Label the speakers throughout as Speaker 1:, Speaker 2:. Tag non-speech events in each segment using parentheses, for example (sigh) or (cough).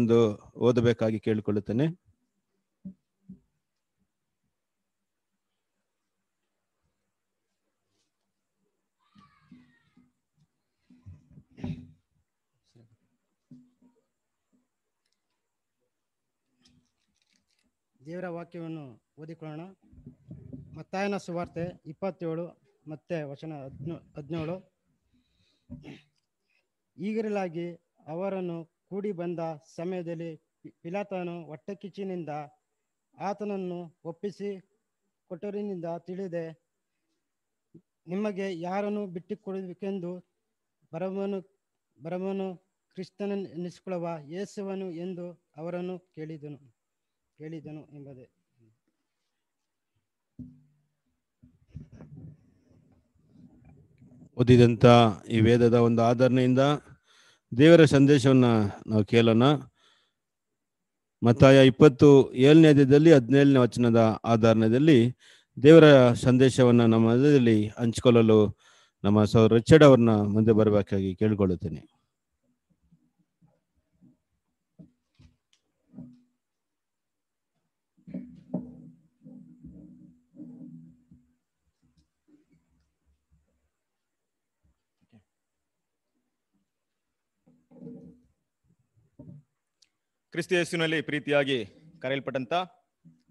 Speaker 1: ಒಂದು ಓದಬೇಕಾಗಿ ಕೇಳಿಕೊಳ್ಳುತ್ತೇನೆ ದೇವರ ವಾಕ್ಯವನ್ನು ಓದಿಕೊಳ್ಳೋಣ ಮತ್ತಾಯನ ಸುವಾರ್ತೆ ಇಪ್ಪತ್ತೇಳು ಮತ್ತೆ ವಚನ ಹದಿನೇಳು ಈಗಿರಲಾಗಿ ಅವರನ್ನು ಕೂಡಿ ಬಂದ ಸಮಯದಲ್ಲಿ ಪಿಲಾತನು ಹೊಟ್ಟೆಕಿಚ್ಚಿನಿಂದ ಆತನನ್ನು ಒಪ್ಪಿಸಿ ಕೊಟ್ಟರಿನಿಂದ ತಿಳಿದೆ ನಿಮಗೆ ಯಾರನ್ನು ಬಿಟ್ಟು ಕೊಡಬೇಕೆಂದು ಬರಮನು ಬರಮನು ಕ್ರಿಸ್ತನ ಎನಿಸಿಕೊಳ್ಳುವ ಯೇಸುವನು ಎಂದು ಅವರನ್ನು ಕೇಳಿದನು ಕೇಳಿದನು ಎಂಬುದೇ ಓದಿದಂಥ ಈ ವೇದದ ಒಂದು ಆಧರಣೆಯಿಂದ ದೇವರ ಸಂದೇಶವನ್ನು ನಾವು ಕೇಳೋಣ ಮತ್ತಾಯ ಇಪ್ಪತ್ತು ಏಳನೇ ಅಧ್ಯದಲ್ಲಿ ಹದಿನೇಳನೇ ವಚನದ ಆಧಾರಣದಲ್ಲಿ ದೇವರ ಸಂದೇಶವನ್ನು ನಮ್ಮದಲ್ಲಿ ಮಧ್ಯದಲ್ಲಿ ಹಂಚಿಕೊಳ್ಳಲು ನಮ್ಮ ಸೌ ರಿಚರ್ಡ್ ಅವ್ರನ್ನ ಮುಂದೆ ಬರಬೇಕಾಗಿ ಕೇಳಿಕೊಳ್ಳುತ್ತೇನೆ
Speaker 2: ಕ್ರಿಸ್ತ ಪ್ರೀತಿಯಾಗಿ ಕರೆಯಲ್ಪಟ್ಟಂತ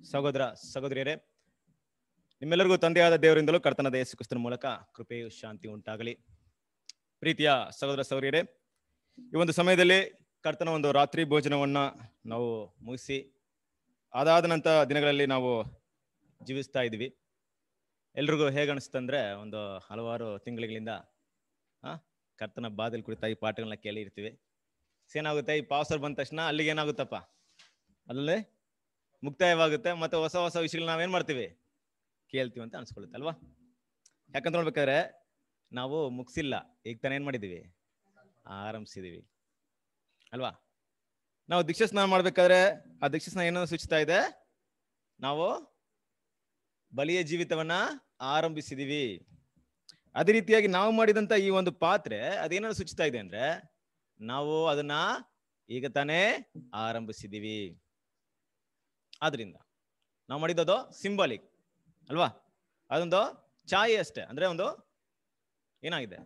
Speaker 2: ಸಹೋದರ ಸಹೋದರಿಯರೇ ನಿಮ್ಮೆಲ್ಲರಿಗೂ ತಂದೆಯಾದ ದೇವರಿಂದಲೂ ಕರ್ತನದ ಯೇಸು ಕ್ರಿಸ್ತನ ಮೂಲಕ ಕೃಪೆಯು ಶಾಂತಿ ಉಂಟಾಗಲಿ ಪ್ರೀತಿಯ ಸಹೋದರ ಸಹೋದರಿಯರೇ ಈ ಒಂದು ಸಮಯದಲ್ಲಿ ಕರ್ತನ ಒಂದು ರಾತ್ರಿ ಭೋಜನವನ್ನ ನಾವು ಮುಗಿಸಿ ಅದಾದ ನಂತರ ದಿನಗಳಲ್ಲಿ ನಾವು ಜೀವಿಸ್ತಾ ಇದ್ವಿ ಎಲ್ರಿಗೂ ಹೇಗೆ ಅನಿಸ್ತಂದ್ರೆ ಒಂದು ಹಲವಾರು ತಿಂಗಳುಗಳಿಂದ ಕರ್ತನ ಬಾದಲ್ ಕುರಿತಾಗಿ ಪಾಠಗಳನ್ನ ಇರ್ತೀವಿ ಏನಾಗುತ್ತೆ ಈ ಪಾವಸರ್ ಬಂದ ತಕ್ಷಣ ಅಲ್ಲಿಗೆ ಏನಾಗುತ್ತಪ್ಪ ಅದ್ರಲ್ಲಿ ಮುಕ್ತಾಯವಾಗುತ್ತೆ ಮತ್ತೆ ಹೊಸ ಹೊಸ ವಿಷಯಗಳು ನಾವೇನ್ ಮಾಡ್ತೀವಿ ಕೇಳ್ತೀವಿ ಅಂತ ಅನ್ಸ್ಕೊಳುತ್ತೆ ಅಲ್ವಾ ಯಾಕಂತ ನೋಡ್ಬೇಕಾದ್ರೆ ನಾವು ಮುಗಿಸಿಲ್ಲ ಈಗ ತಾನೇನ್ ಮಾಡಿದೀವಿ ಆರಂಭಿಸಿದೀವಿ ಅಲ್ವಾ ನಾವು ದೀಕ್ಷಾ ಸ್ನಾನ ಮಾಡ್ಬೇಕಾದ್ರೆ ಆ ದೀಕ್ಷಾ ಸ್ನಾನ ಏನನ್ನು ಸೂಚಿಸ್ತಾ ಇದೆ ನಾವು ಬಲಿಯ ಜೀವಿತವನ್ನ ಆರಂಭಿಸಿದೀವಿ ಅದೇ ರೀತಿಯಾಗಿ ನಾವು ಮಾಡಿದಂತ ಈ ಒಂದು ಪಾತ್ರೆ ಅದೇನನ್ನು ಸೂಚಿಸ್ತಾ ಇದೆ ಅಂದ್ರೆ ನಾವು ಅದನ್ನ ಈಗ ತಾನೇ ಆರಂಭಿಸಿದೀವಿ ಆದ್ರಿಂದ ನಾವು ಮಾಡಿದ್ದು ಸಿಂಬಾಲಿಕ್ ಅಲ್ವಾ ಅದೊಂದು ಛಾಯೆ ಅಷ್ಟೇ ಅಂದ್ರೆ ಒಂದು ಏನಾಗಿದೆ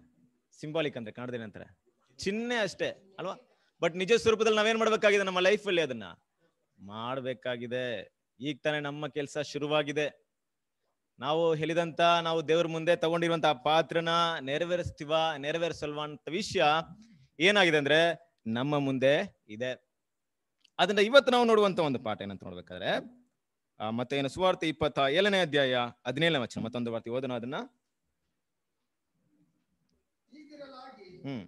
Speaker 2: ಸಿಂಬಾಲಿಕ್ ಅಂದ್ರೆ ಕಾಣದೇನೆ ಅಂತಾರೆ ಚಿಹ್ನೆ ಅಷ್ಟೇ ಅಲ್ವಾ ಬಟ್ ನಿಜ ಸ್ವರೂಪದಲ್ಲಿ ನಾವೇನ್ ಮಾಡ್ಬೇಕಾಗಿದೆ ನಮ್ಮ ಲೈಫ್ ಅಲ್ಲಿ ಅದನ್ನ ಮಾಡ್ಬೇಕಾಗಿದೆ ಈಗ ತಾನೇ ನಮ್ಮ ಕೆಲಸ ಶುರುವಾಗಿದೆ ನಾವು ಹೇಳಿದಂತ ನಾವು ದೇವ್ರ ಮುಂದೆ ತಗೊಂಡಿರುವಂತಹ ಪಾತ್ರನ ನೆರವೇರಿಸ್ತೀವ ನೆರವೇರಿಸಲ್ವಾ ಅಂತ ವಿಷಯ ಏನಾಗಿದೆ ಅಂದ್ರೆ ನಮ್ಮ ಮುಂದೆ ಇದೆ ಅದನ್ನ ಇವತ್ತು ನಾವು ನೋಡುವಂತ ಒಂದು ಪಾಠ ಏನಂತ ನೋಡ್ಬೇಕಾದ್ರೆ ಮತ್ತೆ ಏನು ಸುವಾರ್ತೆ ಇಪ್ಪತ್ತ ಏಳನೇ ಅಧ್ಯಾಯ ಹದಿನೇಳನೇ ವಚನ ಮತ್ತೊಂದು ವಾರ್ತೆ ಓದೋಣ ಅದನ್ನ
Speaker 3: ಹ್ಮ್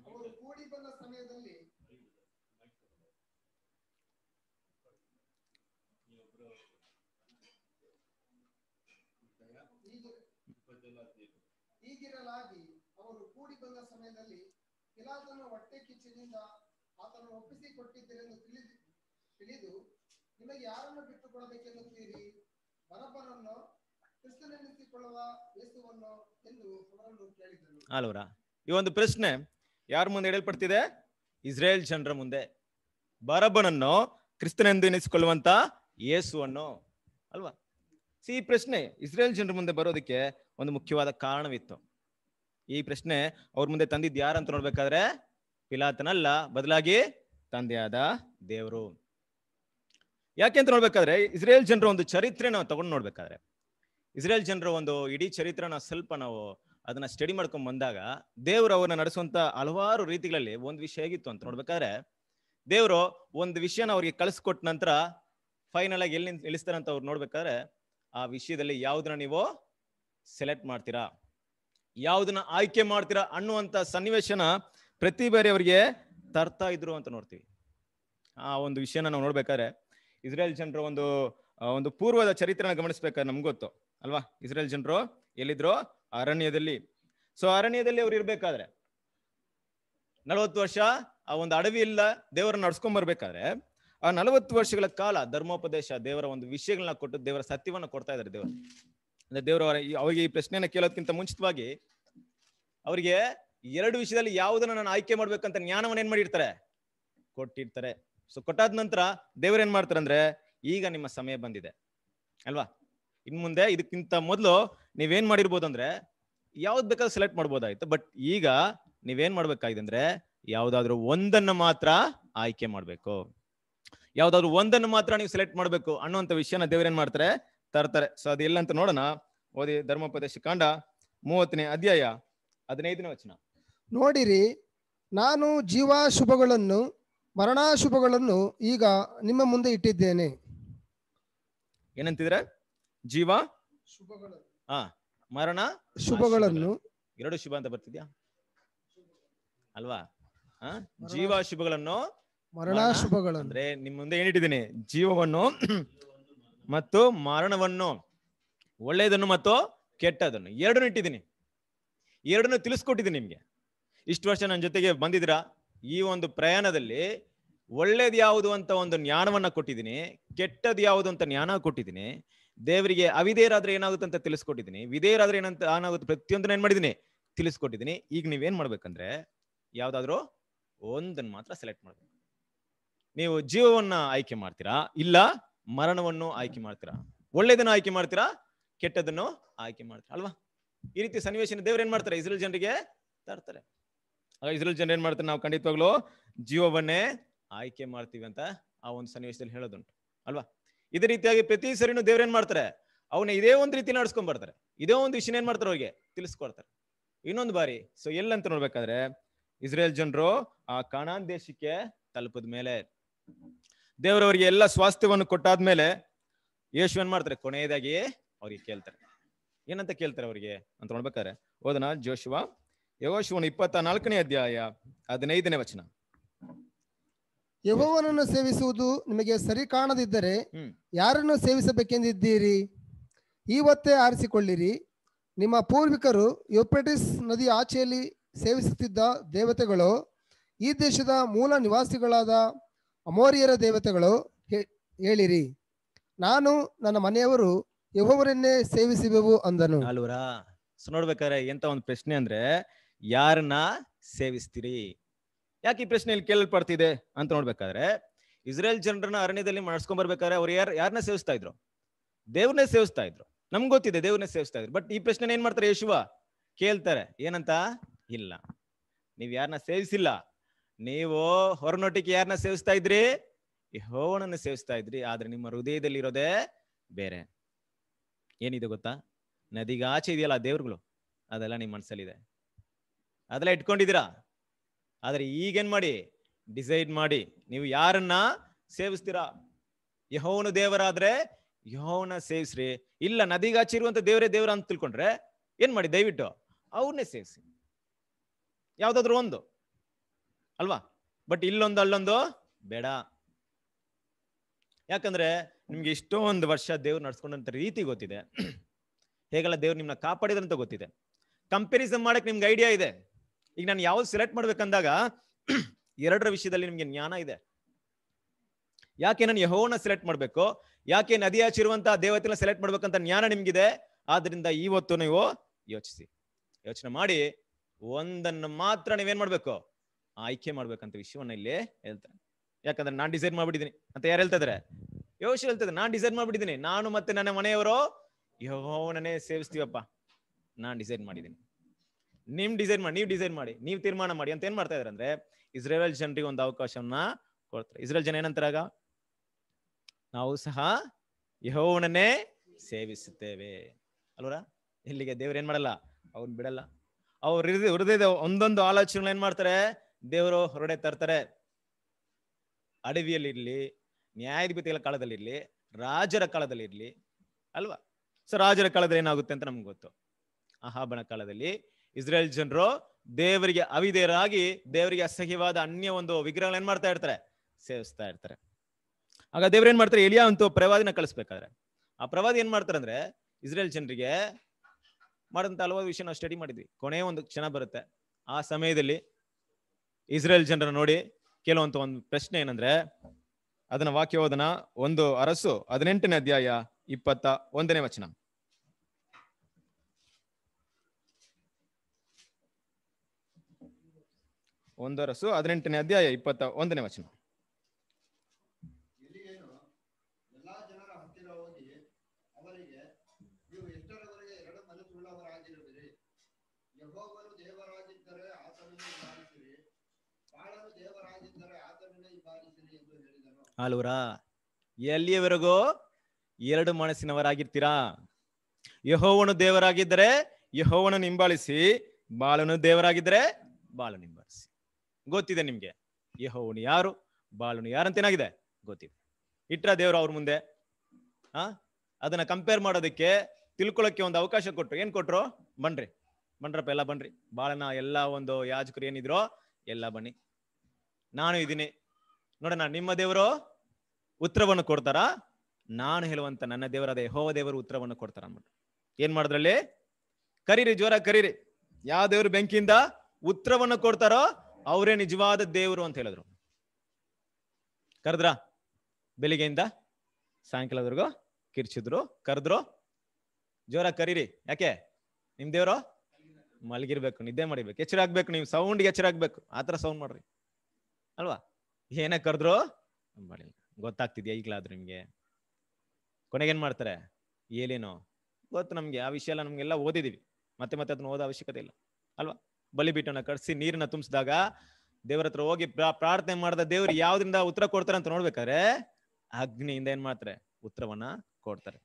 Speaker 3: ಪಿಲಾತನ ಹೊಟ್ಟೆ ಕಿಚ್ಚಿನಿಂದ ಆತನು ಒಪ್ಪಿಸಿ ಕೊಟ್ಟಿದ್ದೀರೆಂದು ತಿಳಿದು ತಿಳಿದು ನಿಮಗೆ ಯಾರನ್ನು ಬಿಟ್ಟುಕೊಡಬೇಕೆನ್ನುತ್ತೀರಿ ಬರಬ್ಬರನ್ನು ಕ್ರಿಸ್ತನೆನ್ನಿಸಿಕೊಳ್ಳುವ ಯೇಸುವನ್ನು ಎಂದು ಅವರನ್ನು ಕೇಳಿದರು ಅಲ್ವರ
Speaker 2: ಈ ಒಂದು ಪ್ರಶ್ನೆ ಯಾರ ಮುಂದೆ ಹೇಳಲ್ಪಡ್ತಿದೆ ಇಸ್ರೇಲ್ ಜನರ ಮುಂದೆ ಬರಬನನ್ನು ಕ್ರಿಸ್ತನೆಂದು ಎನಿಸಿಕೊಳ್ಳುವಂತ ಯೇಸುವನ್ನು ಅಲ್ವಾ ಸಿ ಈ ಪ್ರಶ್ನೆ ಇಸ್ರೇಲ್ ಜನರ ಮುಂದೆ ಬರೋದಕ್ಕೆ ಒಂದು ಮುಖ್ಯವಾದ ಕಾರಣವಿತ್ತು ಈ ಪ್ರಶ್ನೆ ಅವ್ರ ಮುಂದೆ ತಂದಿದ್ ಅಂತ ನೋಡ್ಬೇಕಾದ್ರೆ ಪಿಲಾತನಲ್ಲ ಬದಲಾಗಿ ತಂದೆಯಾದ ದೇವರು ಯಾಕೆ ಅಂತ ನೋಡ್ಬೇಕಾದ್ರೆ ಇಸ್ರೇಲ್ ಜನರ ಒಂದು ಚರಿತ್ರೆ ನಾವು ತಗೊಂಡು ನೋಡ್ಬೇಕಾದ್ರೆ ಇಸ್ರೇಲ್ ಜನರ ಒಂದು ಇಡೀ ಚರಿತ್ರನ ಸ್ವಲ್ಪ ನಾವು ಅದನ್ನ ಸ್ಟಡಿ ಮಾಡ್ಕೊಂಡ್ ಬಂದಾಗ ದೇವರು ಅವ್ರನ್ನ ನಡೆಸುವಂತ ಹಲವಾರು ರೀತಿಗಳಲ್ಲಿ ಒಂದು ವಿಷಯ ಹೇಗಿತ್ತು ಅಂತ ನೋಡ್ಬೇಕಾದ್ರೆ ದೇವರು ಒಂದು ವಿಷಯನ ಅವ್ರಿಗೆ ಕಳಿಸ್ಕೊಟ್ಟ ನಂತರ ಫೈನಲ್ ಆಗಿ ಎಲ್ಲಿ ಇಳಿಸ್ತಾರಂತ ಅಂತ ಅವ್ರು ನೋಡ್ಬೇಕಾದ್ರೆ ಆ ವಿಷಯದಲ್ಲಿ ಯಾವ್ದನ್ನ ನೀವು ಸೆಲೆಕ್ಟ್ ಮಾಡ್ತೀರಾ ಯಾವುದನ್ನ ಆಯ್ಕೆ ಮಾಡ್ತೀರಾ ಅನ್ನುವಂತ ಸನ್ನಿವೇಶನ ಪ್ರತಿ ಬಾರಿ ಅವರಿಗೆ ತರ್ತಾ ಇದ್ರು ಅಂತ ನೋಡ್ತೀವಿ ಆ ಒಂದು ವಿಷಯನ ನಾವು ನೋಡ್ಬೇಕಾದ್ರೆ ಇಸ್ರೇಲ್ ಜನರು ಒಂದು ಒಂದು ಪೂರ್ವದ ಚರಿತ್ರೆನ ಗಮನಿಸ್ಬೇಕಾದ್ರೆ ನಮ್ಗೆ ಗೊತ್ತು ಅಲ್ವಾ ಇಸ್ರೇಲ್ ಜನರು ಎಲ್ಲಿದ್ರು ಅರಣ್ಯದಲ್ಲಿ ಸೊ ಅರಣ್ಯದಲ್ಲಿ ಅವ್ರು ಇರ್ಬೇಕಾದ್ರೆ ನಲವತ್ತು ವರ್ಷ ಆ ಒಂದು ಅಡವಿ ಇಲ್ಲ ದೇವರನ್ನ ನಡ್ಸ್ಕೊಂಡ್ ಬರ್ಬೇಕಾದ್ರೆ ಆ ನಲವತ್ತು ವರ್ಷಗಳ ಕಾಲ ಧರ್ಮೋಪದೇಶ ದೇವರ ಒಂದು ವಿಷಯಗಳನ್ನ ಕೊಟ್ಟು ದೇವರ ಸತ್ಯವನ್ನ ಕೊಡ್ತಾ ಇದಾರೆ ದೇವರು ಅಂದ್ರೆ ದೇವರು ಅವರಿಗೆ ಈ ಪ್ರಶ್ನೆಯನ್ನ ಕೇಳೋದಕ್ಕಿಂತ ಮುಂಚಿತವಾಗಿ ಅವರಿಗೆ ಎರಡು ವಿಷಯದಲ್ಲಿ ಯಾವುದನ್ನ ನಾನು ಆಯ್ಕೆ ಮಾಡ್ಬೇಕಂತ ಜ್ಞಾನವನ್ನ ಏನ್ ಮಾಡಿರ್ತಾರೆ ಕೊಟ್ಟಿರ್ತಾರೆ ಸೊ ಕೊಟ್ಟಾದ ನಂತರ ಮಾಡ್ತಾರೆ ಅಂದ್ರೆ ಈಗ ನಿಮ್ಮ ಸಮಯ ಬಂದಿದೆ ಅಲ್ವಾ ಇನ್ ಮುಂದೆ ಇದಕ್ಕಿಂತ ಮೊದಲು ನೀವೇನ್ ಮಾಡಿರ್ಬೋದು ಅಂದ್ರೆ ಯಾವ್ದು ಬೇಕಾದ್ರೂ ಸೆಲೆಕ್ಟ್ ಮಾಡ್ಬೋದಾಯ್ತು ಬಟ್ ಈಗ ನೀವೇನ್ ಮಾಡ್ಬೇಕಾಗಿದೆ ಅಂದ್ರೆ ಯಾವ್ದಾದ್ರು ಒಂದನ್ನ ಮಾತ್ರ ಆಯ್ಕೆ ಮಾಡ್ಬೇಕು ಯಾವ್ದಾದ್ರು ಒಂದನ್ನು ಮಾತ್ರ ನೀವು ಸೆಲೆಕ್ಟ್ ಮಾಡ್ಬೇಕು ಅನ್ನುವಂತ ವಿಷಯನ ಏನ್ ಮಾಡ್ತಾರೆ ತರ್ತಾರೆ ಸೊ ಅದು ಎಲ್ಲಂತ ನೋಡೋಣ ಓದಿ ಧರ್ಮೋಪದೇಶ ಕಾಂಡ ಮೂವತ್ತನೇ ಅಧ್ಯಾಯ ಹದಿನೈದನೇ ವಚನ
Speaker 3: ನೋಡಿರಿ ನಾನು ಜೀವಾಶುಭಗಳನ್ನು ಮರಣಾಶುಭಗಳನ್ನು ಈಗ ನಿಮ್ಮ ಮುಂದೆ ಇಟ್ಟಿದ್ದೇನೆ
Speaker 2: ಏನಂತಿದ್ರೆ ಜೀವ ಹಾ ಮರಣ ಶುಭಗಳನ್ನು ಎರಡು ಶುಭ ಅಂತ ಬರ್ತಿದ್ಯಾ ಅಲ್ವಾ ಹ ಜೀವ ಶುಭಗಳನ್ನು ಮರಣಾಶುಭಗಳು ಅಂದ್ರೆ ನಿಮ್ಮ ಮುಂದೆ ಏನಿಟ್ಟಿದ್ದೀನಿ ಜೀವವನ್ನು ಮತ್ತು ಮರಣವನ್ನು ಒಳ್ಳೆಯದನ್ನು ಮತ್ತು ಕೆಟ್ಟದನ್ನು ಎರಡನ್ನು ಇಟ್ಟಿದ್ದೀನಿ ಎರಡನ್ನು ತಿಳಿಸ್ಕೊಟ್ಟಿದ್ದೀನಿ ನಿಮಗೆ ಇಷ್ಟು ವರ್ಷ ನನ್ನ ಜೊತೆಗೆ ಬಂದಿದ್ದೀರಾ ಈ ಒಂದು ಪ್ರಯಾಣದಲ್ಲಿ ಒಳ್ಳೇದು ಯಾವುದು ಅಂತ ಒಂದು ಜ್ಞಾನವನ್ನು ಕೊಟ್ಟಿದ್ದೀನಿ ಕೆಟ್ಟದ್ದು ಯಾವುದು ಅಂತ ಜ್ಞಾನ ಕೊಟ್ಟಿದ್ದೀನಿ ದೇವರಿಗೆ ಅವಿದೇರಾದ್ರೆ ಏನಾಗುತ್ತೆ ಅಂತ ತಿಳಿಸ್ಕೊಟ್ಟಿದ್ದೀನಿ ವಿಧೇಯರಾದ್ರೆ ಏನಂತ ಏನಾಗುತ್ತೆ ಪ್ರತಿಯೊಂದನ್ನು ಏನು ಮಾಡಿದ್ದೀನಿ ತಿಳಿಸ್ಕೊಟ್ಟಿದ್ದೀನಿ ಈಗ ನೀವೇನು ಮಾಡ್ಬೇಕಂದ್ರೆ ಯಾವುದಾದ್ರೂ ಒಂದನ್ನು ಮಾತ್ರ ಸೆಲೆಕ್ಟ್ ಮಾಡಬೇಕು ನೀವು ಜೀವವನ್ನ ಆಯ್ಕೆ ಮಾಡ್ತೀರಾ ಇಲ್ಲ ಮರಣವನ್ನು ಆಯ್ಕೆ ಮಾಡ್ತೀರಾ ಒಳ್ಳೇದನ್ನು ಆಯ್ಕೆ ಮಾಡ್ತೀರಾ ಕೆಟ್ಟದನ್ನು ಆಯ್ಕೆ ಮಾಡ್ತೀರಾ ಅಲ್ವಾ ಈ ರೀತಿ ಸನ್ನಿವೇಶನ ದೇವ್ರು ಏನ್ ಮಾಡ್ತಾರೆ ಇಸ್ರೇಲ್ ಜನರಿಗೆ ತರ್ತಾರೆ ಇಸ್ರೇಲ್ ಜನರು ಏನ್ ಮಾಡ್ತಾರೆ ನಾವು ಖಂಡಿತವಾಗ್ಲೂ ಜೀವವನ್ನೇ ಆಯ್ಕೆ ಮಾಡ್ತೀವಿ ಅಂತ ಆ ಒಂದು ಸನ್ನಿವೇಶದಲ್ಲಿ ಹೇಳೋದುಂಟು ಅಲ್ವಾ ಇದೇ ರೀತಿಯಾಗಿ ಪ್ರತಿ ಸರಿನೂ ದೇವ್ರು ಏನ್ ಮಾಡ್ತಾರೆ ಅವನ್ನ ಇದೇ ಒಂದು ರೀತಿ ನಡ್ಸ್ಕೊಂಡ್ ಬರ್ತಾರೆ ಇದೇ ಒಂದು ವಿಷಯನ ಏನ್ ಮಾಡ್ತಾರೆ ಅವ್ರಿಗೆ ತಿಳಿಸ್ಕೊಡ್ತಾರೆ ಇನ್ನೊಂದು ಬಾರಿ ಸೊ ಎಲ್ಲಂತ ನೋಡ್ಬೇಕಾದ್ರೆ ಇಸ್ರೇಲ್ ಜನರು ಆ ಕಾಣಾನ್ ದೇಶಕ್ಕೆ ತಲುಪದ ಮೇಲೆ ದೇವರವರಿಗೆ ಎಲ್ಲ ಸ್ವಾಸ್ಥ್ಯವನ್ನು ಕೊಟ್ಟಾದ್ಮೇಲೆ ಯೇಸು ಏನ್ ಮಾಡ್ತಾರೆ ಕೊನೆಯದಾಗಿ ಅವ್ರಿಗೆ ಕೇಳ್ತಾರೆ ಏನಂತ ಕೇಳ್ತಾರೆ ಅವರಿಗೆ ಅಂತ ನೋಡ್ಬೇಕಾರೆ ಓದನ ಜೋಶುವ ಯಹೋಶುವನ ಇಪ್ಪತ್ತ ನಾಲ್ಕನೇ ಅಧ್ಯಾಯ ಹದಿನೈದನೇ ವಚನ
Speaker 3: ಯಹೋವನನ್ನು ಸೇವಿಸುವುದು ನಿಮಗೆ ಸರಿ ಕಾಣದಿದ್ದರೆ ಯಾರನ್ನು ಸೇವಿಸಬೇಕೆಂದಿದ್ದೀರಿ ಇವತ್ತೇ ಆರಿಸಿಕೊಳ್ಳಿರಿ ನಿಮ್ಮ ಪೂರ್ವಿಕರು ಯುಪೆಟಿಸ್ ನದಿ ಆಚೆಯಲ್ಲಿ ಸೇವಿಸುತ್ತಿದ್ದ ದೇವತೆಗಳು ಈ ದೇಶದ ಮೂಲ ನಿವಾಸಿಗಳಾದ ಅಮೋರಿಯರ ದೇವತೆಗಳು ಹೇಳಿರಿ ನಾನು ನನ್ನ ಮನೆಯವರು ಯಹೋವರನ್ನೇ ಸೇವಿಸಿವೆವು ಅಂದನು ಅಲ್ವರಾ
Speaker 2: ನೋಡ್ಬೇಕಾರೆ ಎಂತ ಒಂದು ಪ್ರಶ್ನೆ ಅಂದ್ರೆ ಯಾರನ್ನ ಸೇವಿಸ್ತೀರಿ ಯಾಕೆ ಈ ಪ್ರಶ್ನೆ ಇಲ್ಲಿ ಕೇಳಲ್ಪಡ್ತಿದೆ ಅಂತ ನೋಡ್ಬೇಕಾದ್ರೆ ಇಸ್ರೇಲ್ ಜನರನ್ನ ಅರಣ್ಯದಲ್ಲಿ ಮಾಡಿಸ್ಕೊಂಡ್ ಬರ್ಬೇಕಾದ್ರೆ ಅವ್ರು ಯಾರು ಯಾರನ್ನ ಸೇವಿಸ್ತಾ ಇದ್ರು ದೇವ್ರನ್ನೇ ಸೇವಿಸ್ತಾ ಇದ್ರು ನಮ್ಗೆ ಗೊತ್ತಿದೆ ದೇವ್ರನ್ನೇ ಸೇವಿಸ್ತಾ ಇದ್ರು ಬಟ್ ಈ ಪ್ರಶ್ನೆ ಏನ್ ಮಾಡ್ತಾರೆ ಯಶುವ ಕೇಳ್ತಾರೆ ಏನಂತ ಇಲ್ಲ ನೀವ್ ಯಾರನ್ನ ಸೇವಿಸಿಲ್ಲ ನೀವು ಹೊರನೊಟ್ಟಿಗೆ ಯಾರನ್ನ ಸೇವಿಸ್ತಾ ಇದ್ರಿ ಯಹೋವನನ್ನ ಸೇವಿಸ್ತಾ ಇದ್ರಿ ಆದ್ರೆ ನಿಮ್ಮ ಹೃದಯದಲ್ಲಿ ಇರೋದೇ ಬೇರೆ ಏನಿದೆ ಗೊತ್ತಾ ನದಿಗೆ ಆಚೆ ಇದೆಯಲ್ಲ ದೇವ್ರುಗಳು ಅದೆಲ್ಲ ನಿಮ್ಮ ಮನಸ್ಸಲ್ಲಿದೆ ಅದೆಲ್ಲ ಇಟ್ಕೊಂಡಿದ್ದೀರಾ ಆದ್ರೆ ಈಗೇನ್ ಮಾಡಿ ಡಿಸೈಡ್ ಮಾಡಿ ನೀವು ಯಾರನ್ನ ಸೇವಿಸ್ತೀರಾ ಯಹೋವನು ದೇವರಾದ್ರೆ ಯಹೋವನ ಸೇವಿಸ್ರಿ ಇಲ್ಲ ನದಿಗಾಚೆ ಆಚೆ ಇರುವಂತ ದೇವರೇ ದೇವರ ಅಂತ ತಿಳ್ಕೊಂಡ್ರೆ ಏನ್ ಮಾಡಿ ದಯವಿಟ್ಟು ಅವ್ರನ್ನೇ ಸೇವಿಸಿ ಯಾವ್ದಾದ್ರು ಒಂದು ಅಲ್ವಾ ಬಟ್ ಇಲ್ಲೊಂದು ಅಲ್ಲೊಂದು ಬೇಡ ಯಾಕಂದ್ರೆ ನಿಮ್ಗೆ ಇಷ್ಟೊಂದು ವರ್ಷ ದೇವ್ರು ನಡ್ಸ್ಕೊಂಡಂತ ರೀತಿ ಗೊತ್ತಿದೆ (clears throat) ಹೇಗೆಲ್ಲ ದೇವ್ರು ನಿಮ್ನ ಕಾಪಾಡಿದ್ರಂತ ಗೊತ್ತಿದೆ ಕಂಪೇರಿಸನ್ ಮಾಡಕ್ ನಿಮ್ಗೆ ಐಡಿಯಾ ಇದೆ ಈಗ ನಾನು ಯಾವ್ದು ಸೆಲೆಕ್ಟ್ ಮಾಡ್ಬೇಕಂದಾಗ (clears throat) ಎರಡರ ವಿಷಯದಲ್ಲಿ ನಿಮ್ಗೆ ಜ್ಞಾನ ಇದೆ ಯಾಕೆ ನಾನು ಯಹೋನ ಸೆಲೆಕ್ಟ್ ಮಾಡ್ಬೇಕು ಯಾಕೆ ನದಿ ಆಚಿರುವಂತಹ ದೇವತೆನ ಸೆಲೆಕ್ಟ್ ಮಾಡ್ಬೇಕಂತ ಜ್ಞಾನ ನಿಮ್ಗಿದೆ ಆದ್ರಿಂದ ಇವತ್ತು ನೀವು ಯೋಚಿಸಿ ಯೋಚನೆ ಮಾಡಿ ಒಂದನ್ನು ಮಾತ್ರ ನೀವೇನ್ ಮಾಡ್ಬೇಕು ಆಯ್ಕೆ ಮಾಡ್ಬೇಕಂತ ವಿಷಯವನ್ನ ಇಲ್ಲಿ ಹೇಳ್ತಾರೆ ಯಾಕಂದ್ರೆ ನಾನ್ ಡಿಸೈಡ್ ಮಾಡ್ಬಿಟ್ಟಿದ್ದೀನಿ ಅಂತ ಯಾರು ಹೇಳ್ತಾ ಇದಾರೆ ಯೋಶು ಹೇಳ್ತಿದ್ರೆ ನಾನ್ ಡಿಸೈಡ್ ಮಾಡ್ಬಿಟ್ಟಿದ್ದೀನಿ ನಾನು ಮತ್ತೆ ನನ್ನ ಮನೆಯವರು ಯೋವನೇ ಸೇವಿಸ್ತೀವಪ್ಪ ನಾನ್ ಡಿಸೈಡ್ ಮಾಡಿದ್ದೀನಿ ನಿಮ್ ಡಿಸೈಡ್ ಮಾಡಿ ನೀವು ಡಿಸೈಡ್ ಮಾಡಿ ನೀವು ತೀರ್ಮಾನ ಮಾಡಿ ಅಂತ ಏನ್ ಮಾಡ್ತಾ ಇದಾರೆ ಅಂದ್ರೆ ಇಸ್ರೇಲ್ ಜನರಿಗೆ ಒಂದು ಅವಕಾಶವನ್ನ ಕೊಡ್ತಾರೆ ಇಸ್ರೇಲ್ ಜನ ಏನಂತಾರ ನಾವು ಸಹ ಯಹೋವನನ್ನೇ ಸೇವಿಸುತ್ತೇವೆ ಅಲ್ವರ ಇಲ್ಲಿಗೆ ದೇವ್ರು ಏನ್ ಮಾಡಲ್ಲ ಅವ್ನ್ ಬಿಡಲ್ಲ ಅವ್ರ ಹೃದಯದ ಒಂದೊಂದು ಆಲೋಚನೆ ಏನ್ ಮಾಡ್ತಾರೆ ದೇವರು ಹೊರಡೆ ತರ್ತಾರೆ ಅಡವಿಯಲ್ಲಿರಲಿ ನ್ಯಾಯಾಧಿಪತಿಗಳ ಕಾಲದಲ್ಲಿರಲಿ ರಾಜರ ಕಾಲದಲ್ಲಿ ಕಾಲದಲ್ಲಿರಲಿ ಅಲ್ವಾ ಸೊ ರಾಜರ ಕಾಲದಲ್ಲಿ ಏನಾಗುತ್ತೆ ಅಂತ ನಮ್ಗೆ ಗೊತ್ತು ಅಹಾಬನ ಕಾಲದಲ್ಲಿ ಇಸ್ರೇಲ್ ಜನರು ದೇವರಿಗೆ ಅವಿದೇರಾಗಿ ದೇವರಿಗೆ ಅಸಹ್ಯವಾದ ಅನ್ಯ ಒಂದು ವಿಗ್ರಹಗಳು ಏನ್ ಮಾಡ್ತಾ ಇರ್ತಾರೆ ಸೇವಿಸ್ತಾ ಇರ್ತಾರೆ ಆಗ ದೇವ್ರ ಏನ್ ಮಾಡ್ತಾರೆ ಎಲಿಯಾ ಅಂತೂ ಪ್ರವಾದಿನ ಕಳಿಸ್ಬೇಕಾದ್ರೆ ಆ ಪ್ರವಾದಿ ಏನ್ ಮಾಡ್ತಾರೆ ಅಂದ್ರೆ ಇಸ್ರೇಲ್ ಜನರಿಗೆ ಮಾಡಿದಂತ ಹಲವಾರು ವಿಷಯ ನಾವು ಸ್ಟಡಿ ಮಾಡಿದ್ವಿ ಕೊನೆಯ ಒಂದು ಕ್ಷಣ ಬರುತ್ತೆ ಆ ಸಮಯದಲ್ಲಿ ಇಸ್ರೇಲ್ ಜನರ ನೋಡಿ ಕೇಳುವಂತ ಒಂದು ಪ್ರಶ್ನೆ ಏನಂದ್ರೆ ಅದನ್ನ ವಾಕ್ಯೋದನ ಒಂದು ಅರಸು ಹದಿನೆಂಟನೇ ಅಧ್ಯಾಯ ಇಪ್ಪತ್ತ ಒಂದನೇ ವಚನ ಒಂದರಸು ಹದಿನೆಂಟನೇ ಅಧ್ಯಾಯ ಇಪ್ಪತ್ತ ಒಂದನೇ ವಚನ ಆಲೂರಾ ಎಲ್ಲಿಯವರೆಗೂ ಎರಡು ಮನಸ್ಸಿನವರಾಗಿರ್ತೀರಾ ಯಹೋವನು ದೇವರಾಗಿದ್ದರೆ ಯಹೋವನು ನಿಂಬಾಳಿಸಿ ಬಾಳನು ದೇವರಾಗಿದ್ದರೆ ಬಾಳ ನಿಂಬಾಳಿಸಿ ಗೊತ್ತಿದೆ ನಿಮ್ಗೆ ಯಹೋವನು ಯಾರು ಬಾಳನು ಯಾರಂತೇನಾಗಿದೆ ಗೊತ್ತಿದೆ ಇಟ್ರ ದೇವರು ಅವ್ರ ಮುಂದೆ ಆ ಅದನ್ನ ಕಂಪೇರ್ ಮಾಡೋದಕ್ಕೆ ತಿಳ್ಕೊಳಕ್ಕೆ ಒಂದು ಅವಕಾಶ ಕೊಟ್ರು ಏನ್ ಕೊಟ್ರು ಬನ್ರಿ ಬನ್ರಪ್ಪ ಎಲ್ಲ ಬನ್ರಿ ಬಾಳನ ಎಲ್ಲ ಒಂದು ಯಾಜಕರು ಏನಿದ್ರು ಎಲ್ಲ ಬನ್ನಿ ನಾನು ಇದ್ದೀನಿ ನೋಡೋಣ ನಿಮ್ಮ ದೇವರು ಉತ್ತರವನ್ನು ಕೊಡ್ತಾರ ನಾನು ಹೇಳುವಂತ ನನ್ನ ದೇವರಾದ ಯಹೋವ ದೇವರು ಉತ್ತರವನ್ನು ಕೊಡ್ತಾರ ಅನ್ಬಿಟ್ಟು ಏನ್ ಮಾಡಿದ್ರಲ್ಲಿ ಕರೀರಿ ಜ್ವರ ಕರೀರಿ ಯಾವ ದೇವರು ಬೆಂಕಿಯಿಂದ ಉತ್ತರವನ್ನು ಕೊಡ್ತಾರೋ ಅವರೇ ನಿಜವಾದ ದೇವರು ಅಂತ ಹೇಳಿದ್ರು ಕರೆದ್ರ ಬೆಳಿಗ್ಗೆಯಿಂದ ಸಾಯಂಕಾಲದವರೆಗೂ ಕಿರ್ಚಿದ್ರು ಕರೆದ್ರು ಜ್ವರ ಕರೀರಿ ಯಾಕೆ ನಿಮ್ ದೇವರು ಮಲಗಿರ್ಬೇಕು ನಿದ್ದೆ ಮಾಡಿಬೇಕು ಎಚ್ಚರ ಆಗ್ಬೇಕು ನೀವು ಸೌಂಡ್ ಎಚ್ಚರ ಆಗ್ಬೇಕು ಆತರ ಸೌಂಡ್ ಮಾಡ್ರಿ ಅಲ್ವಾ ಏನೇ ಕರೆದ್ರು ಮಾಡಿಲ್ಲ ಗೊತ್ತಾಗ್ತಿದ್ಯಾ ಈಗಲಾದ್ರೂ ನಿಮಗೆ ಕೊನೆಗೇನು ಮಾಡ್ತಾರೆ ಏಲೇನೋ ಗೊತ್ತು ನಮಗೆ ಆ ವಿಷಯ ಎಲ್ಲ ನಮಗೆಲ್ಲ ಓದಿದೀವಿ ಮತ್ತೆ ಮತ್ತೆ ಅದನ್ನ ಓದೋ ಅವಶ್ಯಕತೆ ಇಲ್ಲ ಅಲ್ವಾ ಬಲಿಬೀಟನ್ನ ಕಟ್ಸಿ ನೀರನ್ನ ತುಂಬಿಸಿದಾಗ ದೇವರ ಹತ್ರ ಹೋಗಿ ಪ್ರಾರ್ಥನೆ ಮಾಡಿದ ದೇವ್ರು ಯಾವ್ದ್ರಿಂದ ಉತ್ತರ ಕೊಡ್ತಾರೆ ಅಂತ ನೋಡ್ಬೇಕಾದ್ರೆ ಅಗ್ನಿಯಿಂದ ಏನ್ ಮಾಡ್ತಾರೆ ಉತ್ತರವನ್ನ ಕೊಡ್ತಾರೆ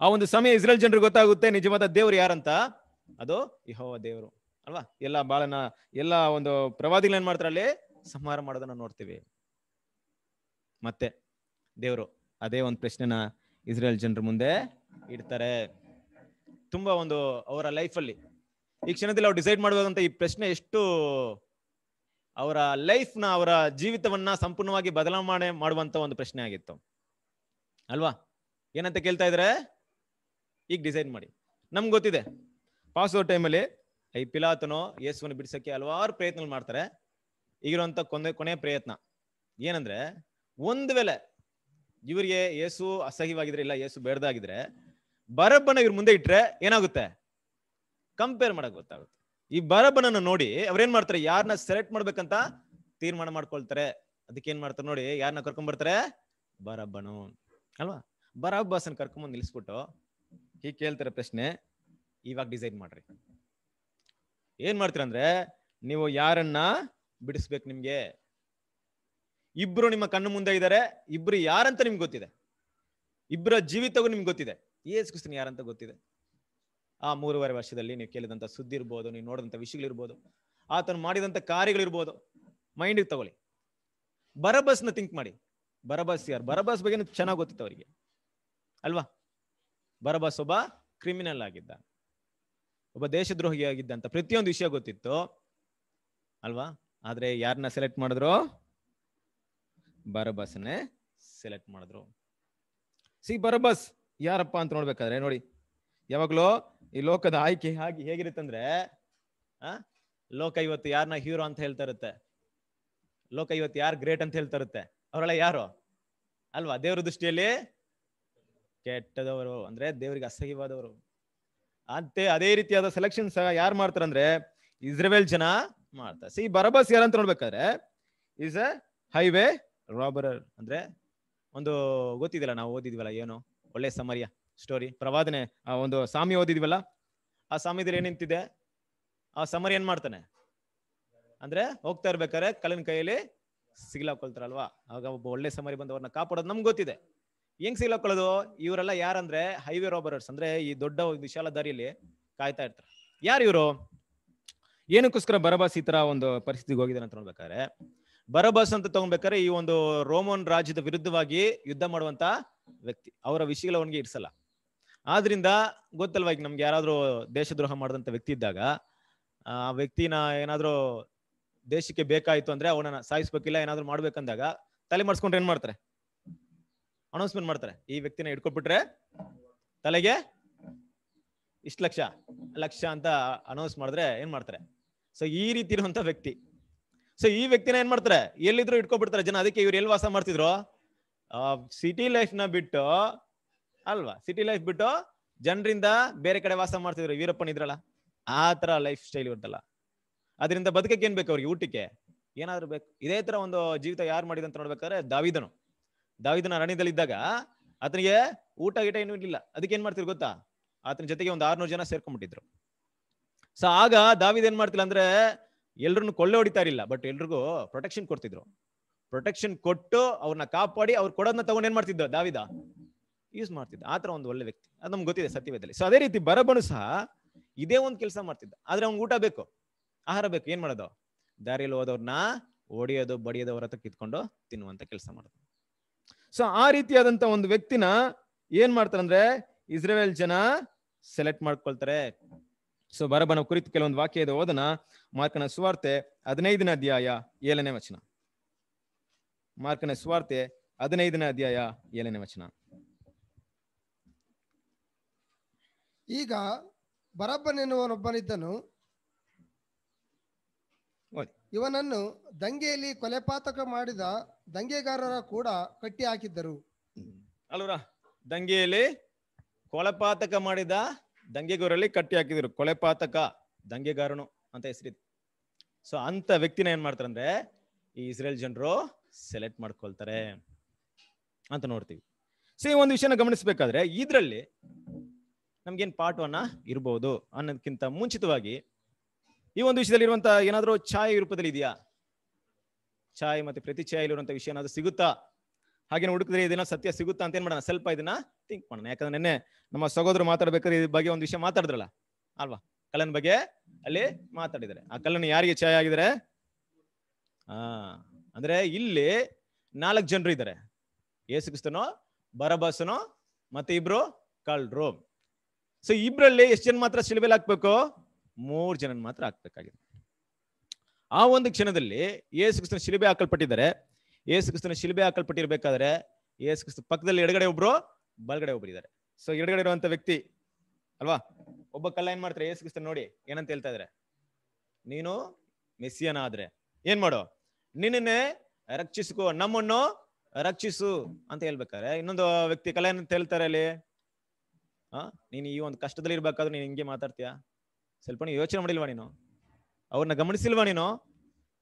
Speaker 2: ಆ ಒಂದು ಸಮಯ ಇಸ್ರೇಲ್ ಜನರಿಗೆ ಗೊತ್ತಾಗುತ್ತೆ ನಿಜವಾದ ದೇವ್ರು ಯಾರಂತ ಅದು ಯಹೋವ ದೇವರು ಅಲ್ವಾ ಎಲ್ಲ ಬಾಳನ ಎಲ್ಲ ಒಂದು ಏನ್ ಮಾಡ್ತಾರೆ ಅಲ್ಲಿ ಸಂಹಾರ ಮಾಡೋದನ್ನ ನೋಡ್ತೀವಿ ಮತ್ತೆ ದೇವರು ಅದೇ ಒಂದು ಪ್ರಶ್ನೆನ ಇಸ್ರೇಲ್ ಜನರ ಮುಂದೆ ಇಡ್ತಾರೆ ತುಂಬಾ ಒಂದು ಅವರ ಲೈಫಲ್ಲಿ ಈ ಕ್ಷಣದಲ್ಲಿ ಅವ್ರು ಡಿಸೈಡ್ ಮಾಡಬೇಕಂತ ಈ ಪ್ರಶ್ನೆ ಎಷ್ಟು ಅವರ ಲೈಫ್ನ ಅವರ ಜೀವಿತವನ್ನ ಸಂಪೂರ್ಣವಾಗಿ ಬದಲಾವಣೆ ಮಾಡುವಂತ ಒಂದು ಪ್ರಶ್ನೆ ಆಗಿತ್ತು ಅಲ್ವಾ ಏನಂತ ಕೇಳ್ತಾ ಇದ್ರೆ ಈಗ ಡಿಸೈಡ್ ಮಾಡಿ ನಮ್ಗೆ ಗೊತ್ತಿದೆ ಪಾಸ್ ಟೈಮಲ್ಲಿ ಈ ಪಿಲಾತನು ಯೇಸುವನ್ನು ಬಿಡ್ಸಕ್ಕೆ ಹಲವಾರು ಪ್ರಯತ್ನಗಳು ಮಾಡ್ತಾರೆ ಈಗಿರುವಂಥ ಕೊನೆ ಕೊನೆಯ ಪ್ರಯತ್ನ ಏನಂದ್ರೆ ಒಂದು ವೇಳೆ ಇವರಿಗೆ ಏಸು ಅಸಹ್ಯವಾಗಿದ್ರೆ ಇಲ್ಲ ಏಸು ಬೇಡದಾಗಿದ್ರೆ ಬರಬ್ಬನ ಇವ್ರ ಮುಂದೆ ಇಟ್ರೆ ಏನಾಗುತ್ತೆ ಕಂಪೇರ್ ಮಾಡಕ್ ಗೊತ್ತಾಗುತ್ತೆ ಈ ಬರಬ್ಬನನ್ನ ನೋಡಿ ಅವ್ರೇನ್ ಮಾಡ್ತಾರೆ ಯಾರನ್ನ ಸೆಲೆಕ್ಟ್ ಮಾಡ್ಬೇಕಂತ ತೀರ್ಮಾನ ಮಾಡ್ಕೊಳ್ತಾರೆ ಅದಕ್ಕೆ ಏನ್ ಮಾಡ್ತಾರೆ ನೋಡಿ ಯಾರನ್ನ ಕರ್ಕೊಂಡ್ ಬರ್ತಾರೆ ಬರಬ್ಬನು ಅಲ್ವಾ ಬರಬ್ಬಾಸನ್ ಕರ್ಕೊಂಬಂದ್ ನಿಲ್ಸ್ಬಿಟ್ಟು ಹೀಗೆ ಕೇಳ್ತಾರೆ ಪ್ರಶ್ನೆ ಇವಾಗ ಡಿಸೈಡ್ ಮಾಡ್ರಿ ಏನ್ ಮಾಡ್ತೀರಂದ್ರೆ ನೀವು ಯಾರನ್ನ ಬಿಡಿಸ್ಬೇಕು ನಿಮ್ಗೆ ಇಬ್ರು ನಿಮ್ಮ ಕಣ್ಣು ಮುಂದೆ ಇದ್ದಾರೆ ಇಬ್ರು ಯಾರಂತ ನಿಮ್ಗೆ ಗೊತ್ತಿದೆ ಇಬ್ಬರ ಜೀವಿತವೂ ನಿಮ್ಗೆ ಗೊತ್ತಿದೆ ಏಸು ಕ್ರಿಸ್ತನ್ ಯಾರಂತ ಗೊತ್ತಿದೆ ಆ ಮೂರುವರೆ ವರ್ಷದಲ್ಲಿ ನೀವು ಕೇಳಿದಂಥ ಸುದ್ದಿ ಇರ್ಬೋದು ನೀವು ನೋಡಿದಂಥ ವಿಷಯಗಳಿರ್ಬೋದು ಆತನು ಮಾಡಿದಂಥ ಕಾರ್ಯಗಳಿರ್ಬೋದು ಮೈಂಡಿಗೆ ತಗೊಳ್ಳಿ ಬರಬಸ್ನ ಥಿಂಕ್ ಮಾಡಿ ಬರಬಸ್ ಯಾರು ಬರಬಸ್ ಬಗ್ಗೆ ಚೆನ್ನಾಗಿ ಗೊತ್ತಿತ್ತು ಅವರಿಗೆ ಅಲ್ವಾ ಬರಬಸ್ ಒಬ್ಬ ಕ್ರಿಮಿನಲ್ ಆಗಿದ್ದ ಒಬ್ಬ ಆಗಿದ್ದಂತ ಪ್ರತಿಯೊಂದು ವಿಷಯ ಗೊತ್ತಿತ್ತು ಅಲ್ವಾ ಆದ್ರೆ ಯಾರನ್ನ ಸೆಲೆಕ್ಟ್ ಮಾಡಿದ್ರು ಬರಬಸ್ನೇ ಸೆಲೆಕ್ಟ್ ಮಾಡಿದ್ರು ಸಿ ಬರಬಸ್ ಯಾರಪ್ಪ ಅಂತ ನೋಡ್ಬೇಕಾದ್ರೆ ನೋಡಿ ಯಾವಾಗಲೂ ಈ ಲೋಕದ ಆಯ್ಕೆ ಹಾಗೆ ಹೇಗಿರುತ್ತಂದ್ರೆ ಆ ಲೋಕ ಇವತ್ತು ಯಾರನ್ನ ಹೀರೋ ಅಂತ ಹೇಳ್ತಾ ಇರುತ್ತೆ ಲೋಕ ಇವತ್ತು ಯಾರು ಗ್ರೇಟ್ ಅಂತ ಹೇಳ್ತಾ ಇರುತ್ತೆ ಅವರೆಲ್ಲ ಯಾರು ಅಲ್ವಾ ದೇವ್ರ ದೃಷ್ಟಿಯಲ್ಲಿ ಕೆಟ್ಟದವರು ಅಂದ್ರೆ ದೇವರಿಗೆ ಅಸಹ್ಯವಾದವರು ಅಂತೆ ಅದೇ ರೀತಿಯಾದ ಸೆಲೆಕ್ಷನ್ ಸಹ ಯಾರು ಮಾಡ್ತಾರಂದ್ರೆ ಇಸ್ರೇಲ್ ಜನ ಮಾಡ್ತಾರೆ ಸಿ ಬರಬಸ್ ಯಾರಂತ ನೋಡ್ಬೇಕಾದ್ರೆ ಇಸ್ ಎ ಹೈವೇ ರಾಬರರ್ ಅಂದ್ರೆ ಒಂದು ಗೊತ್ತಿದೆಯಲ್ಲ ನಾವು ಓದಿದ್ವಲ್ಲ ಏನು ಒಳ್ಳೆ ಸಮರ್ಯ ಸ್ಟೋರಿ ಪ್ರವಾದನೆ ಆ ಒಂದು ಸಾಮಿ ಓದಿದ್ವಲ್ಲ ಆ ಸಾಮ್ಯದಲ್ಲಿ ಏನಿಂತಿದೆ ಆ ಸಮರಿ ಏನ್ ಮಾಡ್ತಾನೆ ಅಂದ್ರೆ ಹೋಗ್ತಾ ಇರ್ಬೇಕಾದ್ರೆ ಕಲ್ಲಿನ ಕೈಯಲ್ಲಿ ಸಿಗ್ಲಾಕೊಳ್ತಾರಲ್ವಾ ಆಗ ಒಬ್ಬ ಒಳ್ಳೆ ಸಮರಿ ಬಂದು ಅವ್ರನ್ನ ಕಾಪಾಡೋದು ನಮ್ಗೆ ಗೊತ್ತಿದೆ ಹೆಂಗ್ ಸಿಗ್ಲಾಕೊಳ್ಳೋದು ಇವರೆಲ್ಲ ಯಾರಂದ್ರೆ ಹೈವೇ ರಾಬರರ್ಸ್ ಅಂದ್ರೆ ಈ ದೊಡ್ಡ ವಿಶಾಲ ದಾರಿಯಲ್ಲಿ ಕಾಯ್ತಾ ಇರ್ತಾರೆ ಯಾರು ಇವರು ಏನಕ್ಕೋಸ್ಕರ ಬರಬಾಸಿ ಈ ತರ ಒಂದು ಪರಿಸ್ಥಿತಿಗೆ ಹೋಗಿದೆ ಅಂತ ನೋಡ್ಬೇಕಾದ್ರೆ ಬರಬಸ್ ಅಂತ ತಗೊಂಡ್ಬೇಕಾದ್ರೆ ಈ ಒಂದು ರೋಮನ್ ರಾಜ್ಯದ ವಿರುದ್ಧವಾಗಿ ಯುದ್ಧ ಮಾಡುವಂತ ವ್ಯಕ್ತಿ ಅವರ ಅವನಿಗೆ ಇರಿಸಲ್ಲ ಆದ್ರಿಂದ ಗೊತ್ತಲ್ವಾ ಈಗ ನಮ್ಗೆ ಯಾರಾದರೂ ದೇಶದ್ರೋಹ ಮಾಡಿದಂತ ವ್ಯಕ್ತಿ ಇದ್ದಾಗ ಆ ವ್ಯಕ್ತಿನ ಏನಾದರೂ ದೇಶಕ್ಕೆ ಬೇಕಾಯ್ತು ಅಂದ್ರೆ ಅವನನ್ನ ಸಾಯಿಸ್ಬೇಕಿಲ್ಲ ಏನಾದ್ರು ಮಾಡ್ಬೇಕಂದಾಗ ತಲೆ ಮಾಡಿಸ್ಕೊಂಡ್ರೆ ಏನ್ ಮಾಡ್ತಾರೆ ಅನೌನ್ಸ್ಮೆಂಟ್ ಮಾಡ್ತಾರೆ ಈ ವ್ಯಕ್ತಿನ ಹಿಡ್ಕೊಟ್ಬಿಟ್ರೆ ತಲೆಗೆ ಇಷ್ಟು ಲಕ್ಷ ಲಕ್ಷ ಅಂತ ಅನೌನ್ಸ್ ಮಾಡಿದ್ರೆ ಏನ್ ಮಾಡ್ತಾರೆ ಸೊ ಈ ರೀತಿ ಇರುವಂತ ವ್ಯಕ್ತಿ ಸೊ ಈ ವ್ಯಕ್ತಿನ ಏನ್ ಮಾಡ್ತಾರೆ ಎಲ್ಲಿದ್ರು ಇಟ್ಕೊಬಿಡ್ತಾರೆ ಜನ ಅದಕ್ಕೆ ಇವ್ರು ಎಲ್ಲಿ ವಾಸ ಮಾಡ್ತಿದ್ರು ಸಿಟಿ ಲೈಫ್ ನ ಬಿಟ್ಟು ಅಲ್ವಾ ಸಿಟಿ ಲೈಫ್ ಬಿಟ್ಟು ಜನರಿಂದ ಬೇರೆ ಕಡೆ ವಾಸ ಮಾಡ್ತಿದ್ರು ವೀರಪ್ಪನ ಇದ್ರಲ್ಲ ಆ ತರ ಲೈಫ್ ಸ್ಟೈಲ್ ಇರುತ್ತಲ್ಲ ಅದರಿಂದ ಬದುಕಕ್ಕೆ ಏನ್ ಬೇಕು ಅವ್ರಿಗೆ ಊಟಕ್ಕೆ ಏನಾದ್ರು ಬೇಕು ಇದೇ ತರ ಒಂದು ಜೀವಿತ ಯಾರು ಮಾಡಿದಂತ ಅಂತ ನೋಡ್ಬೇಕಾದ್ರೆ ದಾವಿದನು ದಾವಿದನ ಇದ್ದಾಗ ಆತನಿಗೆ ಊಟ ಗೀಟ ಏನು ಇರಲಿಲ್ಲ ಅದಕ್ಕೆ ಏನ್ ಮಾಡ್ತಿದ್ರು ಗೊತ್ತಾ ಆತನ ಜೊತೆಗೆ ಒಂದು ಆರ್ನೂರು ಜನ ಸೇರ್ಕೊಂಡ್ಬಿಟ್ಟಿದ್ರು ಸೊ ಆಗ ದಾವಿದ್ ಏನ್ ಮಾಡ್ತಿಲ್ಲ ಅಂದ್ರೆ ಎಲ್ರನ್ನು ಕೊಳ್ಳೆ ಹೊಡಿತಾ ಇರಲಿಲ್ಲ ಬಟ್ ಎಲ್ರಿಗೂ ಪ್ರೊಟೆಕ್ಷನ್ ಕೊಡ್ತಿದ್ರು ಪ್ರೊಟೆಕ್ಷನ್ ಕೊಟ್ಟು ಅವ್ರನ್ನ ಕಾಪಾಡಿ ಅವ್ರು ಕೊಡೋದನ್ನ ತಗೊಂಡು ಏನ್ ಮಾಡ್ತಿದ್ದ ದಾವಿದ ಯೂಸ್ ಮಾಡ್ತಿದ್ದ ಆತರ ಒಂದು ಒಳ್ಳೆ ವ್ಯಕ್ತಿ ಅದು ನಮ್ಗೆ ಗೊತ್ತಿದೆ ಸತ್ಯವೇದಲ್ಲಿ ಸೊ ಅದೇ ರೀತಿ ಬರಬನು ಸಹ ಇದೇ ಒಂದು ಕೆಲಸ ಮಾಡ್ತಿದ್ದ ಆದ್ರೆ ಅವ್ನ್ ಊಟ ಬೇಕು ಆಹಾರ ಬೇಕು ಏನ್ ಮಾಡೋದು ದಾರಿಯಲ್ಲಿ ಹೋದವ್ರನ್ನ ಒಡೆಯೋದು ಬಡಿಯೋದು ಹತ್ರ ಕಿತ್ಕೊಂಡು ತಿನ್ನುವಂತ ಕೆಲಸ ಮಾಡೋದು ಸೊ ಆ ರೀತಿಯಾದಂತ ಒಂದು ವ್ಯಕ್ತಿನ ಏನ್ ಮಾಡ್ತಾರಂದ್ರೆ ಅಂದ್ರೆ ಇಸ್ರೇಲ್ ಜನ ಸೆಲೆಕ್ಟ್ ಮಾಡ್ಕೊಳ್ತಾರೆ ಸೊ ಬರಬನ ಕುರಿತು ಕೆಲವೊಂದು ವಾಕ್ಯ ಇದೆ ಓದನ ಮಾರ್ಕನ ಸುವಾರ್ತೆ ಹದಿನೈದನೇ ಅಧ್ಯಾಯ ಏಳನೇ ವಚನ ಮಾರ್ಕನ ಸ್ವಾರ್ತೆ ಹದಿನೈದನೇ ಅಧ್ಯಾಯ ಏಳನೇ ವಚನ
Speaker 3: ಈಗ ಬರಬ್ಬನೆನ್ನುವನೊಬ್ಬನಿದ್ದನು ಇವನನ್ನು ದಂಗೆಯಲ್ಲಿ ಕೊಲೆಪಾತಕ ಮಾಡಿದ ದಂಗೆಗಾರರ ಕೂಡ ಕಟ್ಟಿ ಹಾಕಿದ್ದರು
Speaker 2: ಅಲ್ವರ ದಂಗೆಯಲ್ಲಿ ಕೊಲೆಪಾತಕ ಮಾಡಿದ ದಂಗೆಗೋರಲ್ಲಿ ಕಟ್ಟಿ ಹಾಕಿದರು ಕೊಲೆಪಾತಕ ದಂಗೆಗಾರನು ಅಂತ ಹೆಸರಿದೆ ಸೊ ಅಂತ ವ್ಯಕ್ತಿನ ಏನ್ ಮಾಡ್ತಾರಂದ್ರೆ ಈ ಇಸ್ರೇಲ್ ಜನರು ಸೆಲೆಕ್ಟ್ ಮಾಡ್ಕೊಳ್ತಾರೆ ಅಂತ ನೋಡ್ತೀವಿ ಸೊ ಈ ಒಂದು ವಿಷಯನ ಗಮನಿಸ್ಬೇಕಾದ್ರೆ ಇದರಲ್ಲಿ ನಮ್ಗೇನು ಪಾಠವನ್ನ ಇರಬಹುದು ಅನ್ನೋದಕ್ಕಿಂತ ಮುಂಚಿತವಾಗಿ ಈ ಒಂದು ವಿಷಯದಲ್ಲಿ ಇರುವಂತ ಏನಾದರೂ ಛಾಯೆ ರೂಪದಲ್ಲಿ ಇದೆಯಾ ಛಾಯೆ ಮತ್ತೆ ಪ್ರತಿ ಛಾಯಲ್ಲಿರುವಂತ ವಿಷಯ ಏನಾದ್ರು ಸಿಗುತ್ತಾ ಹಾಗೇನು ಹುಡುಕಿದ್ರೆ ಇದನ್ನ ಸತ್ಯ ಸಿಗುತ್ತಾ ಅಂತ ಏನ್ ಮಾಡೋಣ ಸ್ವಲ್ಪ ಇದನ್ನ ತಿಂಕ್ ಮಾಡೋಣ ಯಾಕಂದ್ರೆ ನಿನ್ನೆ ನಮ್ಮ ಸಹೋದರು ಮಾತಾಡ್ಬೇಕಾದ್ರೆ ಇದ್ರ ಬಗ್ಗೆ ಒಂದು ವಿಷಯ ಮಾತಾಡಿದ್ರಲ್ಲ ಅಲ್ವಾ ಕಲನ್ ಬಗ್ಗೆ ಅಲ್ಲಿ ಮಾತಾಡಿದ್ದಾರೆ ಆ ಕಲ್ಲನ್ನು ಯಾರಿಗೆ ಛಾಯೆ ಆಗಿದ್ದಾರೆ ಆ ಅಂದ್ರೆ ಇಲ್ಲಿ ನಾಲ್ಕು ಜನರು ಇದ್ದಾರೆ ಯೇಸುಕ್ರಿಸ್ತನೋ ಬರಬಾಸನೋ ಮತ್ತೆ ಇಬ್ರು ಕಳ್ರು ಸೊ ಇಬ್ರಲ್ಲಿ ಎಷ್ಟು ಜನ ಮಾತ್ರ ಸಿಲುಬೆಲ್ ಹಾಕ್ಬೇಕು ಮೂರ್ ಜನ ಮಾತ್ರ ಹಾಕ್ಬೇಕಾಗಿದೆ ಆ ಒಂದು ಕ್ಷಣದಲ್ಲಿ ಯೇಸುಕ್ರಿಸ್ತನ ಶಿಲುಬೆ ಹಾಕಲ್ಪಟ್ಟಿದ್ದಾರೆ ಯೇಸುಕ್ರಿಸ್ತನ ಶಿಲುಬೆ ಹಾಕಲ್ಪಟ್ಟಿರ್ಬೇಕಾದ್ರೆ ಯೇಸುಕ್ರಿಸ್ತ ಪಕ್ಕದಲ್ಲಿ ಎಡಗಡೆ ಒಬ್ರು ಬಲಗಡೆ ಒಬ್ರು ಇದ್ದಾರೆ ಸೊ ಎಡಗಡೆ ಇರುವಂತ ವ್ಯಕ್ತಿ ಅಲ್ವಾ ಒಬ್ಬ ಕಲ್ಲ ಏನ್ ಮಾಡ್ತಾರೆ ಏಸು ನೋಡಿ ಏನಂತ ಹೇಳ್ತಾ ಇದ್ರೆ ನೀನು ಆದ್ರೆ ಏನ್ ಮಾಡು ನಿನ್ನೇ ರಕ್ಷಿಸ್ಕೋ ನಮ್ಮನ್ನು ರಕ್ಷಿಸು ಅಂತ ಹೇಳ್ಬೇಕಾರೆ ಇನ್ನೊಂದು ವ್ಯಕ್ತಿ ಕಲೆ ಏನಂತ ಹೇಳ್ತಾರೆ ಅಲ್ಲಿ ಆ ನೀನು ಈ ಒಂದು ಕಷ್ಟದಲ್ಲಿ ಇರ್ಬೇಕಾದ್ರೂ ನೀನು ಹಿಂಗೆ ಮಾತಾಡ್ತೀಯ ಸ್ವಲ್ಪ ನೀವು ಯೋಚನೆ ಮಾಡಿಲ್ವಾ ನೀನು ಅವ್ರನ್ನ ಗಮನಿಸಿಲ್ವಾ ನೀನು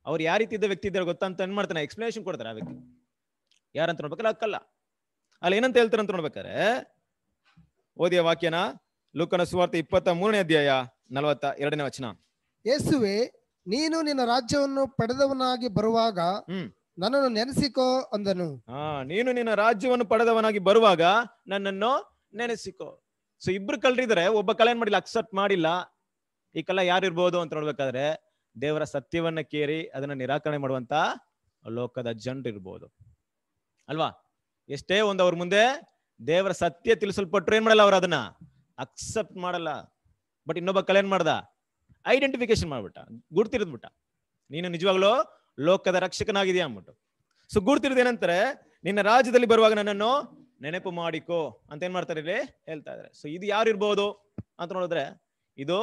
Speaker 2: ಅವ್ರು ಯಾವ ರೀತಿ ಇದ್ದ ವ್ಯಕ್ತಿ ಇದ್ದಾರೆ ಗೊತ್ತಂತ ಏನ್ ಮಾಡ್ತಾನೆ ಎಕ್ಸ್ಪ್ಲನೇಷನ್ ಕೊಡ್ತಾರೆ ಆ ವ್ಯಕ್ತಿ ಯಾರಂತ ನೋಡ್ಬೇಕಾದ್ರೆ ಅಕ್ಕಲ್ಲ ಅಲ್ಲಿ ಏನಂತ ಅಂತ ನೋಡ್ಬೇಕಾರೆ ಓದಿಯ ವಾಕ್ಯನ ಲೂಕನ ಸುವಾರ್ತೆ ಇಪ್ಪತ್ತ ಮೂರನೇ ಅಧ್ಯಾಯ ನಲವತ್ತ ಎರಡನೇ ವಚನ
Speaker 3: ಯೇಸುವೆ ನೀನು ನಿನ್ನ ರಾಜ್ಯವನ್ನು ಪಡೆದವನಾಗಿ ಬರುವಾಗ ನನ್ನನ್ನು ನೆನೆಸಿಕೋ ಅಂದನು
Speaker 2: ಹಾ ನೀನು ನಿನ್ನ ರಾಜ್ಯವನ್ನು ಪಡೆದವನಾಗಿ ಬರುವಾಗ ನನ್ನನ್ನು ನೆನೆಸಿಕೋ ಸೊ ಇಬ್ರು ಕಲ್ರಿದ್ರೆ ಒಬ್ಬ ಕಲೆ ಏನ್ ಮಾಡಿಲ್ಲ ಅಕ್ಸೆಪ್ಟ್ ಮಾಡಿಲ್ಲ ಈ ಕಲ ಯಾರಿರ್ಬೋದು ಅಂತ ನೋಡ್ಬೇಕಾದ್ರೆ ದೇವರ ಸತ್ಯವನ್ನ ಕೇರಿ ಅದನ್ನ ನಿರಾಕರಣೆ ಮಾಡುವಂತ ಲೋಕದ ಜನರು ಇರ್ಬೋದು ಅಲ್ವಾ ಎಷ್ಟೇ ಒಂದು ಅವ್ರ ಮುಂದೆ ದೇವರ ಸತ್ಯ ತಿಳಿಸಲ್ಪಟ್ರು ಏನ್ ಮಾಡಲ್ಲ ಅವ್ರ ಅದನ್ನ ಅಕ್ಸೆಪ್ಟ್ ಮಾಡಲ್ಲ ಬಟ್ ಇನ್ನೊಬ್ಬ ಏನ್ ಮಾಡ್ದ ಐಡೆಂಟಿಫಿಕೇಶನ್ ಮಾಡ್ಬಿಟ್ಟ ಗುರ್ತಿರದ್ಬಿಟ್ಟ ನೀನು ನಿಜವಾಗ್ಲೂ ಲೋಕದ ರಕ್ಷಕನಾಗಿದೆಯಾ ಅಂದ್ಬಿಟ್ಟು ಸೊ ಗುರ್ತಿರೋದು ಏನಂತಾರೆ ನಿನ್ನ ರಾಜ್ಯದಲ್ಲಿ ಬರುವಾಗ ನನ್ನನ್ನು ನೆನಪು ಮಾಡಿಕೋ ಅಂತ ಏನ್ ಮಾಡ್ತಾರೆ ಇಲ್ಲಿ ಹೇಳ್ತಾ ಇದಾರೆ ಸೊ ಇದು ಯಾರು ಇರ್ಬೋದು ಅಂತ ನೋಡಿದ್ರೆ ಇದು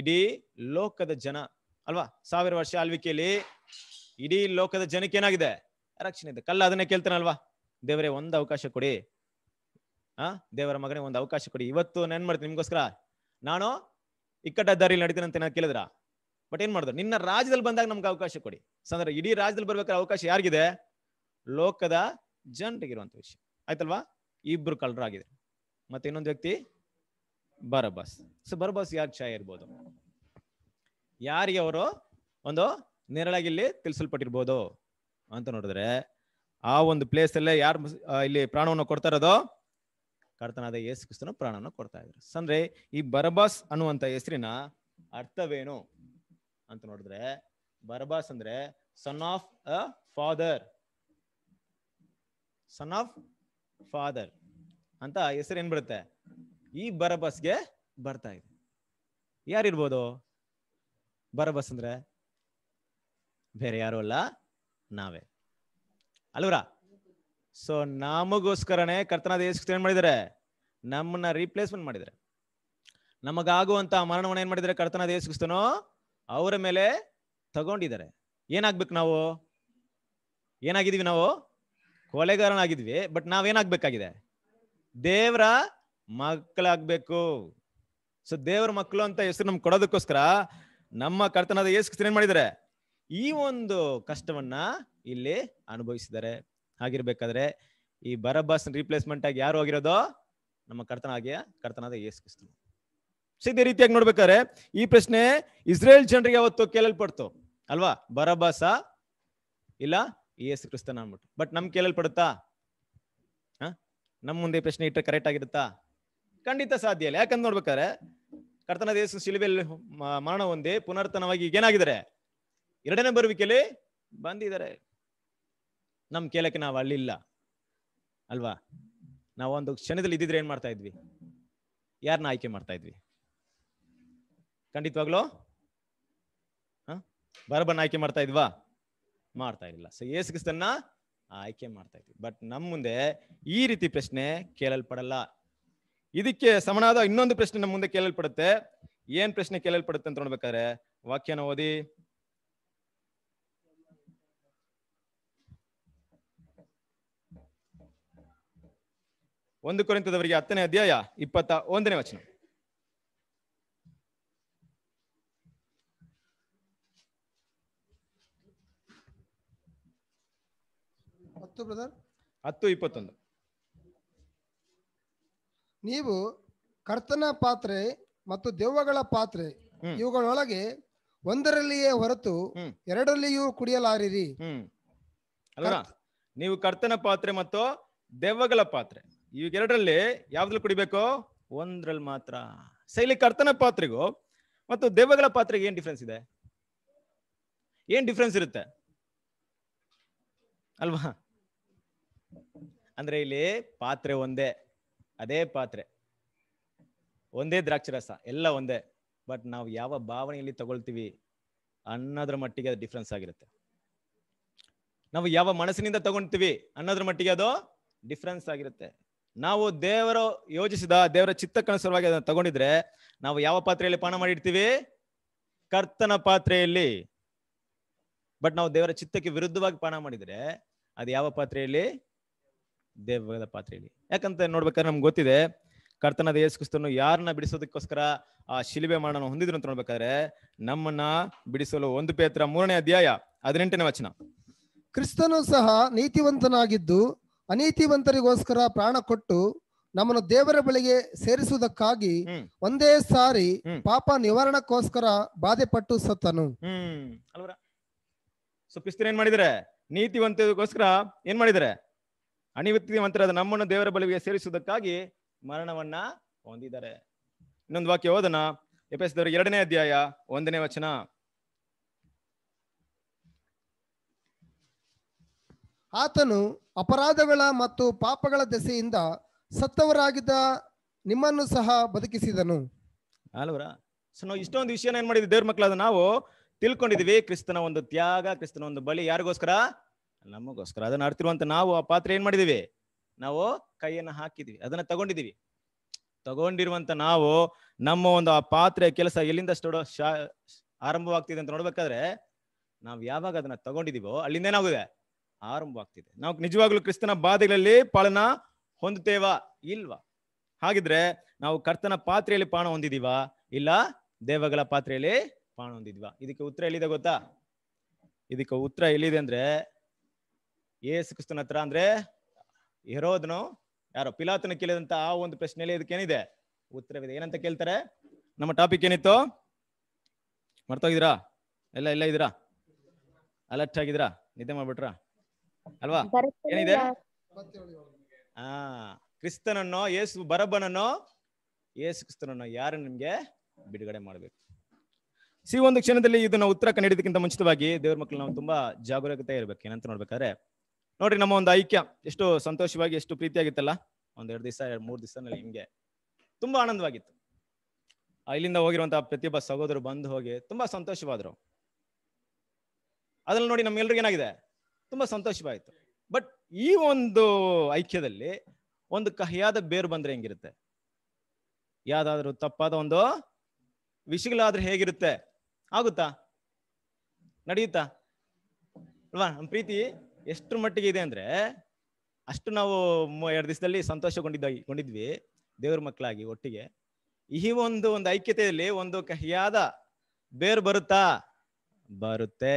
Speaker 2: ಇಡೀ ಲೋಕದ ಜನ ಅಲ್ವಾ ಸಾವಿರ ವರ್ಷ ಆಳ್ವಿಕೆಯಲ್ಲಿ ಇಡೀ ಲೋಕದ ಜನಕ್ಕೆ ಏನಾಗಿದೆ ರಕ್ಷಣೆ ಇದೆ ಕಲ್ಲ ಅದನ್ನೇ ಕೇಳ್ತಾನಲ್ವಾ ದೇವರೇ ಒಂದು ಅವಕಾಶ ಕೊಡಿ ಹಾ ದೇವರ ಮಗನೇ ಒಂದು ಅವಕಾಶ ಕೊಡಿ ಇವತ್ತು ನಾನು ಮಾಡ್ತೀನಿ ನಿಮ್ಗೋಸ್ಕರ ನಾನು ಇಕ್ಕಟ್ಟ ದಾರಿಲಿ ಅಂತ ನಾನು ಕೇಳಿದ್ರ ಬಟ್ ಏನ್ ಮಾಡಿದ್ರು ನಿನ್ನ ರಾಜ್ಯದಲ್ಲಿ ಬಂದಾಗ ನಮ್ಗೆ ಅವಕಾಶ ಕೊಡಿ ಸಂದ್ರೆ ಇಡೀ ರಾಜ್ಯದಲ್ಲಿ ಬರ್ಬೇಕಾದ್ರೆ ಅವಕಾಶ ಯಾರಿಗಿದೆ ಲೋಕದ ಜನರಿಗಿರುವಂತ ವಿಷಯ ಆಯ್ತಲ್ವಾ ಇಬ್ರು ಆಗಿದ್ರು ಮತ್ತೆ ಇನ್ನೊಂದು ವ್ಯಕ್ತಿ ಬರಬಾಸ್ ಸೊ ಬರಬಾಸ್ ಯಾರು ಛಾಯ ಇರ್ಬೋದು ಯಾರಿಗೆ ಅವರು ಒಂದು ನೇರಳಾಗಿ ಇಲ್ಲಿ ತಿಳಿಸಲ್ಪಟ್ಟಿರ್ಬೋದು ಅಂತ ನೋಡಿದ್ರೆ ಆ ಒಂದು ಪ್ಲೇಸ್ ಅಲ್ಲೇ ಯಾರು ಇಲ್ಲಿ ಪ್ರಾಣವನ್ನು ಕೊಡ್ತಾ ಇರೋದು ಕರ್ತನಾದ ಯೇಸು ಕ್ರಿಸ್ತನು ಪ್ರಾಣವನ್ನು ಕೊಡ್ತಾ ಇದ್ರು ಅಂದ್ರೆ ಈ ಬರಬಾಸ್ ಅನ್ನುವಂತ ಹೆಸರಿನ ಅರ್ಥವೇನು ಅಂತ ನೋಡಿದ್ರೆ ಬರಬಾಸ್ ಅಂದ್ರೆ son of a father son of father ಅಂತ ಹೆಸರು ಏನ್ ಬರುತ್ತೆ ಈ ಬರಬಾಸ್ಗೆ ಬರ್ತಾ ಇದೆ ಯಾರಿರ್ಬೋದು ಬರಬಸ್ ಅಂದ್ರೆ ಬೇರೆ ಯಾರು ಅಲ್ಲ ನಾವೇ ಅಲ್ವರಾ ಸೊ ನಮಗೋಸ್ಕರನೇ ಕರ್ತನಾದ ಏಸು ಏನ್ ಮಾಡಿದ್ದಾರೆ ನಮ್ಮನ್ನ ರೀಪ್ಲೇಸ್ಮೆಂಟ್ ಮಾಡಿದ್ದಾರೆ ನಮಗಾಗುವಂತ ಮರಣವನ್ನು ಏನ್ ಮಾಡಿದ್ದಾರೆ ಕರ್ತನಾದ ದೇಶಕ್ರಿಸ್ತನೋ ಅವರ ಮೇಲೆ ತಗೊಂಡಿದ್ದಾರೆ ಏನಾಗ್ಬೇಕು ನಾವು ಏನಾಗಿದ್ವಿ ನಾವು ಕೊಲೆಗಾರನಾಗಿದ್ವಿ ಬಟ್ ನಾವೇನಾಗ್ಬೇಕಾಗಿದೆ ದೇವರ ಮಕ್ಕಳಾಗ್ಬೇಕು ಸೊ ದೇವರ ಮಕ್ಕಳು ಅಂತ ಹೆಸರು ನಮ್ಗೆ ಕೊಡೋದಕ್ಕೋಸ್ಕರ ನಮ್ಮ ಕರ್ತನಾದ ಏನ್ ಮಾಡಿದ್ದಾರೆ ಈ ಒಂದು ಕಷ್ಟವನ್ನ ಇಲ್ಲಿ ಅನುಭವಿಸಿದ್ದಾರೆ ಆಗಿರ್ಬೇಕಾದ್ರೆ ಈ ಬರಬಸ್ ರೀಪ್ಲೇಸ್ಮೆಂಟ್ ಆಗಿ ಯಾರು ಆಗಿರೋದು ನಮ್ಮ ಕರ್ತನ ಆಗಿಯ ಕರ್ತನಾದ ಯೇಸು ಕ್ರಿಸ್ತನು ರೀತಿಯಾಗಿ ನೋಡ್ಬೇಕಾದ್ರೆ ಈ ಪ್ರಶ್ನೆ ಇಸ್ರೇಲ್ ಜನರಿಗೆ ಅವತ್ತು ಕೇಳಲ್ಪಡ್ತು ಅಲ್ವಾ ಬರಬಾಸ ಇಲ್ಲ ಯೇಸು ಕ್ರಿಸ್ತನ ಅನ್ಬಿಟ್ಟು ಬಟ್ ನಮ್ ಕೇಳಲ್ಪಡುತ್ತಾ ನಮ್ಮ ಮುಂದೆ ಪ್ರಶ್ನೆ ಇಟ್ಟರೆ ಕರೆಕ್ಟ್ ಆಗಿರುತ್ತಾ ಖಂಡಿತ ಸಾಧ್ಯ ಇಲ್ಲ ಯಾಕಂದ್ ನೋಡ್ಬೇಕಾದ್ರೆ ಕರ್ತನಾದ ಯೇಸು ಶಿಲುಬೆಯಲ್ಲಿ ಮರಣ ಹೊಂದಿ ಪುನರ್ತನವಾಗಿ ಏನಾಗಿದ್ದಾರೆ ಎರಡನೇ ಬರುವಿಕೆಯಲ್ಲಿ ಬಂದಿದ್ದಾರೆ ನಮ್ ಕೇಳಕ್ಕೆ ನಾವು ಅಲ್ಲಿಲ್ಲ ಅಲ್ವಾ ನಾವೊಂದು ಕ್ಷಣದಲ್ಲಿ ಇದ್ದಿದ್ರೆ ಏನ್ ಮಾಡ್ತಾ ಇದ್ವಿ ಯಾರನ್ನ ಆಯ್ಕೆ ಮಾಡ್ತಾ ಇದ್ವಿ ಖಂಡಿತವಾಗ್ಲೋ ಹ ಬರಬನ್ನ ಆಯ್ಕೆ ಮಾಡ್ತಾ ಇದ್ವಾ ಮಾಡ್ತಾ ಇರ್ಲಿಲ್ಲ ಸೊ ಏಸು ಕ್ರಿಸ್ತನ್ನ ಆಯ್ಕೆ ಮಾಡ್ತಾ ಇದ್ವಿ ಬಟ್ ನಮ್ಮ ಮುಂದೆ ಈ ರೀತಿ ಪ್ರಶ್ನೆ ಕೇಳಲ್ಪಡಲ್ಲ ಇದಕ್ಕೆ ಸಮನಾದ ಇನ್ನೊಂದು ಪ್ರಶ್ನೆ ನಮ್ಮ ಮುಂದೆ ಕೇಳಲ್ಪಡುತ್ತೆ ಏನ್ ಪ್ರಶ್ನೆ ಕೇಳಲ್ಪಡುತ್ತೆ ಅಂತ ನೋಡ್ಬೇಕಾದ್ರೆ ವಾಕ್ಯನ ಓದಿ ಒಂದು ಕುರಿತದವರಿಗೆ ಹತ್ತನೇ ಅಧ್ಯಾಯ ಇಪ್ಪತ್ತ ಒಂದನೇ ವಚನ ಹತ್ತು ಹತ್ತು ಇಪ್ಪತ್ತೊಂದು
Speaker 3: ನೀವು ಕರ್ತನ ಪಾತ್ರೆ ಮತ್ತು ದೆವ್ವಗಳ ಪಾತ್ರೆ ಇವುಗಳೊಳಗೆ ಒಂದರಲ್ಲಿಯೇ ಹೊರತು ಎರಡರಲ್ಲಿಯೂ ಕುಡಿಯಲಾರಿರಿ
Speaker 2: ಅಲ್ಲ ನೀವು ಕರ್ತನ ಪಾತ್ರೆ ಮತ್ತು ದೆವ್ವಗಳ ಪಾತ್ರೆ ಇವೆರಡರಲ್ಲಿ ಯಾವ್ದ್ರಲ್ಲಿ ಕುಡಿಬೇಕು ಒಂದ್ರಲ್ಲಿ ಮಾತ್ರ ಶೈಲಿ ಕರ್ತನ ಪಾತ್ರೆಗೂ ಮತ್ತು ದೇವಗಳ ಪಾತ್ರೆಗೆ ಏನ್ ಡಿಫ್ರೆನ್ಸ್ ಇದೆ ಏನ್ ಡಿಫ್ರೆನ್ಸ್ ಇರುತ್ತೆ ಅಲ್ವಾ ಅಂದ್ರೆ ಇಲ್ಲಿ ಪಾತ್ರೆ ಒಂದೇ ಅದೇ ಪಾತ್ರೆ ಒಂದೇ ದ್ರಾಕ್ಷರಸ ಎಲ್ಲ ಒಂದೇ ಬಟ್ ನಾವು ಯಾವ ಭಾವನೆಯಲ್ಲಿ ತಗೊಳ್ತೀವಿ ಅನ್ನೋದ್ರ ಮಟ್ಟಿಗೆ ಅದು ಡಿಫ್ರೆನ್ಸ್ ಆಗಿರುತ್ತೆ ನಾವು ಯಾವ ಮನಸ್ಸಿನಿಂದ ತಗೊಳ್ತೀವಿ ಅನ್ನೋದ್ರ ಮಟ್ಟಿಗೆ ಅದು ಡಿಫ್ರೆನ್ಸ್ ಆಗಿರುತ್ತೆ ನಾವು ದೇವರು ಯೋಜಿಸಿದ ದೇವರ ಚಿತ್ತಕ್ಕನುಸಾರವಾಗಿ ಅದನ್ನು ತಗೊಂಡಿದ್ರೆ ನಾವು ಯಾವ ಪಾತ್ರೆಯಲ್ಲಿ ಪಾನ ಮಾಡಿರ್ತೀವಿ ಕರ್ತನ ಪಾತ್ರೆಯಲ್ಲಿ ಬಟ್ ನಾವು ದೇವರ ಚಿತ್ತಕ್ಕೆ ವಿರುದ್ಧವಾಗಿ ಪಾನ ಮಾಡಿದ್ರೆ ಅದು ಯಾವ ಪಾತ್ರೆಯಲ್ಲಿ ದೇವರ ಪಾತ್ರೆಯಲ್ಲಿ ಯಾಕಂತ ನೋಡ್ಬೇಕಾದ್ರೆ ನಮ್ಗೆ ಗೊತ್ತಿದೆ ಕರ್ತನದ ಯೇಸುಕ್ರಿಸ್ತನು ಯಾರನ್ನ ಬಿಡಿಸೋದಕ್ಕೋಸ್ಕರ ಆ ಶಿಲುಬೆ ಮಾಡನ ಹೊಂದಿದ್ರು ಅಂತ ನೋಡ್ಬೇಕಾದ್ರೆ ನಮ್ಮನ್ನ ಬಿಡಿಸಲು ಒಂದು ಪೇತ್ರ ಮೂರನೇ ಅಧ್ಯಾಯ ಹದಿನೆಂಟನೇ ವಚನ
Speaker 3: ಕ್ರಿಸ್ತನು ಸಹ ನೀತಿವಂತನಾಗಿದ್ದು ಅನೀತಿವಂತರಿಗೋಸ್ಕರ ಪ್ರಾಣ ಕೊಟ್ಟು ನಮ್ಮನ್ನು ದೇವರ ಬಳಿಗೆ ಸೇರಿಸುವುದಕ್ಕಾಗಿ ಒಂದೇ ಸಾರಿ ಪಾಪ ನಿವಾರಣಕ್ಕೋಸ್ಕರ ಬಾಧೆ ಪಟ್ಟು ಸತ್ತನು
Speaker 2: ಸೊ ಏನ್ ಮಾಡಿದರೆ ನೀತಿವಂತರಿಗೋಸ್ಕರ ಏನ್ ಮಾಡಿದರೆ ಅನಿವೃತ್ತಿವಂತರಾದ ನಮ್ಮನ್ನು ದೇವರ ಬಳಿಗೆ ಸೇರಿಸುವುದಕ್ಕಾಗಿ ಮರಣವನ್ನ ಹೊಂದಿದ್ದಾರೆ ಇನ್ನೊಂದು ವಾಕ್ಯ ಓದನ ಎಪ್ಪ ಎರಡನೇ ಅಧ್ಯಾಯ ಒಂದನೇ ವಚನ
Speaker 3: ಆತನು ಅಪರಾಧಗಳ ಮತ್ತು ಪಾಪಗಳ ದೆಸೆಯಿಂದ ಸತ್ತವರಾಗಿದ್ದ ನಿಮ್ಮನ್ನು ಸಹ ಬದುಕಿಸಿದನು
Speaker 2: ಅಲ್ವರ ಸೊ ನಾವು ಇಷ್ಟೊಂದು ವಿಷಯನ ಏನ್ ಮಾಡಿದ್ವಿ ದೇವ್ರ ಮಕ್ಕಳಾದ ನಾವು ತಿಳ್ಕೊಂಡಿದೀವಿ ಕ್ರಿಸ್ತನ ಒಂದು ತ್ಯಾಗ ಕ್ರಿಸ್ತನ ಒಂದು ಬಳಿ ಯಾರಿಗೋಸ್ಕರ ನಮಗೋಸ್ಕರ ಅದನ್ನ ಅರ್ತಿರುವಂತ ನಾವು ಆ ಪಾತ್ರ ಏನ್ ಮಾಡಿದೀವಿ ನಾವು ಕೈಯನ್ನು ಹಾಕಿದ್ವಿ ಅದನ್ನ ತಗೊಂಡಿದೀವಿ ತಗೊಂಡಿರುವಂತ ನಾವು ನಮ್ಮ ಒಂದು ಆ ಪಾತ್ರೆ ಕೆಲಸ ಎಲ್ಲಿಂದ ಆರಂಭವಾಗ್ತಿದೆ ಅಂತ ನೋಡ್ಬೇಕಾದ್ರೆ ನಾವು ಯಾವಾಗ ಅದನ್ನ ತಗೊಂಡಿದೀವೋ ಅಲ್ಲಿಂದ ಏನಾಗುದೇ ಆರಂಭವಾಗ್ತಿದೆ ನಾವು ನಿಜವಾಗ್ಲೂ ಕ್ರಿಸ್ತನ ಬಾಧೆಗಳಲ್ಲಿ ಪಾಲನ ಹೊಂದುತ್ತೇವಾ ಇಲ್ವಾ ಹಾಗಿದ್ರೆ ನಾವು ಕರ್ತನ ಪಾತ್ರೆಯಲ್ಲಿ ಪಾಣ ಹೊಂದಿದೀವಾ ಇಲ್ಲ ದೇವಗಳ ಪಾತ್ರೆಯಲ್ಲಿ ಪಾಣ ಹೊಂದಿದ್ವಾ ಇದಕ್ಕೆ ಉತ್ತರ ಎಲ್ಲಿದೆ ಗೊತ್ತಾ ಇದಕ್ಕೆ ಉತ್ತರ ಎಲ್ಲಿದೆ ಅಂದ್ರೆ ಏಸು ಕ್ರಿಸ್ತನ ಹತ್ರ ಅಂದ್ರೆ ಹೆರೋದನು ಯಾರೋ ಪಿಲಾತನ ಕೇಳಿದಂತ ಆ ಒಂದು ಪ್ರಶ್ನೆಯಲ್ಲಿ ಇದಕ್ಕೇನಿದೆ ಉತ್ತರವಿದೆ ಏನಂತ ಕೇಳ್ತಾರೆ ನಮ್ಮ ಟಾಪಿಕ್ ಏನಿತ್ತು ಮರ್ತೋಗಿದ್ದೀರಾ ಎಲ್ಲ ಎಲ್ಲ ಇದೀರಾ ಅಲರ್ಟ್ ಆಗಿದೀರಾ ನಿದ್ದೆ ಮಾಡ್ಬಿಟ್ರಾ ಅಲ್ವಾ ಏನಿದೆ ಆ ಕ್ರಿಸ್ತನನ್ನೋ ಯೇಸು ಬರಬ್ಬನನ್ನೋ ಏಸು ಕ್ರಿಸ್ತನನ್ನೋ ಯಾರು ನಿಮ್ಗೆ ಬಿಡುಗಡೆ ಮಾಡಬೇಕು ಸಿ ಒಂದು ಕ್ಷಣದಲ್ಲಿ ಇದನ್ನ ಉತ್ತರ ಕಂಡಿಡಿದಕ್ಕಿಂತ ಮುಂಚಿತವಾಗಿ ದೇವ್ರ ಮಕ್ಕಳು ನಾವು ತುಂಬಾ ಜಾಗರೂಕತೆ ಇರ್ಬೇಕು ಏನಂತ ನೋಡ್ಬೇಕಾದ್ರೆ ನೋಡ್ರಿ ನಮ್ಮ ಒಂದು ಐಕ್ಯ ಎಷ್ಟು ಸಂತೋಷವಾಗಿ ಎಷ್ಟು ಪ್ರೀತಿಯಾಗಿತ್ತಲ್ಲ ಒಂದ್ ಎರಡು ದಿವಸ ಎರಡು ಮೂರು ದಿವಸ ನಿಮ್ಗೆ ತುಂಬಾ ಆನಂದವಾಗಿತ್ತು ಇಲ್ಲಿಂದ ಹೋಗಿರುವಂತಹ ಪ್ರತಿಭಾ ಸಹೋದರು ಬಂದು ಹೋಗಿ ತುಂಬಾ ಸಂತೋಷವಾದ್ರು ಅದ್ರಲ್ಲಿ ನೋಡಿ ನಮ್ಗೆಲ್ರಿಗೇನಾಗಿದೆ ಏನಾಗಿದೆ ತುಂಬ ಸಂತೋಷವಾಯಿತು ಬಟ್ ಈ ಒಂದು ಐಕ್ಯದಲ್ಲಿ ಒಂದು ಕಹಿಯಾದ ಬೇರು ಬಂದ್ರೆ ಹೆಂಗಿರುತ್ತೆ ಯಾವ್ದಾದ್ರು ತಪ್ಪಾದ ಒಂದು ವಿಷಗಳಾದ್ರೆ ಹೇಗಿರುತ್ತೆ ಆಗುತ್ತಾ ನಡೆಯುತ್ತಾ ಅಲ್ವಾ ನಮ್ಮ ಪ್ರೀತಿ ಎಷ್ಟು ಮಟ್ಟಿಗೆ ಇದೆ ಅಂದ್ರೆ ಅಷ್ಟು ನಾವು ಎರಡು ದಿವಸದಲ್ಲಿ ಸಂತೋಷಗೊಂಡಿದ್ದ ಕೊಂಡಿದ್ವಿ ದೇವ್ರ ಮಕ್ಕಳಾಗಿ ಒಟ್ಟಿಗೆ ಈ ಒಂದು ಒಂದು ಐಕ್ಯತೆಯಲ್ಲಿ ಒಂದು ಕಹಿಯಾದ ಬೇರು ಬರುತ್ತಾ ಬರುತ್ತೆ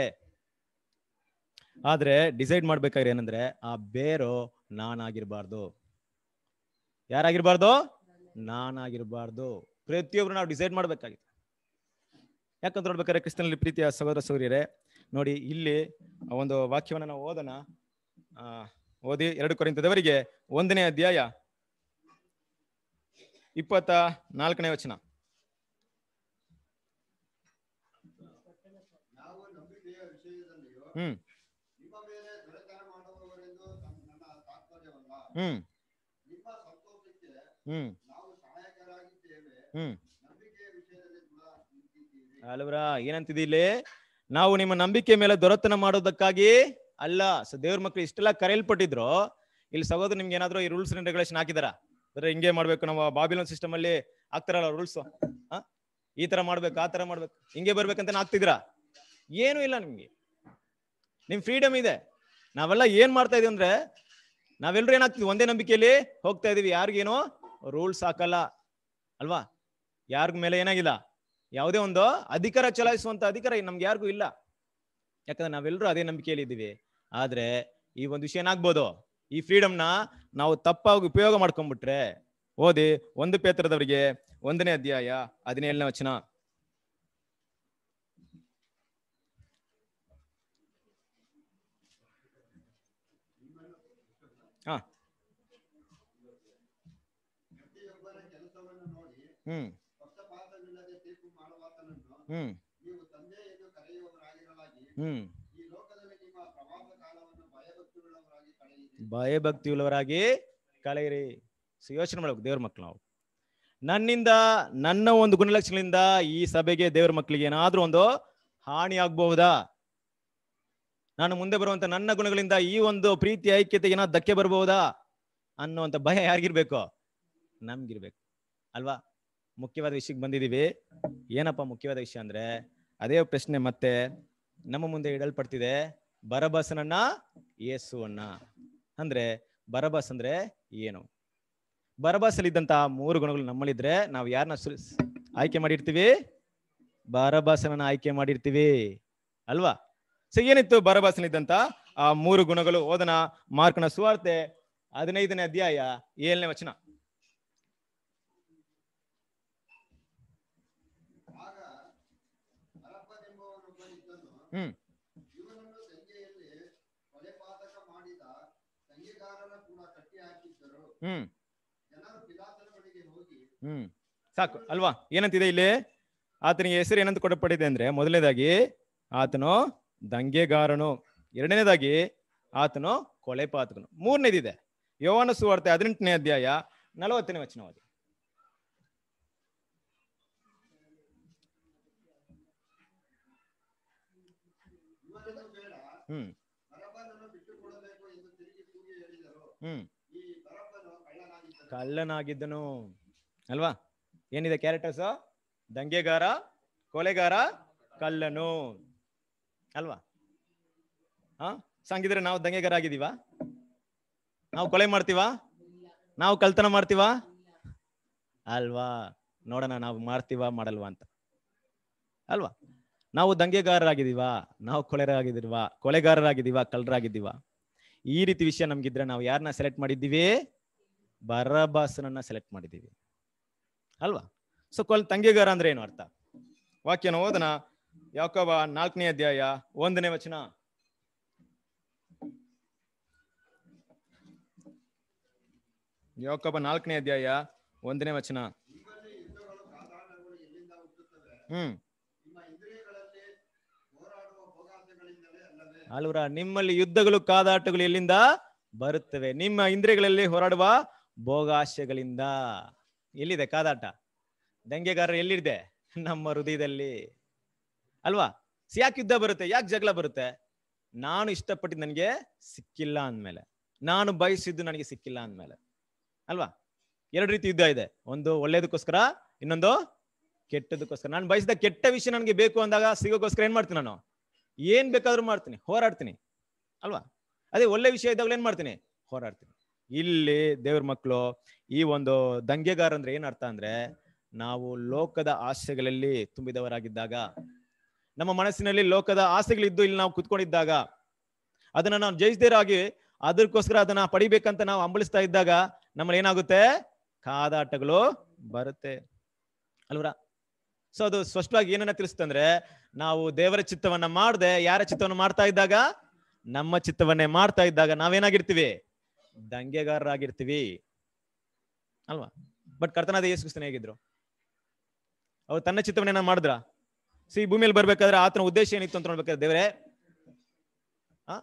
Speaker 2: ಆದ್ರೆ ಡಿಸೈಡ್ ಮಾಡ್ಬೇಕಾದ್ರೆ ಏನಂದ್ರೆ ಆ ಬೇರು ನಾನಾಗಿರ್ಬಾರ್ದು ಯಾರಾಗಿರ್ಬಾರ್ದು ನಾನಾಗಿರ್ಬಾರ್ದು ಪ್ರತಿಯೊಬ್ರು ನಾವು ಡಿಸೈಡ್ ಮಾಡ್ಬೇಕಾಗಿತ್ತು ಯಾಕಂತ ನೋಡ್ಬೇಕಾದ್ರೆ ಕ್ರಿಸ್ತನಲ್ಲಿ ಪ್ರೀತಿಯ ಸಹೋದರ ಸೂರ್ಯರೇ ನೋಡಿ ಇಲ್ಲಿ ಒಂದು ವಾಕ್ಯವನ್ನು ನಾವು ಓದೋಣ ಓದಿ ಎರಡು ಕೊರಿಂತದವರಿಗೆ ಒಂದನೇ ಅಧ್ಯಾಯ ಇಪ್ಪತ್ತ ನಾಲ್ಕನೇ ವಚನ
Speaker 3: ಹ್ಮ್
Speaker 1: ಹ್ಮ್
Speaker 2: ಹ್ಮ್ ಹ್ಮ್ ಇಲ್ಲಿ ನಾವು ನಿಮ್ಮ ನಂಬಿಕೆ ಮೇಲೆ ದೊರೆತನ ಮಾಡೋದಕ್ಕಾಗಿ ಅಲ್ಲ ದೇವ್ರ ಮಕ್ಳು ಇಷ್ಟೆಲ್ಲ ಕರೆಯಲ್ಪಟ್ಟಿದ್ರು ಇಲ್ಲಿ ಸಗೋದ್ರ ನಿಮ್ಗೆ ಏನಾದ್ರು ಈ ರೂಲ್ಸ್ ಅಂಡ್ ರೆಗ್ಯುಲೇಷನ್ ಹಾಕಿದಾರ ಅಂದ್ರೆ ಹಿಂಗೆ ಮಾಡ್ಬೇಕು ನಮ್ಮ ಬಾಬಿಲೋನ್ ಸಿಸ್ಟಮ್ ಅಲ್ಲಿ ಹಾಕ್ತಾರಲ್ಲ ರೂಲ್ಸ್ ಈ ತರ ಮಾಡ್ಬೇಕು ಆ ತರ ಮಾಡ್ಬೇಕು ಹಿಂಗೆ ಬರ್ಬೇಕಂತ ಹಾಕ್ತಿದ್ರ ಏನೂ ಇಲ್ಲ ನಿಮ್ಗೆ ನಿಮ್ ಫ್ರೀಡಮ್ ಇದೆ ನಾವೆಲ್ಲ ಏನ್ ಮಾಡ್ತಾ ಇದೀವಿ ಅಂದ್ರೆ ನಾವೆಲ್ಲರೂ ಏನಾಗ್ತಿದ್ವಿ ಒಂದೇ ನಂಬಿಕೆಯಲ್ಲಿ ಹೋಗ್ತಾ ಇದೀವಿ ಯಾರಿಗೇನು ರೂಲ್ಸ್ ಹಾಕಲ್ಲ ಅಲ್ವಾ ಯಾರ್ಗ ಮೇಲೆ ಏನಾಗಿಲ್ಲ ಯಾವುದೇ ಒಂದು ಅಧಿಕಾರ ಚಲಾಯಿಸುವಂತ ಅಧಿಕಾರ ನಮ್ಗೆ ಯಾರಿಗೂ ಇಲ್ಲ ಯಾಕಂದ್ರೆ ನಾವೆಲ್ಲರೂ ಅದೇ ನಂಬಿಕೆಯಲ್ಲಿ ಇದ್ದೀವಿ ಆದ್ರೆ ಈ ಒಂದು ವಿಷಯ ಏನಾಗ್ಬೋದು ಈ ಫ್ರೀಡಮ್ನ ನಾವು ತಪ್ಪಾಗಿ ಉಪಯೋಗ ಮಾಡ್ಕೊಂಡ್ಬಿಟ್ರೆ ಓದಿ ಒಂದು ಪೇತ್ರದವರಿಗೆ ಒಂದನೇ ಅಧ್ಯಾಯ ಹದಿನೇಳನೇ ವಚನ ಭಯ ಭಕ್ತಿಯುಳ್ಳವರಾಗಿ ಭಯಭಕ್ತಿಯುಳ್ಳವರಾಗಿ ಕಳೆಯಿರಿ ಯೋಚನೆ ಮಾಡ್ಬೇಕು ದೇವ್ರ ಮಕ್ಕಳು ನಾವು ನನ್ನಿಂದ ನನ್ನ ಒಂದು ಗುಣಲಕ್ಷಣದಿಂದ ಈ ಸಭೆಗೆ ದೇವ್ರ ಮಕ್ಳಿಗೆ ಏನಾದ್ರೂ ಒಂದು ಹಾನಿ ಆಗ್ಬಹುದಾ ನಾನು ಮುಂದೆ ಬರುವಂತ ನನ್ನ ಗುಣಗಳಿಂದ ಈ ಒಂದು ಪ್ರೀತಿ ಐಕ್ಯತೆ ಏನಾದ್ರು ಧಕ್ಕೆ ಬರಬಹುದಾ ಅನ್ನುವಂಥ ಭಯ ಯಾರಿಗಿರ್ಬೇಕು ನಮ್ಗಿರ್ಬೇಕು ಅಲ್ವಾ ಮುಖ್ಯವಾದ ವಿಷಯಕ್ಕೆ ಬಂದಿದ್ದೀವಿ ಏನಪ್ಪ ಮುಖ್ಯವಾದ ವಿಷಯ ಅಂದ್ರೆ ಅದೇ ಪ್ರಶ್ನೆ ಮತ್ತೆ ನಮ್ಮ ಮುಂದೆ ಇಡಲ್ಪಡ್ತಿದೆ ಬರಬಸನನ್ನ ಯೇಸುವನ್ನ ಅಂದ್ರೆ ಬರಬಸ್ ಅಂದ್ರೆ ಏನು ಇದ್ದಂತಹ ಮೂರು ಗುಣಗಳು ನಮ್ಮಲ್ಲಿದ್ರೆ ನಾವು ಯಾರನ್ನ ಆಯ್ಕೆ ಮಾಡಿರ್ತೀವಿ ಬರಬಸನನ್ನ ಆಯ್ಕೆ ಮಾಡಿರ್ತೀವಿ ಅಲ್ವಾ ಸೊ ಏನಿತ್ತು ಬರಬಸನಿದ್ದಂತ ಆ ಮೂರು ಗುಣಗಳು ಓದನ ಮಾರ್ಕನ ಸುವಾರ್ತೆ ಹದಿನೈದನೇ ಅಧ್ಯಾಯ ಏಳನೇ ವಚನ ಹ್ಮ್ ಹ್ಮ್ ಹ್ಮ್ ಸಾಕು ಅಲ್ವಾ ಏನಂತಿದೆ ಇಲ್ಲಿ ಆತನಿಗೆ ಹೆಸರು ಏನಂತ ಕೊಡಪಟ್ಟಿದೆ ಅಂದ್ರೆ ಮೊದಲನೇದಾಗಿ ಆತನು ದಂಗೆಗಾರನು ಎರಡನೇದಾಗಿ ಆತನು ಕೊಳೆಪಾತಕನು ಮೂರನೇದಿದೆ ಯೋವನ ಸುವಾರ್ತೆ ಹದಿನೆಂಟನೇ ಅಧ್ಯಾಯ ನಲವತ್ತನೇ ವಚನವಾದ ಹ್ಮ್ ಕಳ್ಳನಾಗಿದ್ದನು ಅಲ್ವಾ ಏನಿದೆ ಕ್ಯಾರೆಕ್ಟರ್ಸ್ ದಂಗೆಗಾರ ಕೊಲೆಗಾರ ಕಳ್ಳನು ಅಲ್ವಾ ಹಾ ಸಂಗಿದ್ರೆ ನಾವು ದಂಗೆಗಾರ ಆಗಿದೀವಾ ನಾವು ಕೊಲೆ ಮಾಡ್ತೀವ ನಾವು ಕಲ್ತನ ಮಾಡ್ತೀವ ಅಲ್ವಾ ನೋಡೋಣ ನಾವು ಮಾಡ್ತೀವ ಮಾಡಲ್ವಾ ಅಂತ ಅಲ್ವಾ ನಾವು ದಂಗೆಗಾರರಾಗಿದ್ದೀವಾ ನಾವು ಕೊಳೆರಾಗಿದ್ದೀವಾ ಕೊಲೆಗಾರರಾಗಿದ್ದೀವಾ ಕಳ್ಳರಾಗಿದ್ದೀವಾ ಈ ರೀತಿ ವಿಷಯ ನಮ್ಗಿದ್ರೆ ನಾವು ಯಾರನ್ನ ಸೆಲೆಕ್ಟ್ ಮಾಡಿದ್ದೀವಿ ಬರಬಾಸನನ್ನ ಸೆಲೆಕ್ಟ್ ಮಾಡಿದ್ದೀವಿ ಅಲ್ವಾ ಸೊ ಕೊಲ್ ತಂಗೆಗಾರ ಅಂದ್ರೆ ಏನು ಅರ್ಥ ವಾಕ್ಯನ ಓದನ ಯಾಕೋಬ ನಾಲ್ಕನೇ ಅಧ್ಯಾಯ ಒಂದನೇ ವಚನ ಯಾಕೋಬ ನಾಲ್ಕನೇ ಅಧ್ಯಾಯ ಒಂದನೇ ವಚನ ಹ್ಮ್ ಅಲ್ವರ ನಿಮ್ಮಲ್ಲಿ ಯುದ್ಧಗಳು ಕಾದಾಟಗಳು ಎಲ್ಲಿಂದ ಬರುತ್ತವೆ ನಿಮ್ಮ ಇಂದ್ರಿಯಗಳಲ್ಲಿ ಹೊರಡುವ ಭೋಗಾಶಯಗಳಿಂದ ಎಲ್ಲಿದೆ ಕಾದಾಟ ದಂಗೆಗಾರರು ಎಲ್ಲಿದೆ ನಮ್ಮ ಹೃದಯದಲ್ಲಿ ಅಲ್ವಾ ಯಾಕೆ ಯುದ್ಧ ಬರುತ್ತೆ ಯಾಕೆ ಜಗಳ ಬರುತ್ತೆ ನಾನು ಇಷ್ಟಪಟ್ಟಿದ್ದು ನನಗೆ ಸಿಕ್ಕಿಲ್ಲ ಅಂದಮೇಲೆ ನಾನು ಬಯಸಿದ್ದು ನನಗೆ ಸಿಕ್ಕಿಲ್ಲ ಅಂದಮೇಲೆ ಅಲ್ವಾ ಎರಡು ರೀತಿ ಯುದ್ಧ ಇದೆ ಒಂದು ಒಳ್ಳೇದಕ್ಕೋಸ್ಕರ ಇನ್ನೊಂದು ಕೆಟ್ಟದಕ್ಕೋಸ್ಕರ ನಾನು ಬಯಸಿದ ಕೆಟ್ಟ ವಿಷಯ ನನಗೆ ಬೇಕು ಅಂದಾಗ ಸಿಗೋಕ್ಕೋಸ್ಕರ ಏನ್ ಮಾಡ್ತೀನಿ ನಾನು ಏನ್ ಬೇಕಾದ್ರೂ ಮಾಡ್ತೀನಿ ಹೋರಾಡ್ತೀನಿ ಅಲ್ವಾ ಅದೇ ಒಳ್ಳೆ ವಿಷಯ ಇದ್ದಾಗಲೇ ಏನ್ ಮಾಡ್ತೀನಿ ಹೋರಾಡ್ತೀನಿ ಇಲ್ಲಿ ದೇವ್ರ ಮಕ್ಕಳು ಈ ಒಂದು ದಂಗೆಗಾರ ಅಂದ್ರೆ ಏನ್ ಅರ್ಥ ಅಂದ್ರೆ ನಾವು ಲೋಕದ ಆಸೆಗಳಲ್ಲಿ ತುಂಬಿದವರಾಗಿದ್ದಾಗ ನಮ್ಮ ಮನಸ್ಸಿನಲ್ಲಿ ಲೋಕದ ಆಸೆಗಳಿದ್ದು ಇಲ್ಲಿ ನಾವು ಕುತ್ಕೊಂಡಿದ್ದಾಗ ಅದನ್ನ ನಾವು ಜಯಿಸದೇರಾಗಿ ಅದಕ್ಕೋಸ್ಕರ ಅದನ್ನ ಪಡಿಬೇಕಂತ ನಾವು ಹಂಬಲಿಸ್ತಾ ಇದ್ದಾಗ ನಮ್ಮಲ್ಲಿ ಏನಾಗುತ್ತೆ ಕಾದಾಟಗಳು ಬರುತ್ತೆ ಅಲ್ವರ ಸೊ ಅದು ಸ್ಪಷ್ಟವಾಗಿ ಏನನ್ನ ತಿಳಿಸ್ತಂದ್ರೆ ನಾವು ದೇವರ ಚಿತ್ತವನ್ನ ಮಾಡದೆ ಯಾರ ಚಿತ್ತವನ್ನ ಮಾಡ್ತಾ ಇದ್ದಾಗ ನಮ್ಮ ಚಿತ್ತವನ್ನೇ ಮಾಡ್ತಾ ಇದ್ದಾಗ ನಾವೇನಾಗಿರ್ತೀವಿ ದಂಗೆಗಾರರಾಗಿರ್ತೀವಿ ಅಲ್ವಾ ಬಟ್ ಕರ್ತನಾದ ಯೇಸು ಕ್ರಿಸ್ತನ ಹೇಗಿದ್ರು ಅವ್ರು ತನ್ನ ಚಿತ್ತವನ್ನ ಮಾಡಿದ್ರ ಸಿ ಭೂಮಿಯಲ್ಲಿ ಬರ್ಬೇಕಾದ್ರೆ ಆತನ ಉದ್ದೇಶ ಏನಿತ್ತು ಅಂತ ನೋಡ್ಬೇಕಾದ್ರೆ ದೇವರೇ ಆ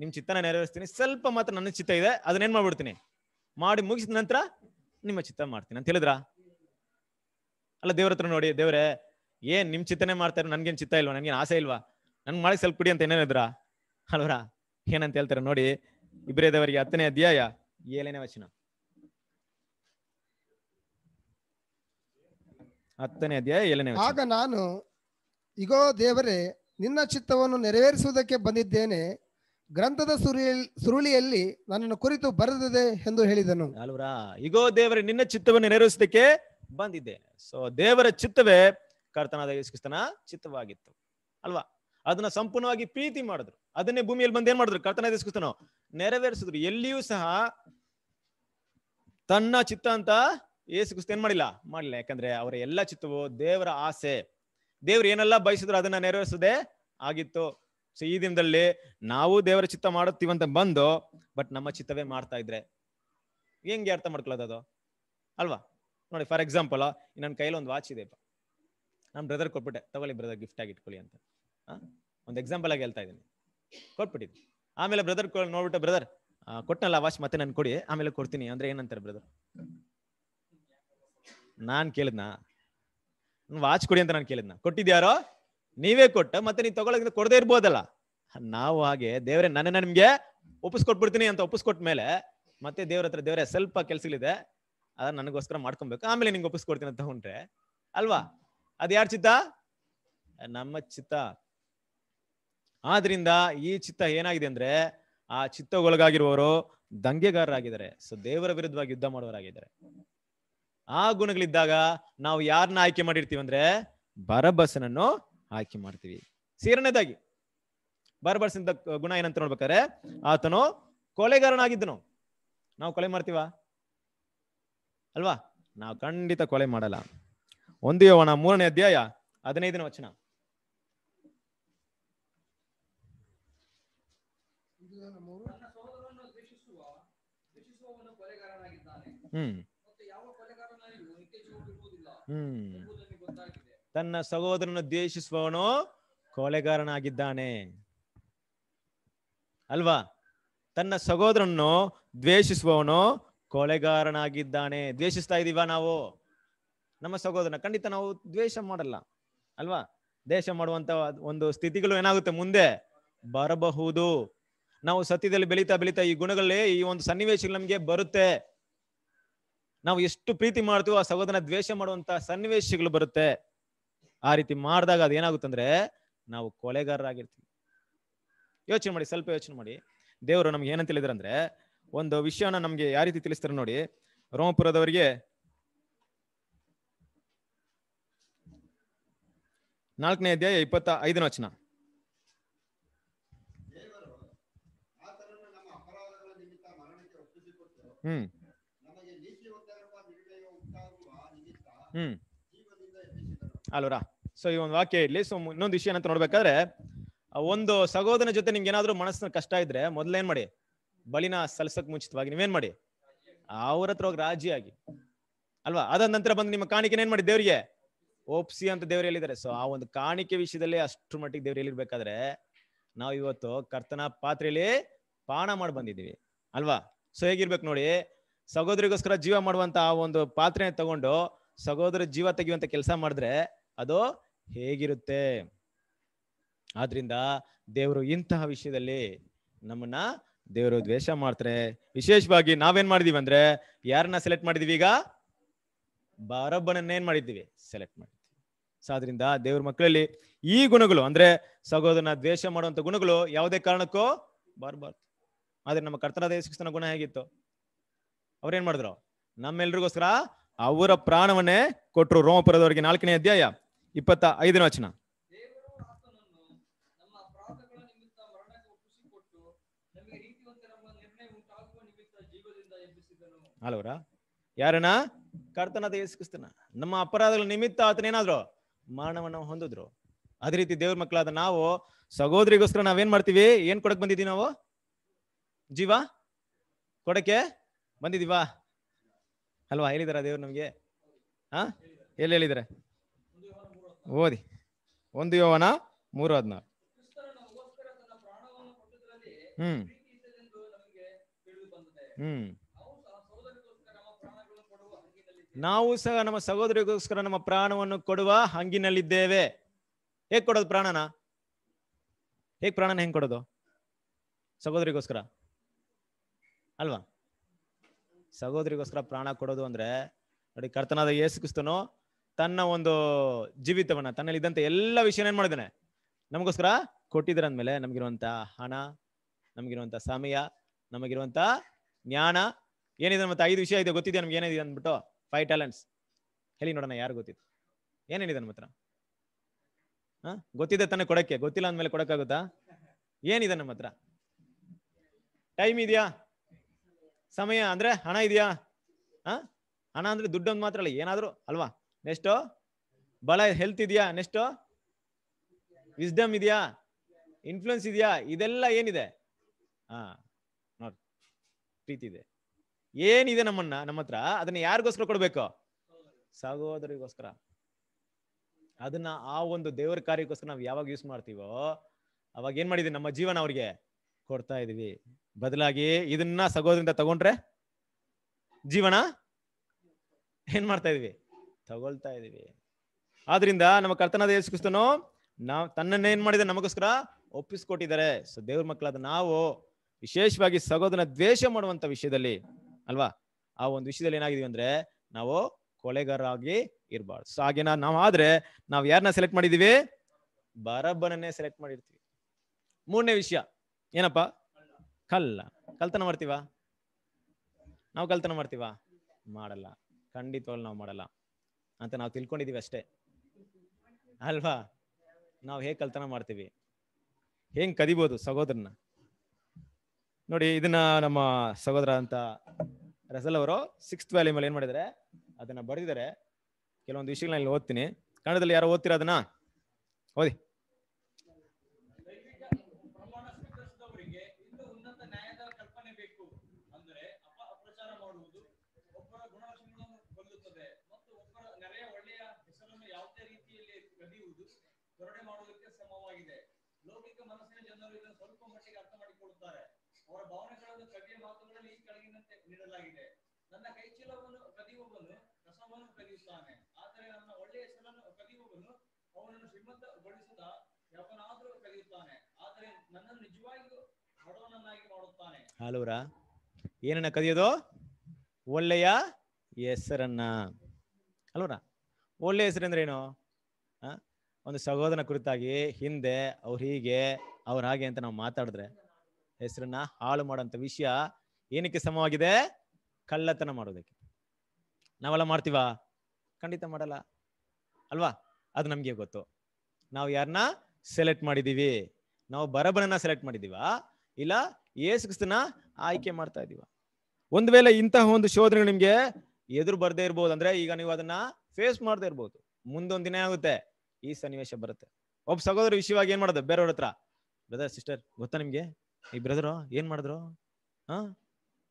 Speaker 2: ನಿಮ್ ಚಿತ್ತನ ನೆರವೇರಿಸ್ತೀನಿ ಸ್ವಲ್ಪ ಮಾತ್ರ ನನ್ನ ಚಿತ್ತ ಇದೆ ಅದನ್ನ ಏನ್ ಮಾಡ್ಬಿಡ್ತೀನಿ ಮಾಡಿ ಮುಗಿಸಿದ ನಂತರ ನಿಮ್ಮ ಚಿತ್ತ ಮಾಡ್ತೀನಿ ಅಂತ ಹೇಳಿದ್ರ ಅಲ್ಲ ದೇವ್ರ ಹತ್ರ ನೋಡಿ ದೇವ್ರೆ ಏನ್ ನಿಮ್ ಚಿತ್ತನೆ ಮಾಡ್ತಾರೆ ನನ್ಗೇನ್ ಚಿತ್ತ ಇಲ್ವಾ ನನ್ಗೇನ್ ಆಸೆ ಇಲ್ವಾ ನನ್ಗೆ ಮಾಡಿ ಸ್ವಲ್ಪ ಕುಡಿ ಅಂತ ಏನೇನಿದ್ರ ಅಲ್ವರ ಏನಂತ ಹೇಳ್ತಾರೆ ನೋಡಿ ಇಬ್ರೇ ದೇವರಿಗೆ ಹತ್ತನೇ ಅಧ್ಯಾಯ ಏಳನೇ ವಚನ ಹತ್ತನೇ ಅಧ್ಯಾಯ ಏಳನೇ ಆಗ
Speaker 3: ನಾನು ಇಗೋ ದೇವರೇ ನಿನ್ನ ಚಿತ್ತವನ್ನು ನೆರವೇರಿಸುವುದಕ್ಕೆ ಬಂದಿದ್ದೇನೆ ಗ್ರಂಥದ ಸುರುಳಿ ಸುರುಳಿಯಲ್ಲಿ ನನ್ನನ್ನು ಕುರಿತು ಬರೆದಿದೆ ಎಂದು ಹೇಳಿದನು
Speaker 2: ಅಲ್ವರಾ ಇಗೋ ದೇವರೇ ನಿನ್ನ ಚಿತ್ತವನ್ನು ನೆರವೇರಿಸುವುದಕ್ಕೆ ಬಂದಿದ್ದೇನೆ ಸೊ ದೇವರ ಚಿತ್ತವೇ ಕರ್ತನಾದ ಯೇಸುಕ್ರಿಸ್ತನ ಚಿತ್ತವಾಗಿತ್ತು ಅಲ್ವಾ ಅದನ್ನ ಸಂಪೂರ್ಣವಾಗಿ ಪ್ರೀತಿ ಮಾಡಿದ್ರು ಅದನ್ನೇ ಭೂಮಿಯಲ್ಲಿ ಬಂದು ಏನ್ ಮಾಡಿದ್ರು ಕರ್ತನಾದ ಯೇಸುಕ್ರಿಸ್ತನ ನೆರವೇರಿಸಿದ್ರು ಎಲ್ಲಿಯೂ ಸಹ ತನ್ನ ಚಿತ್ತ ಅಂತ ಯೇಸುಕ್ರಿಸ್ತ ಏನ್ ಮಾಡಿಲ್ಲ ಮಾಡ್ಲಿಲ್ಲ ಯಾಕಂದ್ರೆ ಅವರ ಎಲ್ಲಾ ಚಿತ್ತವು ದೇವರ ಆಸೆ ದೇವರು ಏನೆಲ್ಲ ಬಯಸಿದ್ರು ಅದನ್ನ ನೆರವೇರಿಸದೆ ಆಗಿತ್ತು ಸೊ ಈ ದಿನದಲ್ಲಿ ನಾವು ದೇವರ ಚಿತ್ತ ಅಂತ ಬಂದು ಬಟ್ ನಮ್ಮ ಚಿತ್ತವೇ ಮಾಡ್ತಾ ಇದ್ರೆ ಹೆಂಗೆ ಅರ್ಥ ಮಾಡ್ಕೊಳ್ಳೋದು ಅದು ಅಲ್ವಾ ನೋಡಿ ಫಾರ್ ಎಕ್ಸಾಂಪಲ್ ನನ್ನ ಕೈಲಿ ಒಂದು ವಾಚ್ ಇದೆಪ್ಪ ನಮ್ಮ ಬ್ರದರ್ ಕೊಟ್ಬಿಟ್ಟೆ ತಗೊಳ್ಳಿ ಬ್ರದರ್ ಗಿಫ್ಟ್ ಆಗಿ ಇಟ್ಕೊಳ್ಳಿ ಅಂತ ಒಂದು ಎಕ್ಸಾಂಪಲ್ ಆಗಿ ಹೇಳ್ತಾ ಇದ್ದೀನಿ ಕೊಟ್ಬಿಟ್ಟಿದ್ವಿ ಆಮೇಲೆ ಬ್ರದರ್ ನೋಡ್ಬಿಟ್ಟು ಬ್ರದರ್ ಕೊಟ್ಟನಲ್ಲ ವಾಚ್ ಮತ್ತೆ ನಾನು ಕೊಡಿ ಆಮೇಲೆ ಕೊಡ್ತೀನಿ ಅಂದ್ರೆ ಏನಂತಾರೆ ಬ್ರದರ್ ನಾನ್ ಕೇಳಿದ್ನಾ ವಾಚ್ ಕೊಡಿ ಅಂತ ನಾನು ಕೇಳಿದ್ನ ಕೊಟ್ಟಿದ್ಯಾರೋ ನೀವೇ ಕೊಟ್ಟ ಮತ್ತೆ ನೀವು ತಗೊಳಕ್ ಕೊಡದೇ ಇರ್ಬೋದಲ್ಲ ನಾವು ಹಾಗೆ ದೇವ್ರೆ ನನ್ನ ನಿಮ್ಗೆ ಒಪ್ಪಿಸ್ಕೊಟ್ಬಿಡ್ತೀನಿ ಅಂತ ಒಪ್ಪಿಸ್ಕೊಟ್ಮೇಲೆ ಮತ್ತೆ ದೇವ್ರ ಹತ್ರ ದೇವರೇ ಸ್ವಲ್ಪ ಕೆಲ್ಸಲಿದೆ ಅದನ್ನ ನನಗೋಸ್ಕರ ಮಾಡ್ಕೊಬೇಕು ಆಮೇಲೆ ನಿಂಗೆ ಒಪ್ಪಿಸ್ಕೊಡ್ತೀನಿ ಅಂತ ಹೊಂಟ್ರೆ ಅಲ್ವಾ ಅದು ಯಾರ ಚಿತ್ತ ನಮ್ಮ ಚಿತ್ತ ಆದ್ರಿಂದ ಈ ಚಿತ್ತ ಏನಾಗಿದೆ ಅಂದ್ರೆ ಆ ಚಿತ್ತ ಒಳಗಾಗಿರುವವರು ದಂಗೆಗಾರರಾಗಿದ್ದಾರೆ ಸೊ ದೇವರ ವಿರುದ್ಧವಾಗಿ ಯುದ್ಧ ಮಾಡುವವರಾಗಿದ್ದಾರೆ ಆ ಗುಣಗಳಿದ್ದಾಗ ನಾವು ಯಾರನ್ನ ಆಯ್ಕೆ ಮಾಡಿರ್ತೀವಿ ಅಂದ್ರೆ ಬರಬಸನನ್ನು ಆಯ್ಕೆ ಮಾಡ್ತೀವಿ ಸೇರನೇದಾಗಿ ಬರಬಸಿನ ಗುಣ ಏನಂತ ನೋಡ್ಬೇಕಾದ್ರೆ ಆತನು ಕೊಲೆಗಾರನಾಗಿದ್ದನು ನಾವು ಕೊಲೆ ಮಾಡ್ತೀವ ಅಲ್ವಾ ನಾವು ಖಂಡಿತ ಕೊಲೆ ಮಾಡಲ್ಲ ಒಂದು ಯವನ ಮೂರನೇ ಅಧ್ಯಾಯ ಹದಿನೈದನೇ ವಚನ
Speaker 3: ಹ್ಮ್ ಹ್ಮ್
Speaker 2: ತನ್ನ ಸಹೋದರನ ದ್ವೇಷಿಸುವವನು ಕೊಲೆಗಾರನಾಗಿದ್ದಾನೆ ಅಲ್ವಾ ತನ್ನ ಸಹೋದರನ್ನು ದ್ವೇಷಿಸುವವನು ಕೊಲೆಗಾರನಾಗಿದ್ದಾನೆ ದ್ವೇಷಿಸ್ತಾ ಇದೀವ ನಾವು ನಮ್ಮ ಸಹೋದರನ ಖಂಡಿತ ನಾವು ದ್ವೇಷ ಮಾಡಲ್ಲ ಅಲ್ವಾ ದ್ವೇಷ ಮಾಡುವಂತ ಒಂದು ಸ್ಥಿತಿಗಳು ಏನಾಗುತ್ತೆ ಮುಂದೆ ಬರಬಹುದು ನಾವು ಸತ್ಯದಲ್ಲಿ ಬೆಳೀತಾ ಬೆಳೀತಾ ಈ ಗುಣಗಳಲ್ಲಿ ಈ ಒಂದು ಸನ್ನಿವೇಶಗಳು ನಮಗೆ ಬರುತ್ತೆ ನಾವು ಎಷ್ಟು ಪ್ರೀತಿ ಮಾಡ್ತೀವೋ ಆ ಸಹೋದರನ ದ್ವೇಷ ಮಾಡುವಂತ ಸನ್ನಿವೇಶಗಳು ಬರುತ್ತೆ ಆ ರೀತಿ ಮಾಡಿದಾಗ ಅದು ಏನಾಗುತ್ತಂದ್ರೆ ನಾವು ಕೊಲೆಗಾರರಾಗಿರ್ತೀವಿ ಯೋಚನೆ ಮಾಡಿ ಸ್ವಲ್ಪ ಯೋಚನೆ ಮಾಡಿ ದೇವರು ನಮ್ಗೆ ಏನಂತ ಹೇಳಿದ್ರಂದ್ರೆ ಒಂದು ವಿಷಯನ ನಮ್ಗೆ ಯಾವ ರೀತಿ ತಿಳಿಸ್ತಾರೆ ನೋಡಿ ರೋಮಪುರದವರಿಗೆ ನಾಲ್ಕನೇ ಅಧ್ಯಾಯ ಇಪ್ಪತ್ತ ಐದನ ವಚನ ಹ್ಮ್ ಹ್ಮ್ ಅಲ್ವರಾ ಸೊ ಈ ಒಂದು ವಾಕ್ಯ ಇರ್ಲಿ ಸೊ ಇನ್ನೊಂದು ವಿಷಯ ಏನಂತ ನೋಡ್ಬೇಕಾದ್ರೆ ಒಂದು ಸಹೋದರನ ಜೊತೆ ನಿಮ್ಗೆ ಏನಾದ್ರು ಮನಸ್ಸಿನ ಕಷ್ಟ ಇದ್ರೆ ಮೊದ್ಲೇನ್ ಮಾಡಿ ಬಲಿನ ಸಲ್ಸಕ್ ಮುಂಚಿತವಾಗಿ ನೀವೇನ್ ಮಾಡಿ ಅವ್ರ ಹತ್ರ ಹೋಗಿ ರಾಜಿಯಾಗಿ ಅಲ್ವಾ ಅದಾದ ನಂತರ ಬಂದು ನಿಮ್ಮ ಕಾಣಿಕೆ ಏನ್ ಮಾಡಿ ದೇವ್ರಿಗೆ ಓಪ್ಸಿ ಅಂತ ದೇವ್ರು ಹೇಳಿದ್ದಾರೆ ಸೊ ಆ ಒಂದು ಕಾಣಿಕೆ ವಿಷಯದಲ್ಲಿ ಅಷ್ಟು ಮಟ್ಟಿಗೆ ದೇವ್ರು ಹೇಳಿರ್ಬೇಕಾದ್ರೆ ನಾವು ಇವತ್ತು ಕರ್ತನ ಪಾತ್ರೆಯಲ್ಲಿ ಪಾನ ಮಾಡಿ ಬಂದಿದ್ದೀವಿ ಅಲ್ವಾ ಸೊ ಹೇಗಿರ್ಬೇಕು ನೋಡಿ ಸಹೋದರಿಗೋಸ್ಕರ ಜೀವ ಮಾಡುವಂತ ಆ ಒಂದು ಪಾತ್ರೆ ತಗೊಂಡು ಸಹೋದರ ಜೀವ ತೆಗೆಯುವಂತ ಕೆಲಸ ಮಾಡಿದ್ರೆ ಅದು ಹೇಗಿರುತ್ತೆ ಆದ್ರಿಂದ ದೇವರು ಇಂತಹ ವಿಷಯದಲ್ಲಿ ನಮ್ಮನ್ನ ದೇವರು ದ್ವೇಷ ಮಾಡ್ತಾರೆ ವಿಶೇಷವಾಗಿ ನಾವೇನ್ ಮಾಡಿದೀವಿ ಅಂದ್ರೆ ಯಾರನ್ನ ಸೆಲೆಕ್ಟ್ ಮಾಡಿದೀವಿ ಈಗ ಬಾರೊಬ್ಬನನ್ನ ಏನ್ ಮಾಡಿದ್ದೀವಿ ಸೆಲೆಕ್ಟ್ ಮಾಡಿದ್ವಿ ಸೊ ಆದ್ರಿಂದ ದೇವ್ರ ಮಕ್ಕಳಲ್ಲಿ ಈ ಗುಣಗಳು ಅಂದ್ರೆ ಸಹೋದರನ ದ್ವೇಷ ಮಾಡುವಂತ ಗುಣಗಳು ಯಾವುದೇ ಕಾರಣಕ್ಕೂ ಬರಬಾರ್ದು ಆದ್ರೆ ನಮ್ಮ ಕರ್ತನಾದ ಶಿಕ್ಷಣ ಗುಣ ಹೇಗಿತ್ತು ಅವ್ರೇನ್ ಮಾಡಿದ್ರು ನಮ್ಮೆಲ್ರಿಗೋಸ್ಕರ ಅವರ ಪ್ರಾಣವನ್ನೇ ಕೊಟ್ಟರು ರೋಮಪುರದವರಿಗೆ ನಾಲ್ಕನೇ ಅಧ್ಯಾಯ ಇಪ್ಪತ್ತ ಐದನೇ ವಚನ ಅಲ್ವರ ಯಾರನ್ನ ಕರ್ತನಾದ ಯೇಸುಕ್ರಿಸ್ತನ ನಮ್ಮ ಅಪರಾಧಗಳ ನಿಮಿತ್ತ ಆತನ ಏನಾದ್ರು ಮಾನವನ ಹೊಂದಿದ್ರು ಅದೇ ರೀತಿ ದೇವ್ರ ಮಕ್ಕಳಾದ ನಾವು ಸಹೋದರಿಗೋಸ್ಕರ ನಾವೇನ್ ಮಾಡ್ತೀವಿ ಏನ್ ಕೊಡಕ್ ಬಂದಿದೀವಿ ನಾವು ಜೀವ ಕೊಡಕ್ಕೆ ಬಂದಿದೀವಾ ಅಲ್ವಾ ಹೇಳಿದಾರ ದೇವ್ರು ನಮ್ಗೆ ಹಾ ಎಲ್ಲಿ ಹೇಳಿದಾರೆ ಓದಿ ಒಂದು ಯೋವನ ಮೂರು ಹದಿನಾರು ಹ್ಮ್ ಹ್ಮ್ ನಾವು ಸಹ ನಮ್ಮ ಸಹೋದರಿಗೋಸ್ಕರ ನಮ್ಮ ಪ್ರಾಣವನ್ನು ಕೊಡುವ ಹಂಗಿನಲ್ಲಿದ್ದೇವೆ ಹೇಗ್ ಕೊಡೋದು ಪ್ರಾಣನ ಹೇಗ್ ಪ್ರಾಣನ ಹೆಂಗ್ ಕೊಡೋದು ಸಹೋದರಿಗೋಸ್ಕರ ಅಲ್ವಾ ಸಹೋದರಿಗೋಸ್ಕರ ಪ್ರಾಣ ಕೊಡೋದು ಅಂದ್ರೆ ನೋಡಿ ಕರ್ತನಾದ ಯೇಸು ತನ್ನ ಒಂದು ಜೀವಿತವನ್ನ ತನ್ನಲ್ಲಿ ಇದ್ದಂತ ಎಲ್ಲ ವಿಷಯನ ಏನ್ ಮಾಡಿದಾನೆ ನಮಗೋಸ್ಕರ ಕೊಟ್ಟಿದ್ರ ಅಂದ್ಮೇಲೆ ನಮ್ಗಿರುವಂತ ಹಣ ನಮ್ಗಿರುವಂತ ಸಮಯ ನಮಗಿರುವಂತ ಜ್ಞಾನ ಏನಿದೆ ಮತ್ತೆ ಐದು ವಿಷಯ ಇದೆ ಗೊತ್ತಿದೆ ನಮ್ಗೆ ಏನಿದೆ ಅಂದ್ಬಿಟ್ಟು ಫೈವ್ ಟ್ಯಾಲೆಂಟ್ಸ್ ಹೇಳಿ ನೋಡೋಣ ಯಾರು ಗೊತ್ತಿತ್ತು ಏನೇನಿದೆ ನಮ್ಮ ಹತ್ರ ಹಾ ಗೊತ್ತಿದೆ ತಾನೇ ಕೊಡಕ್ಕೆ ಗೊತ್ತಿಲ್ಲ ಅಂದ್ಮೇಲೆ ಕೊಡಕ್ಕಾಗುತ್ತಾ ಏನಿದೆ ನಮ್ಮ ಹತ್ರ ಟೈಮ್ ಇದೆಯಾ ಸಮಯ ಅಂದ್ರೆ ಹಣ ಇದೆಯಾ ಹಾ ಹಣ ಅಂದ್ರೆ ದುಡ್ಡೊಂದು ಮಾತ್ರ ಅಲ್ಲ ಏನಾದ್ರು ಅಲ್ವಾ ನೆಕ್ಸ್ಟ್ ಬಲ ಹೆಲ್ತ್ ಇದೆಯಾ ನೆಕ್ಸ್ಟ್ ವಿಸ್ಡಮ್ ಇದೆಯಾ ಇನ್ಫ್ಲೂಯೆನ್ಸ್ ಇದೆಯಾ ಇದೆಲ್ಲ ಏನಿದೆ ಹಾ ನೋಡಿ ಪ್ರೀತಿ ಇದೆ ಏನಿದೆ ನಮ್ಮನ್ನ ನಮ್ಮ ಹತ್ರ ಅದನ್ನ ಯಾರಿಗೋಸ್ಕರ ಕೊಡ್ಬೇಕು ಸಹೋದರಿಗೋಸ್ಕರ ಅದನ್ನ ಆ ಒಂದು ದೇವರ ಕಾರ್ಯಕ್ಕೋಸ್ಕರ ನಾವು ಯಾವಾಗ ಯೂಸ್ ಮಾಡ್ತೀವೋ ಅವಾಗ ಏನ್ ಮಾಡಿದ್ವಿ ನಮ್ಮ ಜೀವನ ಅವ್ರಿಗೆ ಕೊಡ್ತಾ ಇದೀವಿ ಬದಲಾಗಿ ಇದನ್ನ ಸಹೋದರಿಂದ ತಗೊಂಡ್ರೆ ಜೀವನ ಏನ್ ಮಾಡ್ತಾ ಇದೀವಿ ತಗೊಳ್ತಾ ಇದೀವಿ ಆದ್ರಿಂದ ನಮ್ಮ ಕರ್ತನಾದ ಯೇಸುಕ್ರಿಸ್ತನು ನಾವು ತನ್ನನ್ನ ಏನ್ ಮಾಡಿದ ನಮಗೋಸ್ಕರ ಒಪ್ಪಿಸ್ಕೊಟ್ಟಿದ್ದಾರೆ ಸೊ ದೇವ್ರ ಮಕ್ಕಳಾದ ನಾವು ವಿಶೇಷವಾಗಿ ಸಹೋದರನ ದ್ವೇಷ ಮಾಡುವಂತ ವಿಷಯದಲ್ಲಿ ಅಲ್ವಾ ಆ ಒಂದು ವಿಷಯದಲ್ಲಿ ಏನಾಗಿದೀವಿ ಅಂದ್ರೆ ನಾವು ಕೊಳೆಗಾರಾಗಿ ಇರಬಾರ್ದು ಸೊ ಹಾಗೆ ನಾವು ಆದ್ರೆ ನಾವು ಯಾರನ್ನ ಸೆಲೆಕ್ಟ್ ಮಾಡಿದೀವಿ ಬರಬ್ಬನನ್ನೇ ಸೆಲೆಕ್ಟ್ ಮಾಡಿರ್ತೀವಿ ಮೂರನೇ ವಿಷಯ ಏನಪ್ಪಾ ಕಲ್ಲ ಕಲ್ತನ ಮಾಡ್ತೀವ ನಾವು ಕಲ್ತನ ಮಾಡ್ತೀವ ಮಾಡಲ್ಲ ಖಂಡಿತವಾಗ್ಲು ನಾವು ಮಾಡಲ್ಲ ಅಂತ ನಾವು ತಿಳ್ಕೊಂಡಿದೀವಿ ಅಷ್ಟೇ ಅಲ್ವಾ ನಾವು ಹೇಗೆ ಕಲ್ತನ ಮಾಡ್ತೀವಿ ಹೆಂಗ್ ಕದಿಬೋದು ಸಹೋದರನ ನೋಡಿ ಇದನ್ನ ನಮ್ಮ ಸಹೋದರ ಅಂತ ರಸಲ್ ಅವರು ಸಿಕ್ಸ್ತ್ ವ್ಯಾಲ್ಯೂ ಮೇಲೆ ಏನ್ ಮಾಡಿದ್ದಾರೆ ಅದನ್ನ ಬರೆದಿದ್ದಾರೆ ಕೆಲವೊಂದು ವಿಷಯಗಳನ್ನ ಇಲ್ಲಿ ಓದ್ತೀನಿ ಕನ್ನಡದಲ್ಲಿ ಯಾರು ಓದ್ತೀರಾ ಅದನ್ನ ಓದಿ ಸ್ವಲ್ಪ ಮಟ್ಟಿಗೆ ಅರ್ಥ ಮಾಡಿಕೊಳ್ಳುತ್ತಾರೆ ಅವರ ಭಾವನೆಗಳನ್ನು ಕವಿಯ ಮಾತುಗಳಲ್ಲಿ ಈ ಕೆಳಗಿನಂತೆ ನೀಡಲಾಗಿದೆ ನನ್ನ ಕೈಚೀಲವನ್ನು ಕದಿಯುವವನು ರಸವನ್ನು ಕದಿಯುತ್ತಾನೆ ಆದರೆ ನನ್ನ ಒಳ್ಳೆಯ ಹೆಸರನ್ನು ಕದಿಯುವವನು ಅವನನ್ನು ಶ್ರೀಮಂತಗೊಳಿಸುತ್ತಾ ಯಾವನಾದರೂ ಕದಿಯುತ್ತಾನೆ ಆದರೆ ನನ್ನನ್ನು ನಿಜವಾಗಿಯೂ ಬಡವನನ್ನಾಗಿ ಮಾಡುತ್ತಾನೆ ಹಾಲೂರ ಏನನ್ನ ಕದಿಯೋದು ಒಳ್ಳೆಯ ಹೆಸರನ್ನ ಅಲ್ವನ ಒಳ್ಳೆಯ ಏನು ಒಂದು ಸಹೋದರನ ಕುರಿತಾಗಿ ಹಿಂದೆ ಅವ್ರು ಹೀಗೆ ಅವ್ರು ಹಾಗೆ ಅಂತ ನಾವು ಮಾತಾಡಿದ್ರೆ ಹೆಸರನ್ನ ಹಾಳು ಮಾಡುವಂತ ವಿಷಯ ಏನಕ್ಕೆ ಸಮವಾಗಿದೆ ಕಳ್ಳತನ ಮಾಡೋದಕ್ಕೆ ನಾವೆಲ್ಲ ಮಾಡ್ತೀವ ಖಂಡಿತ ಮಾಡಲ್ಲ ಅಲ್ವಾ ಅದು ನಮಗೆ ಗೊತ್ತು ನಾವು ಯಾರನ್ನ ಸೆಲೆಕ್ಟ್ ಮಾಡಿದೀವಿ ನಾವು ಬರಬರನ್ನ ಸೆಲೆಕ್ಟ್ ಮಾಡಿದೀವಾ ಇಲ್ಲ ಏಸುಕ್ಸ್ತನ ಆಯ್ಕೆ ಮಾಡ್ತಾ ಇದೀವ ಒಂದ್ ವೇಳೆ ಇಂತಹ ಒಂದು ಶೋಧನೆ ನಿಮ್ಗೆ ಎದುರು ಬರ್ದೇ ಇರ್ಬೋದು ಅಂದ್ರೆ ಈಗ ನೀವು ಅದನ್ನ ಫೇಸ್ ಮಾಡದೇ ಇರ್ಬೋದು ಮುಂದೊಂದು ದಿನ ಆಗುತ್ತೆ ಈ ಸನ್ನಿವೇಶ ಬರುತ್ತೆ ಒಬ್ಬ ಸಹೋದರ ವಿಷಯವಾಗಿ ಏನ್ ಮಾಡೋದು ಬೇರೆಯವ್ರ ಹತ್ರ ಬ್ರದರ್ ಸಿಸ್ಟರ್ ಗೊತ್ತಾ ನಿಮ್ಗೆ ಈ ಬ್ರದರು ಏನ್ ಮಾಡಿದ್ರು ಹಾ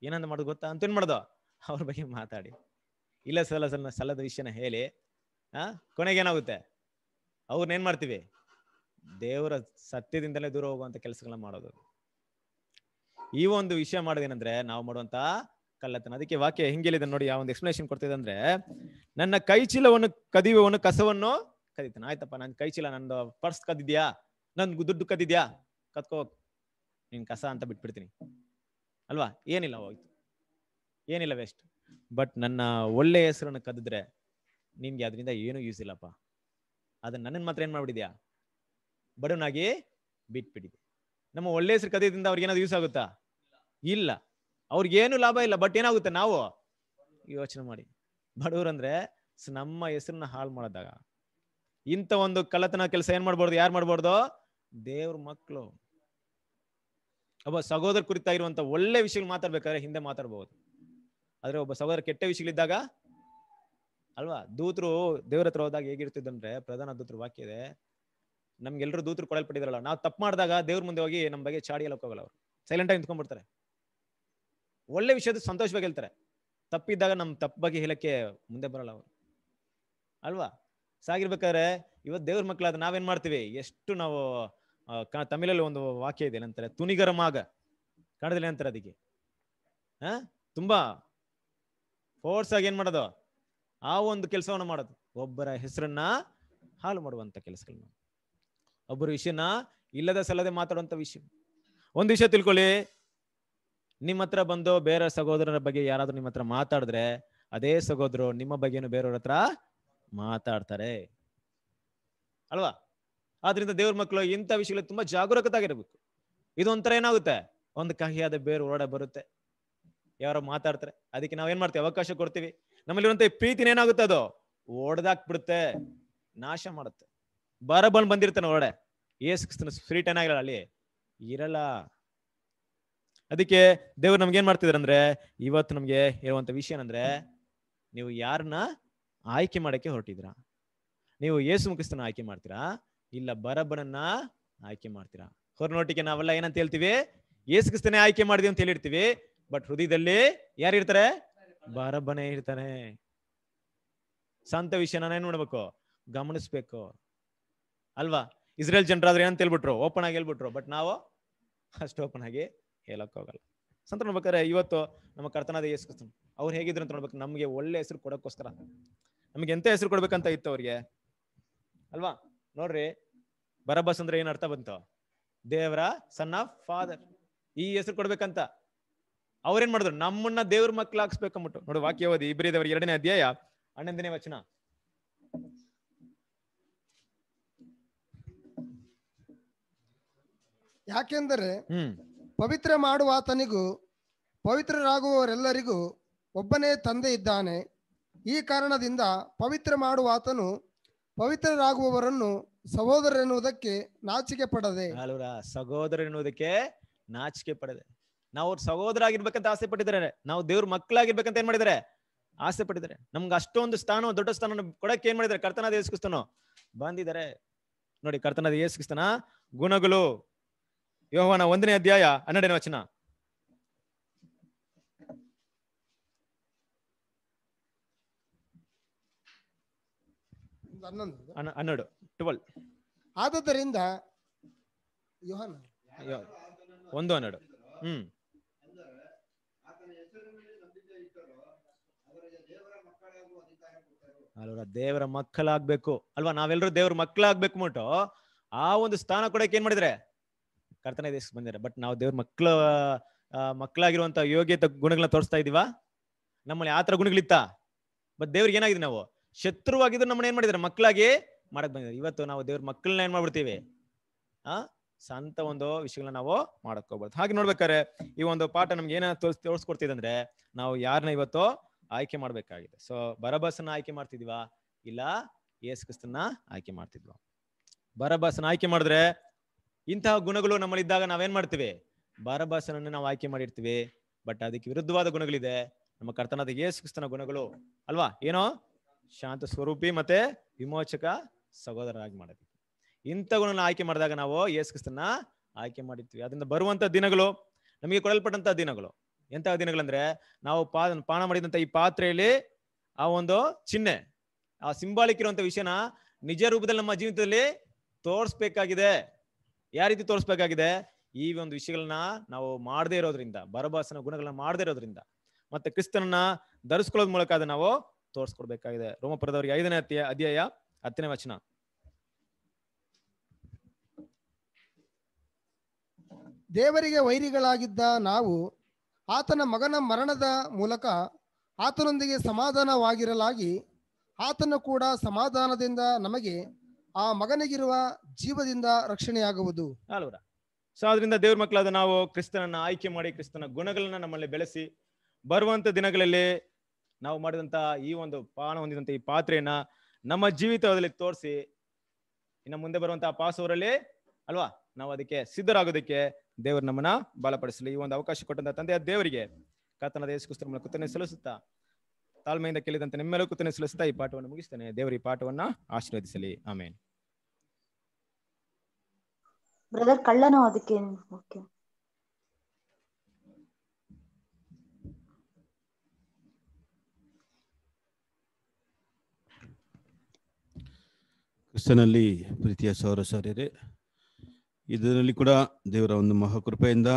Speaker 2: ಏನಂತ ಮಾಡುದು ಗೊತ್ತಾ ಅಂತ ಏನ್ ಮಾಡ್ದು ಅವ್ರ ಬಗ್ಗೆ ಮಾತಾಡಿ ಇಲ್ಲ ಸಲ ಸಲ ಸಲ್ಲದ ವಿಷಯನ ಹೇಳಿ ಆ ಕೊನೆಗೆ ಏನಾಗುತ್ತೆ ಅವ್ರನ್ನ ಏನ್ ಮಾಡ್ತೀವಿ ದೇವರ ಸತ್ಯದಿಂದಲೇ ದೂರ ಹೋಗುವಂತ ಕೆಲಸಗಳನ್ನ ಮಾಡೋದು ಈ ಒಂದು ವಿಷಯ ಮಾಡೋದೇನಂದ್ರೆ ನಾವು ಮಾಡುವಂತ ಕಳ್ಳತನ ಅದಕ್ಕೆ ವಾಕ್ಯ ಇದೆ ನೋಡಿ ಯಾವ ಒಂದು ಎಕ್ಸ್ಪ್ಲನೇಷನ್ ಕೊಡ್ತಿದೆ ಅಂದ್ರೆ ನನ್ನ ಕೈ ಚೀಲವನ್ನು ಕದಿಯುವವನು ಕಸವನ್ನು ಕದಿತಾನೆ ಆಯ್ತಪ್ಪ ನನ್ನ ಕೈ ಚೀಲ ನಂದು ಪರ್ಸ್ ಕದ್ದಿದ್ಯಾ ನನ್ ದುಡ್ಡು ಕದ್ದಿದ್ಯಾ ಕತ್ಕೋ ನಿನ್ ಕಸ ಅಂತ ಬಿಟ್ಬಿಡ್ತೀನಿ ಅಲ್ವಾ ಏನಿಲ್ಲ ಹೋಯ್ತು ಏನಿಲ್ಲ ವೇಸ್ಟ್ ಬಟ್ ನನ್ನ ಒಳ್ಳೆ ಹೆಸರನ್ನು ಕದಿದ್ರೆ ನಿನ್ಗೆ ಅದರಿಂದ ಏನೂ ಯೂಸ್ ಇಲ್ಲಪ್ಪ ಅದನ್ನ ನನ್ನ ಮಾತ್ರ ಏನ್ ಮಾಡ್ಬಿಟ್ಟಿದ್ಯಾ ಬಡವನಾಗಿ ಬಿಟ್ಬಿಟ್ಟಿದೆ ನಮ್ಮ ಒಳ್ಳೆ ಹೆಸರು ಕದಿಯೋದ್ರಿಂದ ಅವ್ರಿಗೆ ಏನಾದ್ರು ಯೂಸ್ ಆಗುತ್ತಾ ಇಲ್ಲ ಅವ್ರಿಗೇನು ಲಾಭ ಇಲ್ಲ ಬಟ್ ಏನಾಗುತ್ತೆ ನಾವು ಯೋಚನೆ ಮಾಡಿ ಬಡವರು ಅಂದ್ರೆ ನಮ್ಮ ಹೆಸರನ್ನ ಹಾಳು ಮಾಡಿದಾಗ ಇಂಥ ಒಂದು ಕಳ್ಳತನ ಕೆಲಸ ಏನ್ ಮಾಡ್ಬಾರ್ದು ಯಾರು ಮಾಡ್ಬಾರ್ದು ದೇವ್ರ ಮಕ್ಕಳು ಒಬ್ಬ ಸಹೋದರ ಕುರಿತಾಗಿರುವಂತ ಒಳ್ಳೆ ವಿಷಯಗಳು ಮಾತಾಡ್ಬೇಕಾದ್ರೆ ಹಿಂದೆ ಮಾತಾಡಬಹುದು ಆದ್ರೆ ಒಬ್ಬ ಸಹೋದರ ಕೆಟ್ಟ ವಿಷಯಗಳಿದ್ದಾಗ ಅಲ್ವಾ ದೂತರು ದೇವ್ರ ಹತ್ರ ಹೋದಾಗ ಹೇಗಿರ್ತಿದ್ದಂದ್ರೆ ಪ್ರಧಾನ ದೂತ್ರ ವಾಕ್ಯ ಇದೆ ನಮ್ಗೆಲ್ಲರೂ ದೂತರು ಕೊಡಲ್ಪಟ್ಟಿದ್ರಲ್ಲ ನಾವು ತಪ್ಪು ಮಾಡಿದಾಗ ದೇವ್ರ ಮುಂದೆ ಹೋಗಿ ನಮ್ಮ ಬಗ್ಗೆ ಚಾಡಿ ಎಲ್ಲ ಹೋಗಲ್ಲ ಅವರು ಸೈಲೆಂಟ್ ಆಗಿ ನಿಂತ್ಕೊಂಡ್ಬಿಡ್ತಾರೆ ಒಳ್ಳೆ ವಿಷಯದ ಸಂತೋಷವಾಗಿ ಹೇಳ್ತಾರೆ ತಪ್ಪಿದ್ದಾಗ ನಮ್ಮ ತಪ್ಪ ಬಗ್ಗೆ ಹೇಳಕ್ಕೆ ಮುಂದೆ ಬರಲ್ಲ ಅವ್ರು ಅಲ್ವಾ ಸಾಗಿರ್ಬೇಕಾದ್ರೆ ಇವತ್ತು ದೇವ್ರ ಮಕ್ಕಳಾದ ನಾವೇನ್ ಮಾಡ್ತೀವಿ ಎಷ್ಟು ನಾವು ತಮಿಳಲ್ಲಿ ಒಂದು ವಾಕ್ಯ ಇದೆ ಏನಂತಾರೆ ತುನಿಗರ ಮಾಗ ಕನ್ನಡದಲ್ಲಿ ಏನಂತಾರೆ ಅದಕ್ಕೆ ಹಾ ತುಂಬಾ ಫೋರ್ಸ್ ಆಗಿ ಏನ್ ಮಾಡೋದು ಆ ಒಂದು ಕೆಲಸವನ್ನು ಮಾಡೋದು ಒಬ್ಬರ ಹೆಸರನ್ನ ಹಾಲು ಮಾಡುವಂತ ಕೆಲಸಗಳನ್ನ ಒಬ್ಬರ ವಿಷಯನ ಇಲ್ಲದ ಸಲ್ಲದೆ ಮಾತಾಡುವಂತ ವಿಷಯ ಒಂದು ವಿಷಯ ತಿಳ್ಕೊಳ್ಳಿ ನಿಮ್ಮ ಹತ್ರ ಬಂದು ಬೇರೆ ಸಹೋದರರ ಬಗ್ಗೆ ಯಾರಾದ್ರೂ ನಿಮ್ಮ ಹತ್ರ ಮಾತಾಡಿದ್ರೆ ಅದೇ ಸಹೋದರರು ನಿಮ್ಮ ಬಗ್ಗೆನು ಬೇರೆಯವ್ರ ಹತ್ರ ಮಾತಾಡ್ತಾರೆ ಅಲ್ವಾ ಆದ್ರಿಂದ ದೇವ್ರ ಮಕ್ಳು ಇಂಥ ವಿಷಯಗಳು ತುಂಬಾ ಜಾಗರೂಕತಾಗಿರ್ಬೇಕು ಇದೊಂಥರ ಏನಾಗುತ್ತೆ ಒಂದು ಕಹಿಯಾದ ಬೇರು ಓಡ ಬರುತ್ತೆ ಯಾರೋ ಮಾತಾಡ್ತಾರೆ ಅದಕ್ಕೆ ನಾವ್ ಏನ್ ಮಾಡ್ತೀವಿ ಅವಕಾಶ ಕೊಡ್ತೀವಿ ನಮ್ಮಲ್ಲಿರುವಂತ ಪ್ರೀತಿನ ಏನಾಗುತ್ತೆ ಅದು ಓಡದಾಕ್ ಬಿಡುತ್ತೆ ನಾಶ ಮಾಡುತ್ತೆ ಬರ ಬಂದ್ ಬಂದಿರ್ತಾನೆ ಹೊರಡೆ ಏಸ್ ಫ್ರೀಟ್ ಏನಾಗಿರಲ್ಲ ಅಲ್ಲಿ ಇರಲ್ಲ ಅದಕ್ಕೆ ದೇವ್ರು ನಮ್ಗೆ ಏನ್ ಅಂದ್ರೆ ಇವತ್ತು ನಮ್ಗೆ ಇರುವಂತ ವಿಷಯ ಏನಂದ್ರೆ ನೀವು ಯಾರನ್ನ ಆಯ್ಕೆ ಮಾಡಕ್ಕೆ ಹೊರಟಿದ್ರ ನೀವು ಯೇಸು ಮುಖಿಸ್ತನ ಆಯ್ಕೆ ಮಾಡ್ತೀರಾ ಇಲ್ಲ ಬರಬ್ಬನನ್ನ ಆಯ್ಕೆ ಮಾಡ್ತೀರಾ ಹೊರನೋಟಿಗೆ ನಾವೆಲ್ಲ ಏನಂತ ಹೇಳ್ತೀವಿ ಏಸ್ಗಿಸ್ತಾನೆ ಆಯ್ಕೆ ಮಾಡಿದೀವಿ ಅಂತ ಹೇಳಿರ್ತೀವಿ ಬಟ್ ಹೃದಯದಲ್ಲಿ ಯಾರು ಇರ್ತಾರೆ ಬರಬ್ಬನೇ ಇರ್ತಾನೆ ಸಂತ ವಿಷಯನ ಏನ್ ನೋಡ್ಬೇಕು ಗಮನಿಸ್ಬೇಕು ಅಲ್ವಾ ಇಸ್ರೇಲ್ ಜನರಾದ್ರೆ ಏನಂತ ಹೇಳ್ಬಿಟ್ರು ಓಪನ್ ಆಗಿ ಹೇಳ್ಬಿಟ್ರು ಬಟ್ ನಾವು ಅಷ್ಟು ಓಪನ್ ಆಗಿ ಹೇಳಕ್ ಹೋಗಲ್ಲ ಸಂತ ನೋಡ್ಬೇಕಾದ್ರೆ ಇವತ್ತು ನಮ್ಮ ಕರ್ತನಾದ ಏಸ್ಕಿಸ್ತಾನೆ ಅವ್ರು ಹೇಗಿದ್ರು ಅಂತ ನೋಡ್ಬೇಕು ನಮ್ಗೆ ಒಳ್ಳೆ ಹೆಸರು ಕೊಡಕ್ಕೋಸ್ಕರ ನಮ್ಗೆ ಎಂತ ಹೆಸರು ಕೊಡ್ಬೇಕಂತ ಇತ್ತು ಅವ್ರಿಗೆ ಅಲ್ವಾ ನೋಡ್ರಿ ಬರಬಸ್ ಅಂದ್ರೆ ಏನ್ ಅರ್ಥ ಬಂತು ದೇವರ ಸನ್ ಆಫ್ ಫಾದರ್ ಈ ಹೆಸರು ಕೊಡ್ಬೇಕಂತ ಅವ್ರೇನ್ ಮಾಡಿದ್ರು ನಮ್ಮನ್ನ ದೇವ್ರ ಮಕ್ಳು ಹಾಕ್ಸ್ಬೇಕಂಬಿಟ್ಟು ನೋಡು ವಾಕ್ಯ ಓದಿ ದೇವರ ಎರಡನೇ ಅಧ್ಯಾಯ ಹನ್ನೊಂದನೇ ವಚನ
Speaker 3: ಯಾಕೆಂದರೆ ಪವಿತ್ರ ಮಾಡುವ ಆತನಿಗೂ ಪವಿತ್ರರಾಗುವವರೆಲ್ಲರಿಗೂ ಒಬ್ಬನೇ ತಂದೆ ಇದ್ದಾನೆ ಈ ಕಾರಣದಿಂದ ಪವಿತ್ರ ಮಾಡುವ ಆತನು ಪವಿತ್ರರಾಗುವವರನ್ನು ಸಹೋದರರೆನ್ನುವುದಕ್ಕೆ ನಾಚಿಕೆ ಪಡದೆ
Speaker 2: ಸಹೋದರ ಎನ್ನುವುದಕ್ಕೆ ನಾಚಿಕೆ ಪಡದೆ ನಾವು ಸಹೋದರ ಆಗಿರ್ಬೇಕಂತ ಆಸೆ ಪಟ್ಟಿದ್ದಾರೆ ನಾವು ದೇವ್ರ ಮಕ್ಕಳಾಗಿರ್ಬೇಕಂತ ಏನ್ ಮಾಡಿದರೆ ಆಸೆ ಪಟ್ಟಿದ್ದಾರೆ ನಮ್ಗೆ ಅಷ್ಟೊಂದು ಸ್ಥಾನ ದೊಡ್ಡ ಸ್ಥಾನ ಕೊಡಕ್ಕೆ ಏನ್ ಮಾಡಿದ್ದಾರೆ ಕರ್ತನಾದ ಯೇಸುಕ್ರಿಸ್ತನು ಬಂದಿದ್ದಾರೆ ನೋಡಿ ಕರ್ತನಾದ ಯೇಸುಕ್ರಿಸ್ತನ ಗುಣಗಳು ಯೋಹನ ಒಂದನೇ ಅಧ್ಯಾಯ ಹನ್ನೆರಡನೇ ವಚನ
Speaker 3: ಹನ್ನೊಂದು ಒಂದು ಹನ್ನೆರಡು ಹ್ಮ್
Speaker 2: ಅಲ್ವಾ ದೇವರ ಮಕ್ಕಳಾಗ್ಬೇಕು ಅಲ್ವಾ ನಾವೆಲ್ಲರೂ ದೇವ್ರ ಮಕ್ಕಳಾಗ್ಬೇಕು ಮಟ್ಟು ಆ ಒಂದು ಸ್ಥಾನ ಕೊಡಕ್ಕೆ ಏನ್ ಮಾಡಿದ್ರೆ ಕರ್ತನ ದೇಶಕ್ಕೆ ಬಂದರೆ ಬಟ್ ನಾವು ದೇವ್ರ ಮಕ್ಕಳ ಮಕ್ಕಳಾಗಿರುವಂತ ಯೋಗ್ಯತೆ ಗುಣಗಳನ್ನ ತೋರಿಸ್ತಾ ಇದೀವ ನಮ್ಮಲ್ಲಿ ಆತರ ಗುಣಗಳಿತ್ತ ಬಟ್ ದೇವ್ರಿಗೆ ಏನಾಗಿದೆ ನಾವು ಶತ್ರುವಾಗಿದ್ರು ನಮ್ಮನ್ನ ಏನ್ ಮಾಡಿದಾರೆ ಮಕ್ಕಳಾಗಿ ಮಾಡಕ್ ಬಂದಿದ್ದಾರೆ ಇವತ್ತು ನಾವು ದೇವ್ರ ಮಕ್ಕಳನ್ನ ಏನ್ ಮಾಡ್ಬಿಡ್ತೀವಿ ಆ ಸಂತ ಒಂದು ವಿಷಯಗಳನ್ನ ನಾವು ಮಾಡಕ್ಕೋಗ್ಬಾರ್ದು ಹಾಗೆ ನೋಡ್ಬೇಕಾರೆ ಈ ಒಂದು ಪಾಠ ನಮ್ಗೆ ಏನ ತೋರ್ಸ್ ತೋರಿಸ್ಕೊಡ್ತಿದೆ ಅಂದ್ರೆ ನಾವು ಯಾರನ್ನ ಇವತ್ತು ಆಯ್ಕೆ ಮಾಡ್ಬೇಕಾಗಿದೆ ಸೊ ಬರಬಸನ ಆಯ್ಕೆ ಮಾಡ್ತಿದ್ವಾ ಇಲ್ಲ ಯೇಸು ಕ್ರಿಸ್ತನ್ನ ಆಯ್ಕೆ ಮಾಡ್ತಿದ್ವಾ ಬರಬಸನ ಆಯ್ಕೆ ಮಾಡಿದ್ರೆ ಇಂತಹ ಗುಣಗಳು ನಮ್ಮಲ್ಲಿ ಇದ್ದಾಗ ನಾವೇನ್ ಮಾಡ್ತೀವಿ ಬರಬಸನನ್ನು ನಾವು ಆಯ್ಕೆ ಮಾಡಿರ್ತೀವಿ ಬಟ್ ಅದಕ್ಕೆ ವಿರುದ್ಧವಾದ ಗುಣಗಳಿದೆ ನಮ್ಮ ಕರ್ತನಾದ ಯೇಸು ಕ್ರಿಸ್ತನ ಗುಣಗಳು ಅಲ್ವಾ ಏನೋ ಶಾಂತ ಸ್ವರೂಪಿ ಮತ್ತೆ ವಿಮೋಚಕ ಸಹೋದರರಾಗಿ ಮಾಡಿದ್ವಿ ಇಂಥ ಗುಣನ ಆಯ್ಕೆ ಮಾಡಿದಾಗ ನಾವು ಯೇಸು ಕ್ರಿಸ್ತನ ಆಯ್ಕೆ ಮಾಡಿದ್ವಿ ಅದರಿಂದ ಬರುವಂತ ದಿನಗಳು ನಮಗೆ ಕೊಡಲ್ಪಟ್ಟಂತಹ ದಿನಗಳು ಎಂತಹ ದಿನಗಳಂದ್ರೆ ನಾವು ಪಾದ ಪಾನ ಮಾಡಿದಂತ ಈ ಪಾತ್ರೆಯಲ್ಲಿ ಆ ಒಂದು ಚಿಹ್ನೆ ಆ ಸಿಂಬಾಲಿಕ್ ಇರುವಂತ ವಿಷಯನ ನಿಜ ರೂಪದಲ್ಲಿ ನಮ್ಮ ಜೀವಿತದಲ್ಲಿ ತೋರಿಸ್ಬೇಕಾಗಿದೆ ಯಾವ ರೀತಿ ತೋರಿಸ್ಬೇಕಾಗಿದೆ ಈ ಒಂದು ವಿಷಯಗಳನ್ನ ನಾವು ಮಾಡದೇ ಇರೋದ್ರಿಂದ ಬರಬಾಸನ ಗುಣಗಳನ್ನ ಮಾಡದೇ ಇರೋದ್ರಿಂದ ಮತ್ತೆ ಕ್ರಿಸ್ತನನ್ನ ಧರಿಸ್ಕೊಳ್ಳೋದ್ ಮೂಲಕ ಅದು ನಾವು ತೋರಿಸ್ಕೊಡ್ಬೇಕಾಗಿದೆ ರೋಮಪುರದವರಿಗೆ ಐದನೇ ಅತಿಯ ಅಧ್ಯಾಯ ಹತ್ತನೇ ವಚನ
Speaker 3: ದೇವರಿಗೆ ವೈರಿಗಳಾಗಿದ್ದ ನಾವು ಆತನ ಮಗನ ಮರಣದ ಮೂಲಕ ಆತನೊಂದಿಗೆ ಸಮಾಧಾನವಾಗಿರಲಾಗಿ ಆತನ ಕೂಡ ಸಮಾಧಾನದಿಂದ ನಮಗೆ ಆ ಮಗನಿಗಿರುವ ಜೀವದಿಂದ ರಕ್ಷಣೆಯಾಗುವುದು
Speaker 2: ಸೊ ಅದರಿಂದ ದೇವ್ರ ಮಕ್ಕಳಾದ ನಾವು ಕ್ರಿಸ್ತನನ್ನ ಆಯ್ಕೆ ಮಾಡಿ ಕ್ರಿಸ್ತನ ಗುಣಗಳನ್ನ ನಮ್ಮಲ್ಲಿ ಬೆಳೆಸಿ ಬರುವಂತ ದಿನಗಳಲ್ಲಿ ನಾವು ಮಾಡಿದಂತಹ ಈ ಒಂದು ಪಾನ ಹೊಂದಿದಂತ ಈ ಪಾತ್ರೆಯನ್ನ ನಮ್ಮ ಜೀವಿತದಲ್ಲಿ ತೋರಿಸಿ ಇನ್ನು ಮುಂದೆ ಬರುವಂತಹ ಪಾಸ್ ಅಲ್ವಾ ನಾವು ಅದಕ್ಕೆ ಸಿದ್ಧರಾಗೋದಕ್ಕೆ ದೇವರು ನಮ್ಮನ್ನ ಬಲಪಡಿಸಲಿ ಈ ಒಂದು ಅವಕಾಶ ಕೊಟ್ಟಂತ ತಂದೆಯ ದೇವರಿಗೆ ಕತನ ದೇಶಕ್ಕೋಸ್ಕರ ಮೂಲಕ ಕುತ್ತನೆ ಸಲ್ಲಿಸುತ್ತಾ ತಾಳ್ಮೆಯಿಂದ ಕೇಳಿದಂತ ನಿಮ್ಮೆಲ್ಲೂ ಕುತ್ತನೆ ಸಲ್ಲಿಸುತ್ತಾ ಈ ಪಾಠವನ್ನು ಮುಗಿಸ್ತೇನೆ ದೇವರ ಈ ಪಾಠವನ್ನ ಆಶೀರ್ವದಿಸಲಿ ಆಮೇಲೆ ಬ್ರದರ್ ಕಳ್ಳನೋ ಅದಕ್ಕೆ
Speaker 1: ಕ್ರಿಸ್ತನಲ್ಲಿ ಪ್ರೀತಿಯ ಸೌರ ಸರಿಯರೆ ಇದರಲ್ಲಿ ಕೂಡ ದೇವರ ಒಂದು ಮಹಾಕೃಪೆಯಿಂದ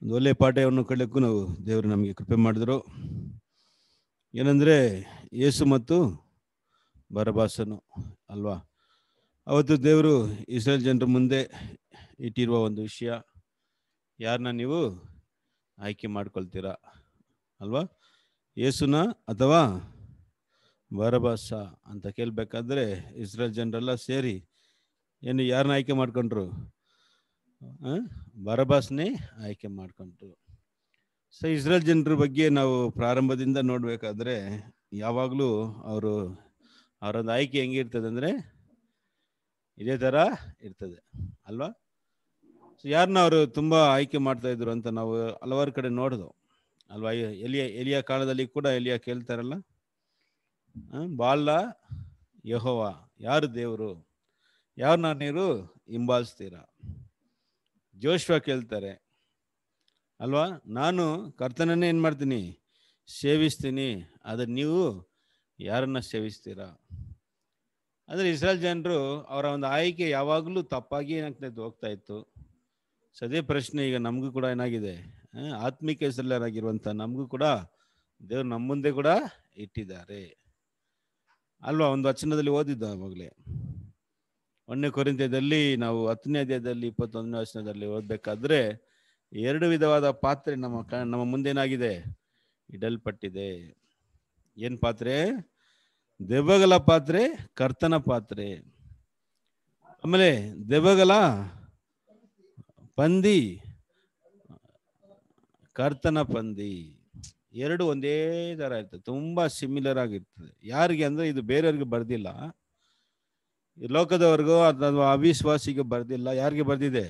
Speaker 1: ಒಂದು ಒಳ್ಳೆಯ ಪಾಠವನ್ನು ಕಳ್ಳಕ್ಕೂ ನಾವು ದೇವರು ನಮಗೆ ಕೃಪೆ ಮಾಡಿದರು ಏನಂದರೆ ಯೇಸು ಮತ್ತು ಬರಬಾಸನು ಅಲ್ವಾ ಅವತ್ತು ದೇವರು ಇಸ್ರೇಲ್ ಜನರ ಮುಂದೆ ಇಟ್ಟಿರುವ ಒಂದು ವಿಷಯ ಯಾರನ್ನ ನೀವು ಆಯ್ಕೆ ಮಾಡ್ಕೊಳ್ತೀರಾ ಅಲ್ವಾ ಯೇಸುನ ಅಥವಾ ಬರಬಾಸ ಅಂತ ಕೇಳಬೇಕಾದ್ರೆ ಇಸ್ರೇಲ್ ಜನರೆಲ್ಲ ಸೇರಿ ಏನು ಯಾರನ್ನ ಆಯ್ಕೆ ಮಾಡ್ಕೊಂಡ್ರು ಬರಬಾಸ್ನೇ ಆಯ್ಕೆ ಮಾಡ್ಕೊಂಡ್ರು ಸೊ ಇಸ್ರೇಲ್ ಜನರ ಬಗ್ಗೆ ನಾವು ಪ್ರಾರಂಭದಿಂದ ನೋಡಬೇಕಾದ್ರೆ ಯಾವಾಗಲೂ ಅವರು ಅವರೊಂದು ಆಯ್ಕೆ ಹೆಂಗಿರ್ತದೆ ಅಂದರೆ ಇದೇ ಥರ ಇರ್ತದೆ ಅಲ್ವಾ ಸೊ ಯಾರನ್ನ ಅವರು ತುಂಬ ಆಯ್ಕೆ ಮಾಡ್ತಾ ಇದ್ರು ಅಂತ ನಾವು ಹಲವಾರು ಕಡೆ ನೋಡಿದ್ವು ಅಲ್ವಾ ಎಲಿಯ ಎಲಿಯ ಕಾಲದಲ್ಲಿ ಕೂಡ ಎಲಿಯ ಕೇಳ್ತಾರಲ್ಲ ಬಾಲ ಯಹೋವ ಯಾರು ದೇವರು ಯಾರನ್ನ ನೀರು ಹಿಂಬಾಲಿಸ್ತೀರ ಜೋಶ್ವ ಕೇಳ್ತಾರೆ ಅಲ್ವಾ ನಾನು ಕರ್ತನನ್ನೇ ಏನು ಮಾಡ್ತೀನಿ ಸೇವಿಸ್ತೀನಿ ಆದರೆ ನೀವು ಯಾರನ್ನ ಸೇವಿಸ್ತೀರ ಅಂದರೆ ಇಸ್ರಾಲ್ ಜನರು ಅವರ ಒಂದು ಆಯ್ಕೆ ಯಾವಾಗಲೂ ತಪ್ಪಾಗಿ ಏನಾಗ್ತಾಯಿತ್ತು ಹೋಗ್ತಾ ಇತ್ತು ಸದೇ ಪ್ರಶ್ನೆ ಈಗ ನಮಗೂ ಕೂಡ ಏನಾಗಿದೆ ಆತ್ಮಿಕ ಹೆಸರಲ್ಲರಾಗಿರುವಂಥ ನಮಗೂ ಕೂಡ ದೇವ್ರು ನಮ್ಮ ಮುಂದೆ ಕೂಡ ಇಟ್ಟಿದ್ದಾರೆ ಅಲ್ವಾ ಒಂದು ವಚನದಲ್ಲಿ ಓದಿದ್ದು ಆವಾಗಲೇ ಒಂದನೇ ಕೊರಿಂದ್ಯದಲ್ಲಿ ನಾವು ಹತ್ತನೇ ಅಧ್ಯಾಯದಲ್ಲಿ ಇಪ್ಪತ್ತೊಂದನೇ ವಚನದಲ್ಲಿ ಓದಬೇಕಾದ್ರೆ ಎರಡು ವಿಧವಾದ ಪಾತ್ರೆ ನಮ್ಮ ಕ ನಮ್ಮ ಮುಂದೇನಾಗಿದೆ ಇಡಲ್ಪಟ್ಟಿದೆ ಏನು ಪಾತ್ರೆ ದೆವ್ವಗಲ ಪಾತ್ರೆ ಕರ್ತನ ಪಾತ್ರೆ ಆಮೇಲೆ ದೆವ್ವಗಲ ಪಂದಿ ಕರ್ತನ ಪಂದಿ ಎರಡು ಒಂದೇ ಥರ ಇರ್ತದೆ ತುಂಬ ಸಿಮಿಲರ್ ಆಗಿರ್ತದೆ ಯಾರಿಗೆ ಅಂದರೆ ಇದು ಬೇರೆಯವ್ರಿಗೆ ಬರೆದಿಲ್ಲ ಲೋಕದವರೆಗೂ ಅಥವಾ ಅವಿಶ್ವಾಸಿಗೆ ಬರೆದಿಲ್ಲ ಯಾರಿಗೆ ಬರೆದಿದೆ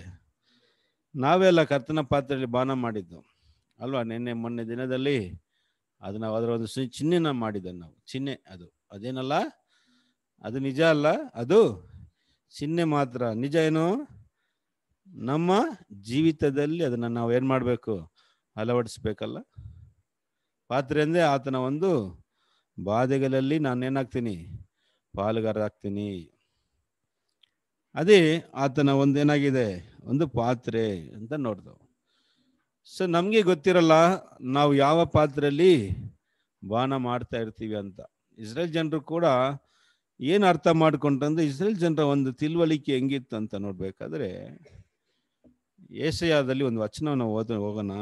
Speaker 1: ನಾವೆಲ್ಲ ಕರ್ತನ ಪಾತ್ರೆಯಲ್ಲಿ ಬಾನ ಮಾಡಿದ್ದು ಅಲ್ವಾ ನಿನ್ನೆ ಮೊನ್ನೆ ದಿನದಲ್ಲಿ ಅದು ನಾವು ಅದರ ಒಂದು ಚಿಹ್ನೆನ ಮಾಡಿದ್ದೆ ನಾವು ಚಿಹ್ನೆ ಅದು ಅದೇನಲ್ಲ ಅದು ನಿಜ ಅಲ್ಲ ಅದು ಚಿಹ್ನೆ ಮಾತ್ರ ನಿಜ ಏನು ನಮ್ಮ ಜೀವಿತದಲ್ಲಿ ಅದನ್ನು ನಾವು ಏನು ಮಾಡಬೇಕು ಅಳವಡಿಸ್ಬೇಕಲ್ಲ ಪಾತ್ರೆ ಅಂದ್ರೆ ಆತನ ಒಂದು ಬಾಧೆಗಳಲ್ಲಿ ನಾನೇನಾಗ್ತೀನಿ ಪಾಲುಗಾರ ಅದೇ ಆತನ ಒಂದು ಏನಾಗಿದೆ ಒಂದು ಪಾತ್ರೆ ಅಂತ ನೋಡ್ದವು ಸೊ ನಮಗೆ ಗೊತ್ತಿರಲ್ಲ ನಾವು ಯಾವ ಪಾತ್ರೆಯಲ್ಲಿ ಬಾನ ಮಾಡ್ತಾ ಇರ್ತೀವಿ ಅಂತ ಇಸ್ರೇಲ್ ಜನರು ಕೂಡ ಏನು ಅರ್ಥ ಮಾಡ್ಕೊಂಡ್ರಂದ್ರೆ ಇಸ್ರೇಲ್ ಜನರ ಒಂದು ತಿಳುವಳಿಕೆ ಹೆಂಗಿತ್ತು ಅಂತ ನೋಡ್ಬೇಕಾದ್ರೆ ಏಷಯಾದಲ್ಲಿ ಒಂದು ವಚನವನ್ನು ಓದ ಹೋಗೋಣ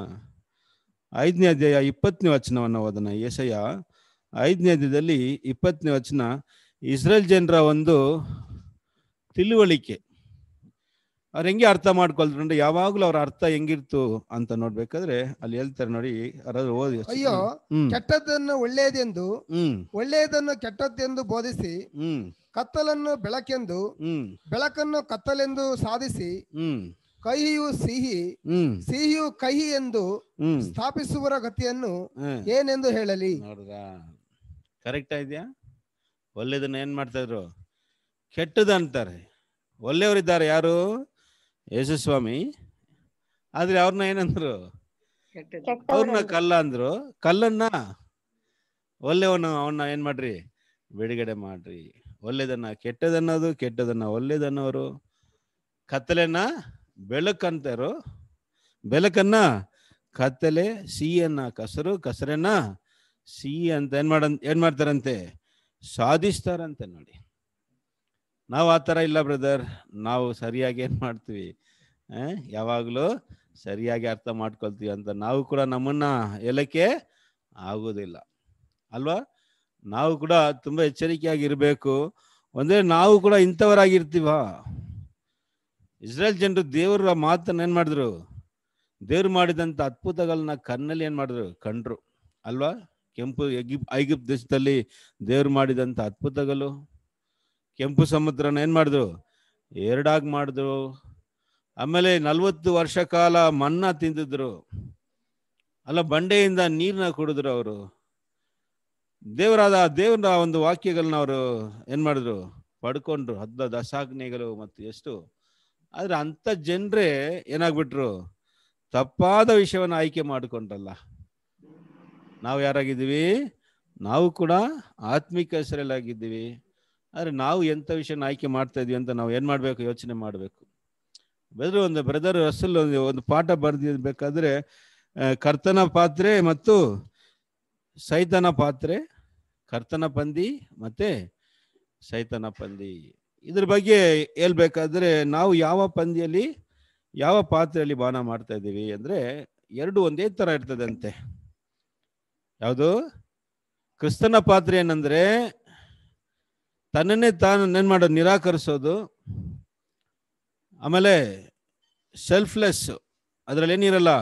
Speaker 1: ಐದನೇ ಅಧ್ಯಾಯ ಇಪ್ಪತ್ತನೇ ವಚನವನ್ನು ಓದೋಣ ಏಸಯ್ಯ ಐದನೇ ಅಧ್ಯಾಯದಲ್ಲಿ ಇಪ್ಪತ್ತನೇ ವಚನ ಇಸ್ರೇಲ್ ಜನರ ಒಂದು ತಿಳುವಳಿಕೆ ಅವ್ರು ಹೆಂಗೆ ಅರ್ಥ ಮಾಡ್ಕೊಳ್ತಾರೆ ಅಂದ್ರೆ ಯಾವಾಗಲೂ ಅವ್ರ ಅರ್ಥ ಹೆಂಗಿರ್ತು ಅಂತ ನೋಡ್ಬೇಕಾದ್ರೆ ಅಲ್ಲಿ ಹೇಳ್ತಾರೆ ನೋಡಿ ಓದಿ ಅಯ್ಯೋ
Speaker 3: ಕೆಟ್ಟದ್ದನ್ನು ಒಳ್ಳೆಯದೆಂದು ಒಳ್ಳೆಯದನ್ನು ಕೆಟ್ಟದ್ದೆಂದು ಬೋಧಿಸಿ ಕತ್ತಲನ್ನು ಬೆಳಕೆಂದು ಬೆಳಕನ್ನು ಕತ್ತಲೆಂದು ಸಾಧಿಸಿ ಕಹಿಯು ಸಿಹಿ ಸಿಹಿಯು ಕಹಿ ಎಂದು ಸ್ಥಾಪಿಸುವರ ಗತಿಯನ್ನು ಏನೆಂದು ಹೇಳಲಿ
Speaker 1: ಕರೆಕ್ಟ್ ಇದೆಯಾ ಒಳ್ಳೆದನ್ನ ಏನ್ ಮಾಡ್ತಾ ಇದ್ರು ಕೆಟ್ಟದಂತಾರೆ ಒಳ್ಳೆಯವರಿದ್ದಾರೆ ಯಾರು ಯೇಸುಸ್ವಾಮಿ ಆದ್ರೆ ಅವ್ರನ್ನ ಏನಂದ್ರು ಅವ್ರನ್ನ ಕಲ್ಲ ಅಂದ್ರು ಕಲ್ಲನ್ನ ಒಳ್ಳೆಯವನು ಅವನ್ನ ಏನ್ ಮಾಡ್ರಿ ಬಿಡುಗಡೆ ಮಾಡ್ರಿ ಒಳ್ಳೇದನ್ನ ಕೆಟ್ಟದನ್ನೋದು ಕೆಟ್ಟದನ್ನ ಒಳ್ಳೇದನ್ನೋರು ಕತ್ತಲೆನ ಬೆಳಕಂತಾರೋ ಬೆಳಕನ್ನ ಕತ್ತಲೆ ಸಿಹಿಯನ್ನ ಕಸರು ಕಸರನ್ನ ಸಿಹಿ ಅಂತ ಏನ್ ಮಾಡ ಏನ್ ಮಾಡ್ತಾರಂತೆ ಸಾಧಿಸ್ತಾರಂತೆ ನೋಡಿ ನಾವು ಆ ಥರ ಇಲ್ಲ ಬ್ರದರ್ ನಾವು ಸರಿಯಾಗಿ ಏನು ಮಾಡ್ತೀವಿ ಯಾವಾಗಲೂ ಸರಿಯಾಗಿ ಅರ್ಥ ಮಾಡ್ಕೊಳ್ತೀವಿ ಅಂತ ನಾವು ಕೂಡ ನಮ್ಮನ್ನು ಎಲಕ್ಕೆ ಆಗೋದಿಲ್ಲ ಅಲ್ವಾ ನಾವು ಕೂಡ ತುಂಬ ಎಚ್ಚರಿಕೆಯಾಗಿರಬೇಕು ಅಂದರೆ ನಾವು ಕೂಡ ಇಂಥವರಾಗಿರ್ತೀವ ಇಸ್ರೇಲ್ ಜನರು ದೇವರ ಮಾತನ್ನ ಏನು ಮಾಡಿದ್ರು ದೇವ್ರು ಮಾಡಿದಂಥ ಅದ್ಭುತಗಳನ್ನ ಕಣ್ಣಲ್ಲಿ ಏನು ಮಾಡಿದ್ರು ಕಂಡ್ರು ಅಲ್ವಾ ಕೆಂಪು ಎಗಿಪ್ ಐಗಿಪ್ ದೇಶದಲ್ಲಿ ದೇವ್ರು ಮಾಡಿದಂಥ ಅದ್ಭುತಗಳು ಕೆಂಪು ಸಮುದ್ರನ ಏನು ಮಾಡಿದ್ರು ಎರಡಾಗಿ ಮಾಡಿದ್ರು ಆಮೇಲೆ ನಲ್ವತ್ತು ವರ್ಷ ಕಾಲ ಮನ್ನ ತಿಂದಿದ್ರು ಅಲ್ಲ ಬಂಡೆಯಿಂದ ನೀರನ್ನ ಕುಡಿದ್ರು ಅವರು ದೇವರಾದ ದೇವರ ಒಂದು ವಾಕ್ಯಗಳನ್ನ ಅವರು ಏನು ಮಾಡಿದ್ರು ಪಡ್ಕೊಂಡ್ರು ಹದ್ದ ದಶಾಗ್ನೆಗಳು ಮತ್ತು ಎಷ್ಟು ಆದರೆ ಅಂಥ ಜನರೇ ಏನಾಗ್ಬಿಟ್ರು ತಪ್ಪಾದ ವಿಷಯವನ್ನು ಆಯ್ಕೆ ಮಾಡಿಕೊಂಡ್ರಲ್ಲ ನಾವು ಯಾರಾಗಿದ್ದೀವಿ ನಾವು ಕೂಡ ಆತ್ಮಿಕ ಹೆಸರಲ್ಲಾಗಿದ್ದೀವಿ ಆದರೆ ನಾವು ಎಂಥ ವಿಷಯನ ಆಯ್ಕೆ ಮಾಡ್ತಾ ಇದ್ವಿ ಅಂತ ನಾವು ಏನು ಮಾಡಬೇಕು ಯೋಚನೆ ಮಾಡಬೇಕು ಬೇರೆ ಒಂದು ಬ್ರದರ್ ಅಸಲ್ ಒಂದು ಒಂದು ಪಾಠ ಬರೆದಿರ್ಬೇಕಾದ್ರೆ ಕರ್ತನ ಪಾತ್ರೆ ಮತ್ತು ಸೈತನ ಪಾತ್ರೆ ಕರ್ತನ ಪಂದಿ ಮತ್ತು ಸೈತನ ಪಂದಿ ಇದ್ರ ಬಗ್ಗೆ ಹೇಳ್ಬೇಕಾದ್ರೆ ನಾವು ಯಾವ ಪಂದ್ಯಲಿ ಯಾವ ಪಾತ್ರೆಯಲ್ಲಿ ಬಾನ ಮಾಡ್ತಾ ಇದ್ದೀವಿ ಅಂದರೆ ಎರಡು ಒಂದೇ ಥರ ಇರ್ತದಂತೆ ಯಾವುದು ಕ್ರಿಸ್ತನ ಪಾತ್ರೆ ಏನಂದರೆ ತನ್ನನ್ನೇ ತಾನು ನೆನ್ ಮಾಡೋದು ನಿರಾಕರಿಸೋದು ಆಮೇಲೆ ಸೆಲ್ಫ್ಲೆಸ್ ಅದರಲ್ಲಿ ಏನಿರಲ್ಲ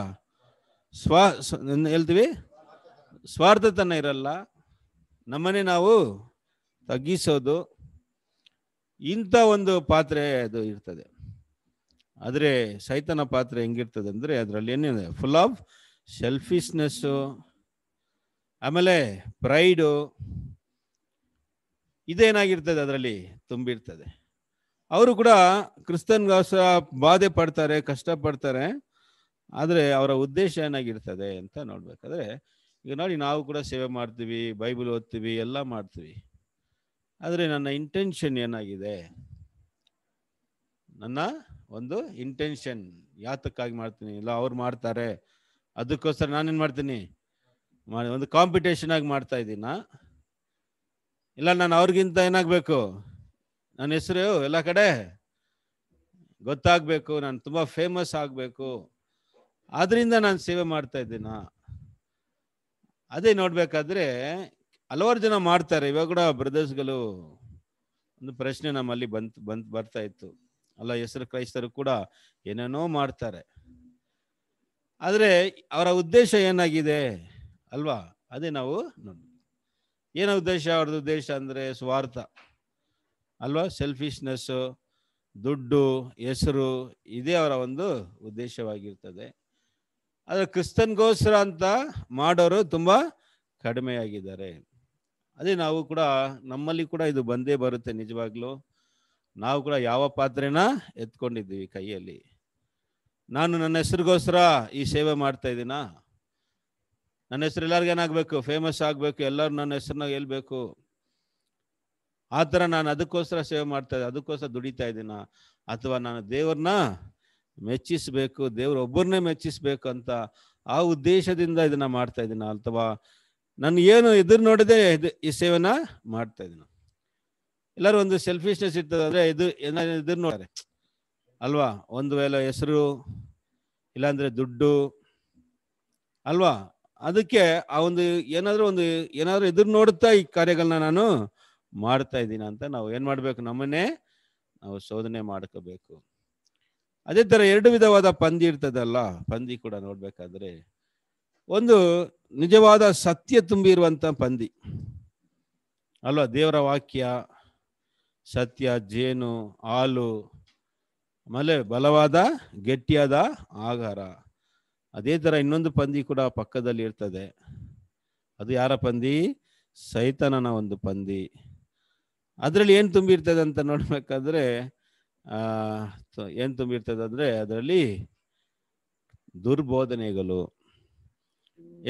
Speaker 1: ಸ್ವ ಹೇಳ್ತೀವಿ ಸ್ವಾರ್ಥತನ ಇರಲ್ಲ ನಮ್ಮನ್ನೇ ನಾವು ತಗ್ಗಿಸೋದು ಇಂಥ ಒಂದು ಪಾತ್ರೆ ಅದು ಇರ್ತದೆ ಆದರೆ ಸೈತನ ಪಾತ್ರೆ ಹೆಂಗಿರ್ತದೆ ಅಂದರೆ ಅದರಲ್ಲಿ ಏನಿದೆ ಫುಲ್ ಆಫ್ ಸೆಲ್ಫಿಶ್ನೆಸ್ಸು ಆಮೇಲೆ ಪ್ರೈಡು ಇದೇನಾಗಿರ್ತದೆ ಅದರಲ್ಲಿ ತುಂಬಿರ್ತದೆ ಅವರು ಕೂಡ ಕ್ರಿಸ್ತನ್ಗೋಸ್ಕರ ಬಾಧೆ ಪಡ್ತಾರೆ ಕಷ್ಟಪಡ್ತಾರೆ ಆದರೆ ಅವರ ಉದ್ದೇಶ ಏನಾಗಿರ್ತದೆ ಅಂತ ನೋಡಬೇಕಾದ್ರೆ ಈಗ ನೋಡಿ ನಾವು ಕೂಡ ಸೇವೆ ಮಾಡ್ತೀವಿ ಬೈಬಲ್ ಓದ್ತೀವಿ ಎಲ್ಲ ಮಾಡ್ತೀವಿ ಆದರೆ ನನ್ನ ಇಂಟೆನ್ಷನ್ ಏನಾಗಿದೆ ನನ್ನ ಒಂದು ಇಂಟೆನ್ಷನ್ ಯಾತಕ್ಕಾಗಿ ಮಾಡ್ತೀನಿ ಇಲ್ಲ ಅವ್ರು ಮಾಡ್ತಾರೆ ಅದಕ್ಕೋಸ್ಕರ ನಾನೇನು ಮಾಡ್ತೀನಿ ಒಂದು ಕಾಂಪಿಟೇಷನ್ ಆಗಿ ಮಾಡ್ತಾ ಇದ್ದೀನ ಇಲ್ಲ ನಾನು ಅವ್ರಿಗಿಂತ ಏನಾಗಬೇಕು ನನ್ನ ಹೆಸರು ಎಲ್ಲ ಕಡೆ ಗೊತ್ತಾಗಬೇಕು ನಾನು ತುಂಬ ಫೇಮಸ್ ಆಗಬೇಕು ಆದ್ದರಿಂದ ನಾನು ಸೇವೆ ಮಾಡ್ತಾ ಇದ್ದೀನ ಅದೇ ನೋಡಬೇಕಾದ್ರೆ ಹಲವಾರು ಜನ ಮಾಡ್ತಾರೆ ಇವಾಗ ಕೂಡ ಬ್ರದರ್ಸ್ಗಳು ಒಂದು ಪ್ರಶ್ನೆ ನಮ್ಮಲ್ಲಿ ಬಂತು ಬಂತು ಬರ್ತಾ ಇತ್ತು ಅಲ್ಲ ಹೆಸರು ಕ್ರೈಸ್ತರು ಕೂಡ ಏನೇನೋ ಮಾಡ್ತಾರೆ ಆದರೆ ಅವರ ಉದ್ದೇಶ ಏನಾಗಿದೆ ಅಲ್ವಾ ಅದೇ ನಾವು ಏನೋ ಉದ್ದೇಶ ಅವ್ರದ್ದು ಉದ್ದೇಶ ಅಂದರೆ ಸ್ವಾರ್ಥ ಅಲ್ವಾ ಸೆಲ್ಫಿಶ್ನೆಸ್ಸು ದುಡ್ಡು ಹೆಸರು ಇದೇ ಅವರ ಒಂದು ಉದ್ದೇಶವಾಗಿರ್ತದೆ ಆದರೆ ಕ್ರಿಸ್ತನ್ಗೋಸ್ಕರ ಅಂತ ಮಾಡೋರು ತುಂಬ ಕಡಿಮೆಯಾಗಿದ್ದಾರೆ ಅದೇ ನಾವು ಕೂಡ ನಮ್ಮಲ್ಲಿ ಕೂಡ ಇದು ಬಂದೇ ಬರುತ್ತೆ ನಿಜವಾಗ್ಲೂ ನಾವು ಕೂಡ ಯಾವ ಪಾತ್ರೆನ ಎತ್ಕೊಂಡಿದ್ದೀವಿ ಕೈಯಲ್ಲಿ ನಾನು ನನ್ನ ಹೆಸರಿಗೋಸ್ಕರ ಈ ಸೇವೆ ಮಾಡ್ತಾ ಇದ್ದೀನಾ ನನ್ನ ಹೆಸರು ಎಲ್ಲರಿಗೂ ಏನಾಗಬೇಕು ಫೇಮಸ್ ಆಗಬೇಕು ಎಲ್ಲರೂ ನನ್ನ ಹೆಸರನ್ನ ಹೇಳ್ಬೇಕು ಆ ಥರ ನಾನು ಅದಕ್ಕೋಸ್ಕರ ಸೇವೆ ಮಾಡ್ತಾ ಇದ್ದೆ ಅದಕ್ಕೋಸ್ಕರ ದುಡಿತಾ ಇದ್ದೀನ ಅಥವಾ ನಾನು ದೇವ್ರನ್ನ ಮೆಚ್ಚಿಸಬೇಕು ದೇವ್ರ ಒಬ್ಬರನ್ನೇ ಮೆಚ್ಚಿಸಬೇಕು ಅಂತ ಆ ಉದ್ದೇಶದಿಂದ ಇದನ್ನ ಮಾಡ್ತಾ ಇದ್ದೀನ ಅಥವಾ ನಾನು ಏನು ಎದುರು ನೋಡದೆ ಈ ಸೇವನ ಮಾಡ್ತಾ ಇದ್ದೀನಿ ಎಲ್ಲರೂ ಒಂದು ಸೆಲ್ಫಿಶ್ನೆಸ್ ಇರ್ತದೆ ಇದು ಎದುರು ನೋಡ್ತಾರೆ ಅಲ್ವಾ ಒಂದು ವೇಳೆ ಹೆಸರು ಇಲ್ಲಾಂದ್ರೆ ದುಡ್ಡು ಅಲ್ವಾ ಅದಕ್ಕೆ ಆ ಒಂದು ಏನಾದರೂ ಒಂದು ಏನಾದರೂ ಎದುರು ನೋಡುತ್ತಾ ಈ ಕಾರ್ಯಗಳನ್ನ ನಾನು ಮಾಡ್ತಾ ಇದ್ದೀನಿ ಅಂತ ನಾವು ಏನು ಮಾಡಬೇಕು ನಮ್ಮನ್ನೇ ನಾವು ಶೋಧನೆ ಮಾಡ್ಕೋಬೇಕು ಅದೇ ಥರ ಎರಡು ವಿಧವಾದ ಪಂದಿ ಇರ್ತದಲ್ಲ ಪಂದಿ ಕೂಡ ನೋಡ್ಬೇಕಾದ್ರೆ ಒಂದು ನಿಜವಾದ ಸತ್ಯ ತುಂಬಿರುವಂಥ ಪಂದಿ ಅಲ್ವಾ ದೇವರ ವಾಕ್ಯ ಸತ್ಯ ಜೇನು ಹಾಲು ಆಮೇಲೆ ಬಲವಾದ ಗಟ್ಟಿಯಾದ ಆಹಾರ ಅದೇ ಥರ ಇನ್ನೊಂದು ಪಂದಿ ಕೂಡ ಪಕ್ಕದಲ್ಲಿ ಇರ್ತದೆ ಅದು ಯಾರ ಪಂದಿ ಸೈತನನ ಒಂದು ಪಂದಿ ಅದರಲ್ಲಿ ಏನು ತುಂಬಿರ್ತದೆ ಅಂತ ನೋಡಬೇಕಾದ್ರೆ ಏನು ತುಂಬಿರ್ತದೆ ಅಂದರೆ ಅದರಲ್ಲಿ ದುರ್ಬೋಧನೆಗಳು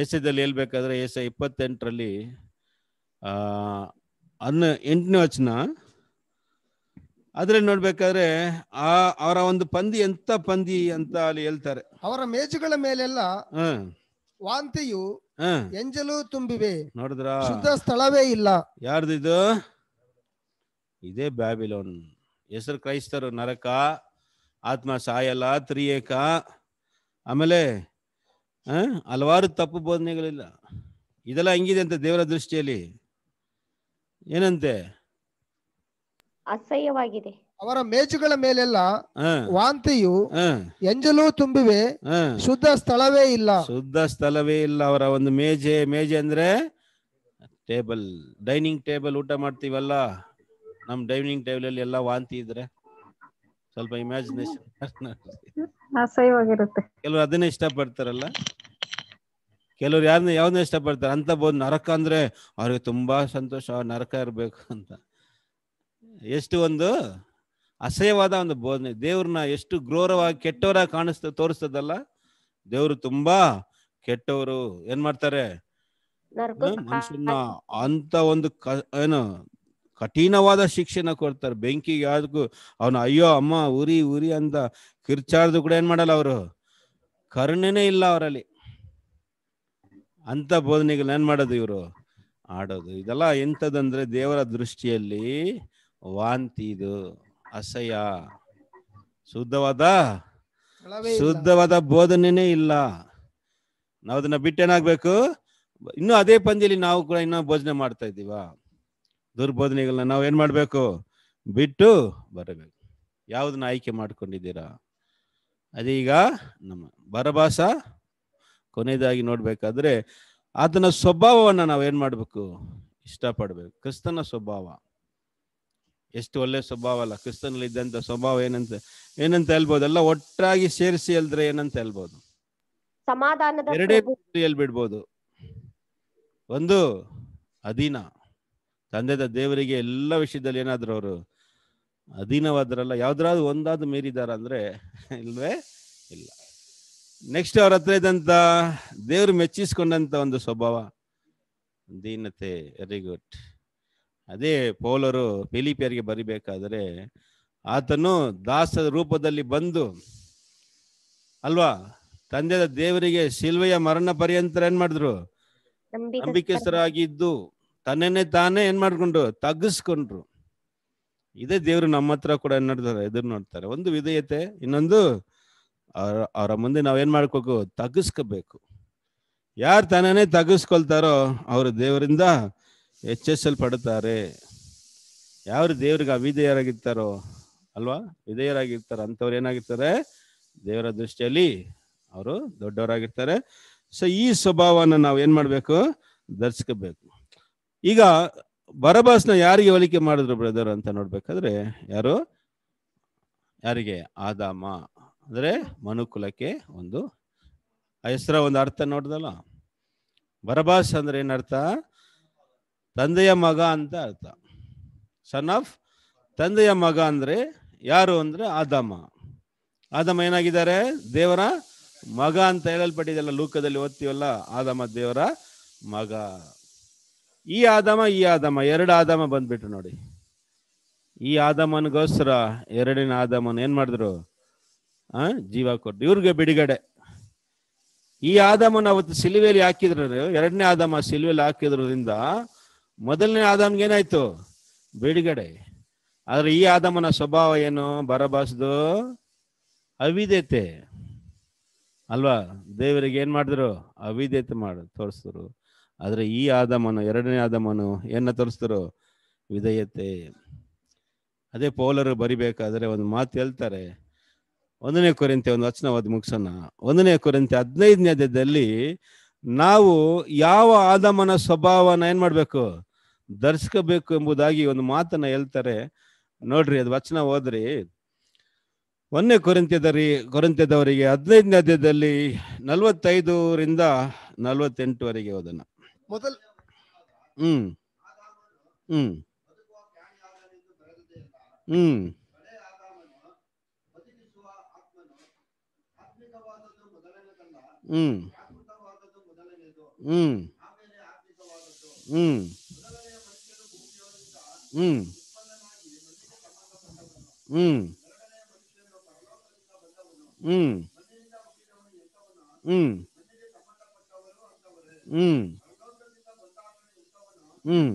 Speaker 1: ಏಸದಲ್ಲಿ ಹೇಳ್ಬೇಕಾದ್ರೆ ಐ ಇಪ್ಪತ್ತೆಂಟರಲ್ಲಿ ಅನ್ನ ಎಂಟನೇ ವಚನ ಅದ್ರಲ್ಲಿ ನೋಡ್ಬೇಕಾದ್ರೆ ಆ ಅವರ ಒಂದು ಪಂದಿ ಎಂತ ಪಂದಿ ಅಂತ ಅಲ್ಲಿ ಹೇಳ್ತಾರೆ
Speaker 3: ಅವರ ಮೇಜುಗಳ ಮೇಲೆಲ್ಲ ವಾಂತಿಯು ಎಂಜಲು ತುಂಬಿವೆ
Speaker 1: ನೋಡಿದ್ರ ಶುದ್ಧ
Speaker 3: ಸ್ಥಳವೇ ಇಲ್ಲ
Speaker 1: ಯಾರದಿದು ಇದೇ ಬ್ಯಾಬಿಲೋನ್ ಹೆಸರು ಕ್ರೈಸ್ತರು ನರಕ ಆತ್ಮ ಸಾಯಲ್ಲ ತ್ರಿಯೇಕ ಆಮೇಲೆ ಹಲವಾರು ತಪ್ಪು ಬೋಧನೆಗಳಿಲ್ಲ ಇದೆಲ್ಲ ಹೆಂಗಿದೆ ಅಂತ ದೇವರ ದೃಷ್ಟಿಯಲ್ಲಿ ಏನಂತೆ
Speaker 3: ಅಸಹ್ಯವಾಗಿದೆ ಅವರ ಮೇಜುಗಳ ಮೇಲೆಲ್ಲ
Speaker 1: ವಾಂತಿಯು ಎಂಜಲು ತುಂಬಿವೆ
Speaker 3: ಶುದ್ಧ ಸ್ಥಳವೇ ಇಲ್ಲ ಶುದ್ಧ
Speaker 1: ಸ್ಥಳವೇ ಇಲ್ಲ ಅವರ ಒಂದು ಮೇಜೆ ಮೇಜೆ ಅಂದ್ರೆ ಟೇಬಲ್ ಡೈನಿಂಗ್ ಟೇಬಲ್ ಊಟ ಮಾಡ್ತೀವಲ್ಲ ನಮ್ ಡೈನಿಂಗ್ ಟೇಬಲ್ ಅಲ್ಲಿ ಎಲ್ಲ ವಾಂತಿ ಇದ್ರೆ ಸ್ವಲ್ಪ ಇಮ್ಯಾಜಿನೇಷನ್
Speaker 3: ಅಸಹ್ಯವಾಗಿರುತ್ತೆ
Speaker 1: ಕೆಲವರು ಅದನ್ನೇ ಇಷ್ಟ ಪಡ್ತಾರಲ್ಲ ಕೆಲವ್ರು ಯಾರನ್ನ ಯಾವ್ದನ್ನ ಇಷ್ಟ ಪಡ್ತಾರೆ ಅಂತ ಬೋದು ನರಕ ಅಂದ್ರೆ ಅವ್ರಿಗೆ ತುಂಬಾ ಸಂತೋಷ ನರಕ ಇರಬೇಕು ಅಂತ ಎಷ್ಟು ಒಂದು ಅಸಹ್ಯವಾದ ಒಂದು ಬೋಧನೆ ದೇವ್ರನ್ನ ಎಷ್ಟು ಗ್ರೋರವಾಗಿ ಕೆಟ್ಟವರಾಗಿ ಕಾಣಿಸ್ತ ತೋರಿಸ್ತದಲ್ಲ ದೇವ್ರು ತುಂಬಾ ಕೆಟ್ಟವರು ಏನ್ ಮಾಡ್ತಾರೆ
Speaker 3: ಮನುಷ್ಯನ
Speaker 1: ಅಂತ ಒಂದು ಏನು ಕಠಿಣವಾದ ಶಿಕ್ಷೆನ ಕೊಡ್ತಾರೆ ಬೆಂಕಿಗೆ ಯಾವ್ದಕ್ಕೂ ಅವನು ಅಯ್ಯೋ ಅಮ್ಮ ಉರಿ ಉರಿ ಅಂತ ಕಿರ್ಚಾರ್ದು ಕೂಡ ಏನ್ ಮಾಡಲ್ಲ ಅವರು ಕರುಣೇನೆ ಇಲ್ಲ ಅವರಲ್ಲಿ ಅಂತ ಬೋಧನೆಗಳು ಏನ್ ಮಾಡೋದು ಇವರು ಆಡೋದು ಇದೆಲ್ಲ ಎಂತದಂದ್ರೆ ದೇವರ ದೃಷ್ಟಿಯಲ್ಲಿ ವಾಂತಿ ಇದು ಅಸಹ್ಯ ಶುದ್ಧವಾದ ಶುದ್ಧವಾದ ಬೋಧನೆನೇ ಇಲ್ಲ ನಾವು ಅದನ್ನ ಬಿಟ್ಟೇನಾಗ್ಬೇಕು ಇನ್ನು ಅದೇ ಪಂದ್ಯಲಿ ನಾವು ಕೂಡ ಇನ್ನೂ ಭೋಜನೆ ಮಾಡ್ತಾ ಇದ್ದೀವಾ ದುರ್ಬೋಧನೆಗಳನ್ನ ಏನ್ ಮಾಡ್ಬೇಕು ಬಿಟ್ಟು ಬರಬೇಕು ಯಾವುದನ್ನ ಆಯ್ಕೆ ಮಾಡ್ಕೊಂಡಿದ್ದೀರಾ ಅದೀಗ ನಮ್ಮ ಬರಭಾಸ ಕೊನೆಯದಾಗಿ ನೋಡ್ಬೇಕಾದ್ರೆ ಆತನ ಸ್ವಭಾವವನ್ನು ಮಾಡ್ಬೇಕು ಮಾಡಬೇಕು ಇಷ್ಟಪಡಬೇಕು ಕ್ರಿಸ್ತನ ಸ್ವಭಾವ ಎಷ್ಟು ಒಳ್ಳೆ ಸ್ವಭಾವ ಅಲ್ಲ ಕ್ರಿಸ್ತನಲ್ಲಿ ಇದ್ದಂಥ ಸ್ವಭಾವ ಏನಂತ ಏನಂತ ಹೇಳ್ಬೋದು ಎಲ್ಲ ಒಟ್ಟಾಗಿ ಸೇರಿಸಿ ಹೇಳಿದ್ರೆ ಏನಂತ ಹೇಳ್ಬೋದು ಎರಡೇ ಹೇಳ್ಬಿಡ್ಬೋದು ಒಂದು ಅಧೀನ ತಂದೆದ ದೇವರಿಗೆ ಎಲ್ಲ ವಿಷಯದಲ್ಲಿ ಏನಾದರೂ ಅವರು ಅಧೀನವಾದ್ರಲ್ಲ ಯಾವ್ದಾದ್ರು ಒಂದಾದ ಮೀರಿದಾರ ಅಂದ್ರೆ ಇಲ್ವೇ ಇಲ್ಲ ನೆಕ್ಸ್ಟ್ ಅವ್ರ ಹತ್ರ ಇದ್ದಂತ ದೇವ್ರು ಮೆಚ್ಚಿಸ್ಕೊಂಡಂತ ಒಂದು ಸ್ವಭಾವ ದೀನತೆ ವೆರಿ ಗುಡ್ ಅದೇ ಪೋಲರು ಫಿಲಿಪಿಯರಿಗೆ ಬರಿಬೇಕಾದ್ರೆ ಆತನು ದಾಸದ ರೂಪದಲ್ಲಿ ಬಂದು ಅಲ್ವಾ ತಂದೆದ ದೇವರಿಗೆ ಶಿಲ್ವೆಯ ಮರಣ ಪರ್ಯಂತರ ಏನ್ ಮಾಡಿದ್ರು
Speaker 3: ನಂಬಿಕೆಸರಾಗಿದ್ದು
Speaker 1: ತನ್ನೇ ತಾನೇ ಏನ್ ಮಾಡ್ಕೊಂಡ್ರು ತಗ್ಗಿಸ್ಕೊಂಡ್ರು ಇದೇ ದೇವರು ನಮ್ಮ ಹತ್ರ ಕೂಡ ಏನ್ ನೋಡ್ತಾರೆ ಎದುರು ನೋಡ್ತಾರೆ ಒಂದು ವಿಧೇಯತೆ ಇನ್ನೊಂದು ಅವ್ರ ಅವರ ಮುಂದೆ ನಾವೇನ್ ಮಾಡ್ಕೋಬೇಕು ತಗ್ಗಿಸ್ಕೋಬೇಕು ಯಾರು ತಾನೇ ತಗ್ಗಿಸ್ಕೊಳ್ತಾರೋ ಅವರು ದೇವರಿಂದ ಹೆಚ್ಚಿಸಲ್ಪಡುತ್ತಾರೆ ಯಾರು ದೇವ್ರಿಗೆ ಅವಿಧೇಯರಾಗಿರ್ತಾರೋ ಅಲ್ವಾ ವಿಧೇಯರಾಗಿರ್ತಾರ ಅಂಥವ್ರು ಏನಾಗಿರ್ತಾರೆ ದೇವರ ದೃಷ್ಟಿಯಲ್ಲಿ ಅವರು ದೊಡ್ಡವರಾಗಿರ್ತಾರೆ ಸೊ ಈ ಸ್ವಭಾವನ ನಾವು ಏನ್ ಮಾಡ್ಬೇಕು ಧರಿಸ್ಕೋಬೇಕು ಈಗ ಬರಬಾಸ್ನ ಯಾರಿಗೆ ಹೋಲಿಕೆ ಮಾಡಿದ್ರು ಬ್ರದರ್ ಅಂತ ನೋಡ್ಬೇಕಾದ್ರೆ ಯಾರು ಯಾರಿಗೆ ಆದಾಮ ಅಂದ್ರೆ ಮನುಕುಲಕ್ಕೆ ಒಂದು ಹೆಸರ ಒಂದು ಅರ್ಥ ನೋಡ್ದಲ್ಲ ಬರಬಾಸ್ ಅಂದ್ರೆ ಏನರ್ಥ ತಂದೆಯ ಮಗ ಅಂತ ಅರ್ಥ ಸನ್ ಆಫ್ ತಂದೆಯ ಮಗ ಅಂದ್ರೆ ಯಾರು ಅಂದ್ರೆ ಆದಾಮ ಆದಮ ಏನಾಗಿದ್ದಾರೆ ದೇವರ ಮಗ ಅಂತ ಹೇಳಲ್ಪಟ್ಟಿದೆಲ್ಲ ಲೂಕದಲ್ಲಿ ಓದ್ತೀವಲ್ಲ ಆದಾಮ ದೇವರ ಮಗ ಈ ಆದಮ ಈ ಆದಮ ಎರಡು ಆದಮ ಬಂದ್ಬಿಟ್ರು ನೋಡಿ ಈ ಆದಮನ್ಗೋಸ್ಕರ ಎರಡನೇ ಆದಮನ್ ಏನ್ ಮಾಡಿದ್ರು ಆ ಜೀವ ಕೊಟ್ಟು ಇವ್ರಿಗೆ ಬಿಡುಗಡೆ ಈ ಆದಮನ ಅವತ್ತು ಸಿಲುವೆಲಿ ಹಾಕಿದ್ರು ಎರಡನೇ ಆದಮ ಸಿಲುವೆಲಿ ಹಾಕಿದ್ರಿಂದ ಮೊದಲನೇ ಆದಮ್ಗೇನಾಯ್ತು ಏನಾಯ್ತು ಬಿಡುಗಡೆ ಆದ್ರೆ ಈ ಆದಮನ ಸ್ವಭಾವ ಏನು ಬರಬಾಸ್ದು ಅವಿದ್ಯತೆ ಅಲ್ವಾ ದೇವರಿಗೆ ಏನ್ ಮಾಡಿದ್ರು ಅವಿದ್ಯತೆ ಮಾಡ ತೋರಿಸಿದ್ರು ಆದರೆ ಈ ಆದಮನು ಎರಡನೇ ಆದಮನು ಏನ ತೋರಿಸ್ತಾರೋ ವಿಧೇಯತೆ ಅದೇ ಪೌಲರು ಬರಿಬೇಕಾದ್ರೆ ಒಂದು ಮಾತು ಹೇಳ್ತಾರೆ ಒಂದನೇ ಕುರಿಂತೆ ಒಂದು ವಚನವಾದ ಮುಗಿಸೋಣ ಒಂದನೇ ಹದಿನೈದನೇ ಅಧ್ಯದಲ್ಲಿ ನಾವು ಯಾವ ಆದಮನ ಸ್ವಭಾವನ ಏನು ಮಾಡಬೇಕು ಧರಿಸ್ಕೋಬೇಕು ಎಂಬುದಾಗಿ ಒಂದು ಮಾತನ್ನ ಹೇಳ್ತಾರೆ ನೋಡ್ರಿ ಅದು ವಚನ ಹೋದ್ರಿ ಒಂದನೇ ರೀ ಕೊರೆಂತ್ಯದವರಿಗೆ ಹದಿನೈದನೇ ಅಧ್ಯಾಯದಲ್ಲಿ ನಲವತ್ತೈದರಿಂದ ನಲವತ್ತೆಂಟುವರೆಗೆ ಹೋದನ್ನು ಮೊದಲ್ ಹ್ಮ್ ಹ್ಮ್ ಹ್ಮ್
Speaker 3: ಹ್ಮ್ ಹ್ಮ್ ಹ್ಮ್ ಹ್ಮ್
Speaker 1: ಹ್ಮ್ ಹ್ಮ್ ಹ್ಮ್ ಹ್ಮ್ ಹ್ಮ್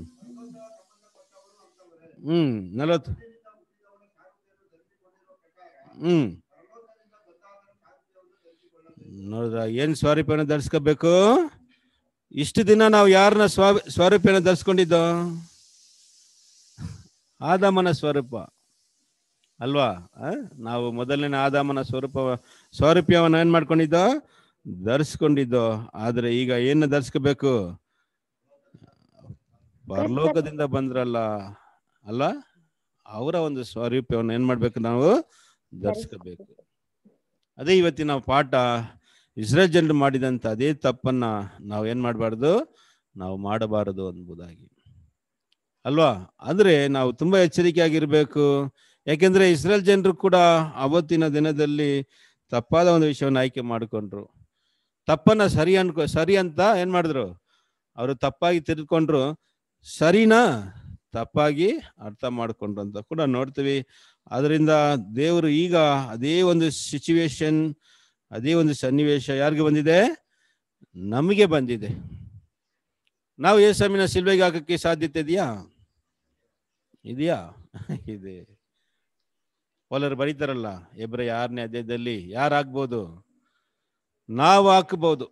Speaker 1: ಹ್ಮ್ ನಲವತ್ತು ಹ್ಮ್ ನೋಡ್ರ ಏನ್ ಸ್ವಾರೂಪ್ಯನ ಧರಿಸ್ಕೋಬೇಕು ಇಷ್ಟು ದಿನ ನಾವು ಯಾರನ್ನ ಸ್ವಾ ಸ್ವರೂಪನ ಧರಿಸ್ಕೊಂಡಿದ್ದೋ ಆದಾಮನ ಸ್ವರೂಪ ಅಲ್ವಾ ನಾವು ಮೊದಲಿನ ಆದಾಮನ ಸ್ವರೂಪ ಸ್ವರೂಪ್ಯವನ್ನು ಏನ್ ಮಾಡ್ಕೊಂಡಿದ್ದೋ ಧರಿಸ್ಕೊಂಡಿದ್ದೋ ಆದರೆ ಈಗ ಏನು ಧರಿಸ್ಕೋಬೇಕು ಪರಲೋಕದಿಂದ ಬಂದ್ರಲ್ಲ ಅಲ್ಲ ಅವರ ಒಂದು ಸ್ವರೂಪವನ್ನು ಏನ್ ಮಾಡ್ಬೇಕು ನಾವು ಧರಿಸ್ಕೋಬೇಕು ಅದೇ ಇವತ್ತಿನ ಪಾಠ ಇಸ್ರೇಲ್ ಜನರು ಮಾಡಿದಂತ ಅದೇ ತಪ್ಪನ್ನ ನಾವು ಏನ್ ಮಾಡಬಾರ್ದು ನಾವು ಮಾಡಬಾರದು ಅನ್ಬೋದಾಗಿ ಅಲ್ವಾ ಅಂದ್ರೆ ನಾವು ತುಂಬಾ ಆಗಿರ್ಬೇಕು ಯಾಕೆಂದ್ರೆ ಇಸ್ರೇಲ್ ಜನರು ಕೂಡ ಅವತ್ತಿನ ದಿನದಲ್ಲಿ ತಪ್ಪಾದ ಒಂದು ವಿಷಯವನ್ನು ಆಯ್ಕೆ ಮಾಡಿಕೊಂಡ್ರು ತಪ್ಪನ್ನ ಸರಿ ಅನ್ಕೊ ಸರಿ ಅಂತ ಏನ್ ಮಾಡಿದ್ರು ಅವರು ತಪ್ಪಾಗಿ ತಿರ್ಕೊಂಡ್ರು ಸರಿನಾ ತಪ್ಪಾಗಿ ಅರ್ಥ ಮಾಡಿಕೊಂಡ್ರಂತ ಕೂಡ ನೋಡ್ತೀವಿ ಅದರಿಂದ ದೇವರು ಈಗ ಅದೇ ಒಂದು ಸಿಚುವೇಶನ್ ಅದೇ ಒಂದು ಸನ್ನಿವೇಶ ಯಾರಿಗೆ ಬಂದಿದೆ ನಮಗೆ ಬಂದಿದೆ ನಾವು ಸಮಿನ ಸಿಲ್ವೆಗೆ ಹಾಕಕ್ಕೆ ಸಾಧ್ಯತೆ ಇದೆಯಾ ಇದೆಯಾ (laughs) ಇದೆ ಒಲರು ಬರೀತಾರಲ್ಲ ಇಬ್ಬರ ಯಾರನೇ ಅಧ್ಯದಲ್ಲಿ ಯಾರು ಹಾಕ್ಬೋದು ನಾವು ಹಾಕ್ಬೋದು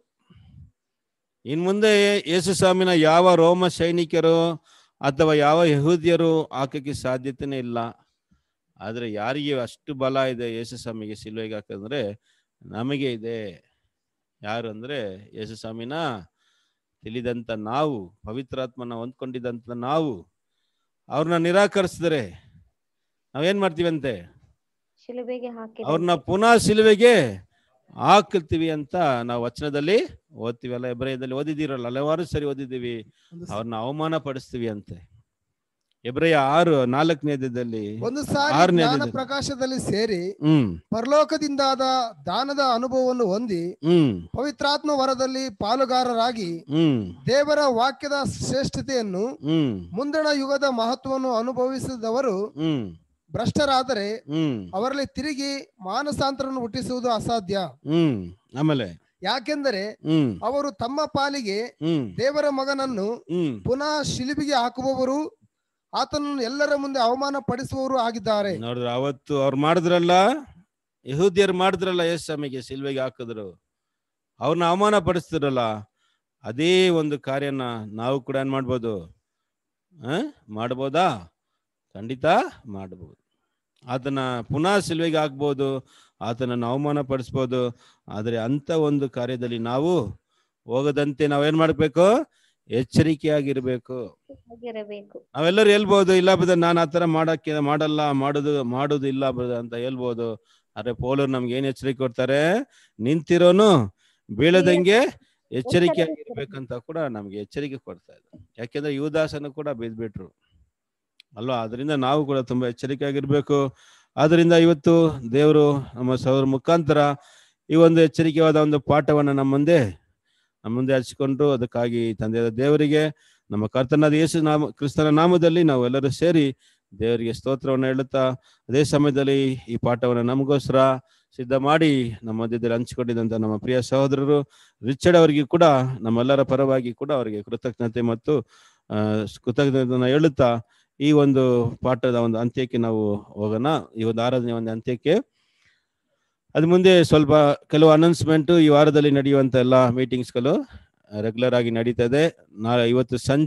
Speaker 1: ಇನ್ ಮುಂದೆ ಯೇಸುಸ್ವಾಮಿನ ಯಾವ ರೋಮ ಸೈನಿಕರು ಅಥವಾ ಯಾವ ಯಹೂದಿಯರು ಹಾಕಕ್ಕೆ ಸಾಧ್ಯತೆನೇ ಇಲ್ಲ ಆದರೆ ಯಾರಿಗೆ ಅಷ್ಟು ಬಲ ಇದೆ ಯೇಸುಸ್ವಾಮಿಗೆ ಸಿಲುವೆಗೆ ಹಾಕಂದ್ರೆ ನಮಗೆ ಇದೆ ಯಾರು ಅಂದರೆ ಯೇಸುಸ್ವಾಮಿನ ತಿಳಿದಂಥ ನಾವು ಪವಿತ್ರಾತ್ಮನ ಹೊಂದ್ಕೊಂಡಿದ್ದಂತ ನಾವು ಅವ್ರನ್ನ ನಿರಾಕರಿಸಿದ್ರೆ ನಾವೇನ್ ಮಾಡ್ತೀವಂತೆ ಅವ್ರನ್ನ ಪುನಃ ಸಿಲುವೆಗೆ ಹಾಕಿರ್ತೀವಿ ಅಂತ ನಾವು ವಚನದಲ್ಲಿ ಓದ್ತೀವಲ್ಲ ಎಬ್ರಾಯದಲ್ಲಿ ಓದಿದಿರಲ್ಲ ಹಲವಾರು ಸರಿ ಓದಿದ್ದೀವಿ ಅವ್ರನ್ನ ಅವಮಾನ ಪಡಿಸ್ತೀವಿ ಅಂತೆ ಎಬ್ರಯ ಆರು ನಾಲ್ಕನೇದಲ್ಲಿ ಒಂದು ಸಾರಿ
Speaker 3: ಪ್ರಕಾಶದಲ್ಲಿ ಸೇರಿ ಪರಲೋಕದಿಂದಾದ ದಾನದ ಅನುಭವವನ್ನು ಹೊಂದಿ ಪವಿತ್ರಾತ್ಮ ವರದಲ್ಲಿ ಪಾಲುಗಾರರಾಗಿ ಹ್ಮ್ ದೇವರ ವಾಕ್ಯದ ಶ್ರೇಷ್ಠತೆಯನ್ನು ಹ್ಮ್ ಮುಂದಣ ಯುಗದ ಮಹತ್ವವನ್ನು ಅನುಭವಿಸಿದವರು ಹ್ಮ್ ಭ್ರಷ್ಟರಾದರೆ ಹ್ಮ್ ಅವರಲ್ಲಿ ತಿರುಗಿ ಮಾನಸಾಂತರವನ್ನು ಹುಟ್ಟಿಸುವುದು ಅಸಾಧ್ಯ
Speaker 1: ಹ್ಮ್ ಆಮೇಲೆ
Speaker 3: ಯಾಕೆಂದರೆ ಅವರು ತಮ್ಮ ಪಾಲಿಗೆ ದೇವರ ಮಗನನ್ನು ಪುನಃ ಶಿಲುಬಿಗೆ ಹಾಕುವವರು ಆತನನ್ನು ಎಲ್ಲರ ಮುಂದೆ ಅವಮಾನ ಪಡಿಸುವವರು ಆಗಿದ್ದಾರೆ
Speaker 1: ನೋಡಿದ್ರು ಅವತ್ತು ಅವ್ರು ಮಾಡಿದ್ರಲ್ಲ ಯಹೂದಿಯರು ಮಾಡಿದ್ರಲ್ಲ ಎಸ್ ಸ್ವಾಮಿಗೆ ಶಿಲ್ವೆಗೆ ಹಾಕಿದ್ರು ಅವ್ರನ್ನ ಅವಮಾನ ಪಡಿಸ್ತಿರಲ್ಲ ಅದೇ ಒಂದು ಕಾರ್ಯನ ನಾವು ಕೂಡ ಏನ್ ಮಾಡ್ಬೋದು ಮಾಡ್ಬೋದಾ ಖಂಡಿತ ಮಾಡಬಹುದು ಅದನ್ನ ಪುನಃ ಶಿಲ್ವೆಗೆ ಹಾಕ್ಬೋದು ಆತನನ್ನು ಅವಮಾನ ಪಡಿಸ್ಬೋದು ಆದರೆ ಅಂತ ಒಂದು ಕಾರ್ಯದಲ್ಲಿ ನಾವು ಹೋಗದಂತೆ ನಾವೇನ್ ಮಾಡ್ಬೇಕು ಎಚ್ಚರಿಕೆಯಾಗಿರ್ಬೇಕು ನಾವೆಲ್ಲರೂ ಹೇಳ್ಬೋದು ಇಲ್ಲ ಬದ ನಾನು ಆತರ ಮಾಡಕ್ಕೆ ಮಾಡಲ್ಲ ಮಾಡುದು ಮಾಡುದು ಇಲ್ಲ ಅಂತ ಹೇಳ್ಬೋದು ಆದ್ರೆ ಪೋಲರ್ ನಮ್ಗೆ ಏನ್ ಎಚ್ಚರಿಕೆ ಕೊಡ್ತಾರೆ ನಿಂತಿರೋನು ಬೀಳದಂಗೆ ಆಗಿರ್ಬೇಕಂತ ಕೂಡ ನಮ್ಗೆ ಎಚ್ಚರಿಕೆ ಕೊಡ್ತಾ ಇದೆ ಯಾಕೆಂದ್ರೆ ಯುವದಾಸನು ಕೂಡ ಬಿದ್ಬಿಟ್ರು ಅಲ್ವಾ ಅದರಿಂದ ನಾವು ಕೂಡ ತುಂಬಾ ಆಗಿರ್ಬೇಕು ಆದ್ದರಿಂದ ಇವತ್ತು ದೇವರು ನಮ್ಮ ಸಹೋದರ ಮುಖಾಂತರ ಈ ಒಂದು ಎಚ್ಚರಿಕೆಯಾದ ಒಂದು ಪಾಠವನ್ನು ನಮ್ಮ ಮುಂದೆ ನಮ್ಮ ಮುಂದೆ ಹಚ್ಚಿಕೊಂಡು ಅದಕ್ಕಾಗಿ ತಂದೆಯಾದ ದೇವರಿಗೆ ನಮ್ಮ ಕರ್ತನಾದ ಯೇಸು ನಾಮ ಕ್ರಿಸ್ತನ ನಾಮದಲ್ಲಿ ನಾವೆಲ್ಲರೂ ಸೇರಿ ದೇವರಿಗೆ ಸ್ತೋತ್ರವನ್ನು ಹೇಳುತ್ತಾ ಅದೇ ಸಮಯದಲ್ಲಿ ಈ ಪಾಠವನ್ನು ನಮಗೋಸ್ಕರ ಸಿದ್ಧ ಮಾಡಿ ನಮ್ಮ ಮಧ್ಯದಲ್ಲಿ ಹಂಚಿಕೊಂಡಿದ್ದಂಥ ನಮ್ಮ ಪ್ರಿಯ ಸಹೋದರರು ರಿಚರ್ಡ್ ಅವರಿಗೆ ಕೂಡ ನಮ್ಮೆಲ್ಲರ ಪರವಾಗಿ ಕೂಡ ಅವರಿಗೆ ಕೃತಜ್ಞತೆ ಮತ್ತು ಕೃತಜ್ಞತೆಯನ್ನು ಹೇಳುತ್ತಾ ಈ ಒಂದು ಪಾಠದ ಒಂದು ಅಂತ್ಯಕ್ಕೆ ನಾವು ಹೋಗೋಣ ಈ ಒಂದು ಆರಾಧನೆ ಒಂದು ಅಂತ್ಯಕ್ಕೆ ಅದು ಮುಂದೆ ಸ್ವಲ್ಪ ಕೆಲವು ಅನೌನ್ಸ್ಮೆಂಟು ಈ ವಾರದಲ್ಲಿ ನಡೆಯುವಂತ ಎಲ್ಲ ಮೀಟಿಂಗ್ಸ್ಗಳು ರೆಗ್ಯುಲರ್ ಆಗಿ ನಡೀತದೆ ನಾ ಇವತ್ತು ಸಂಜೆ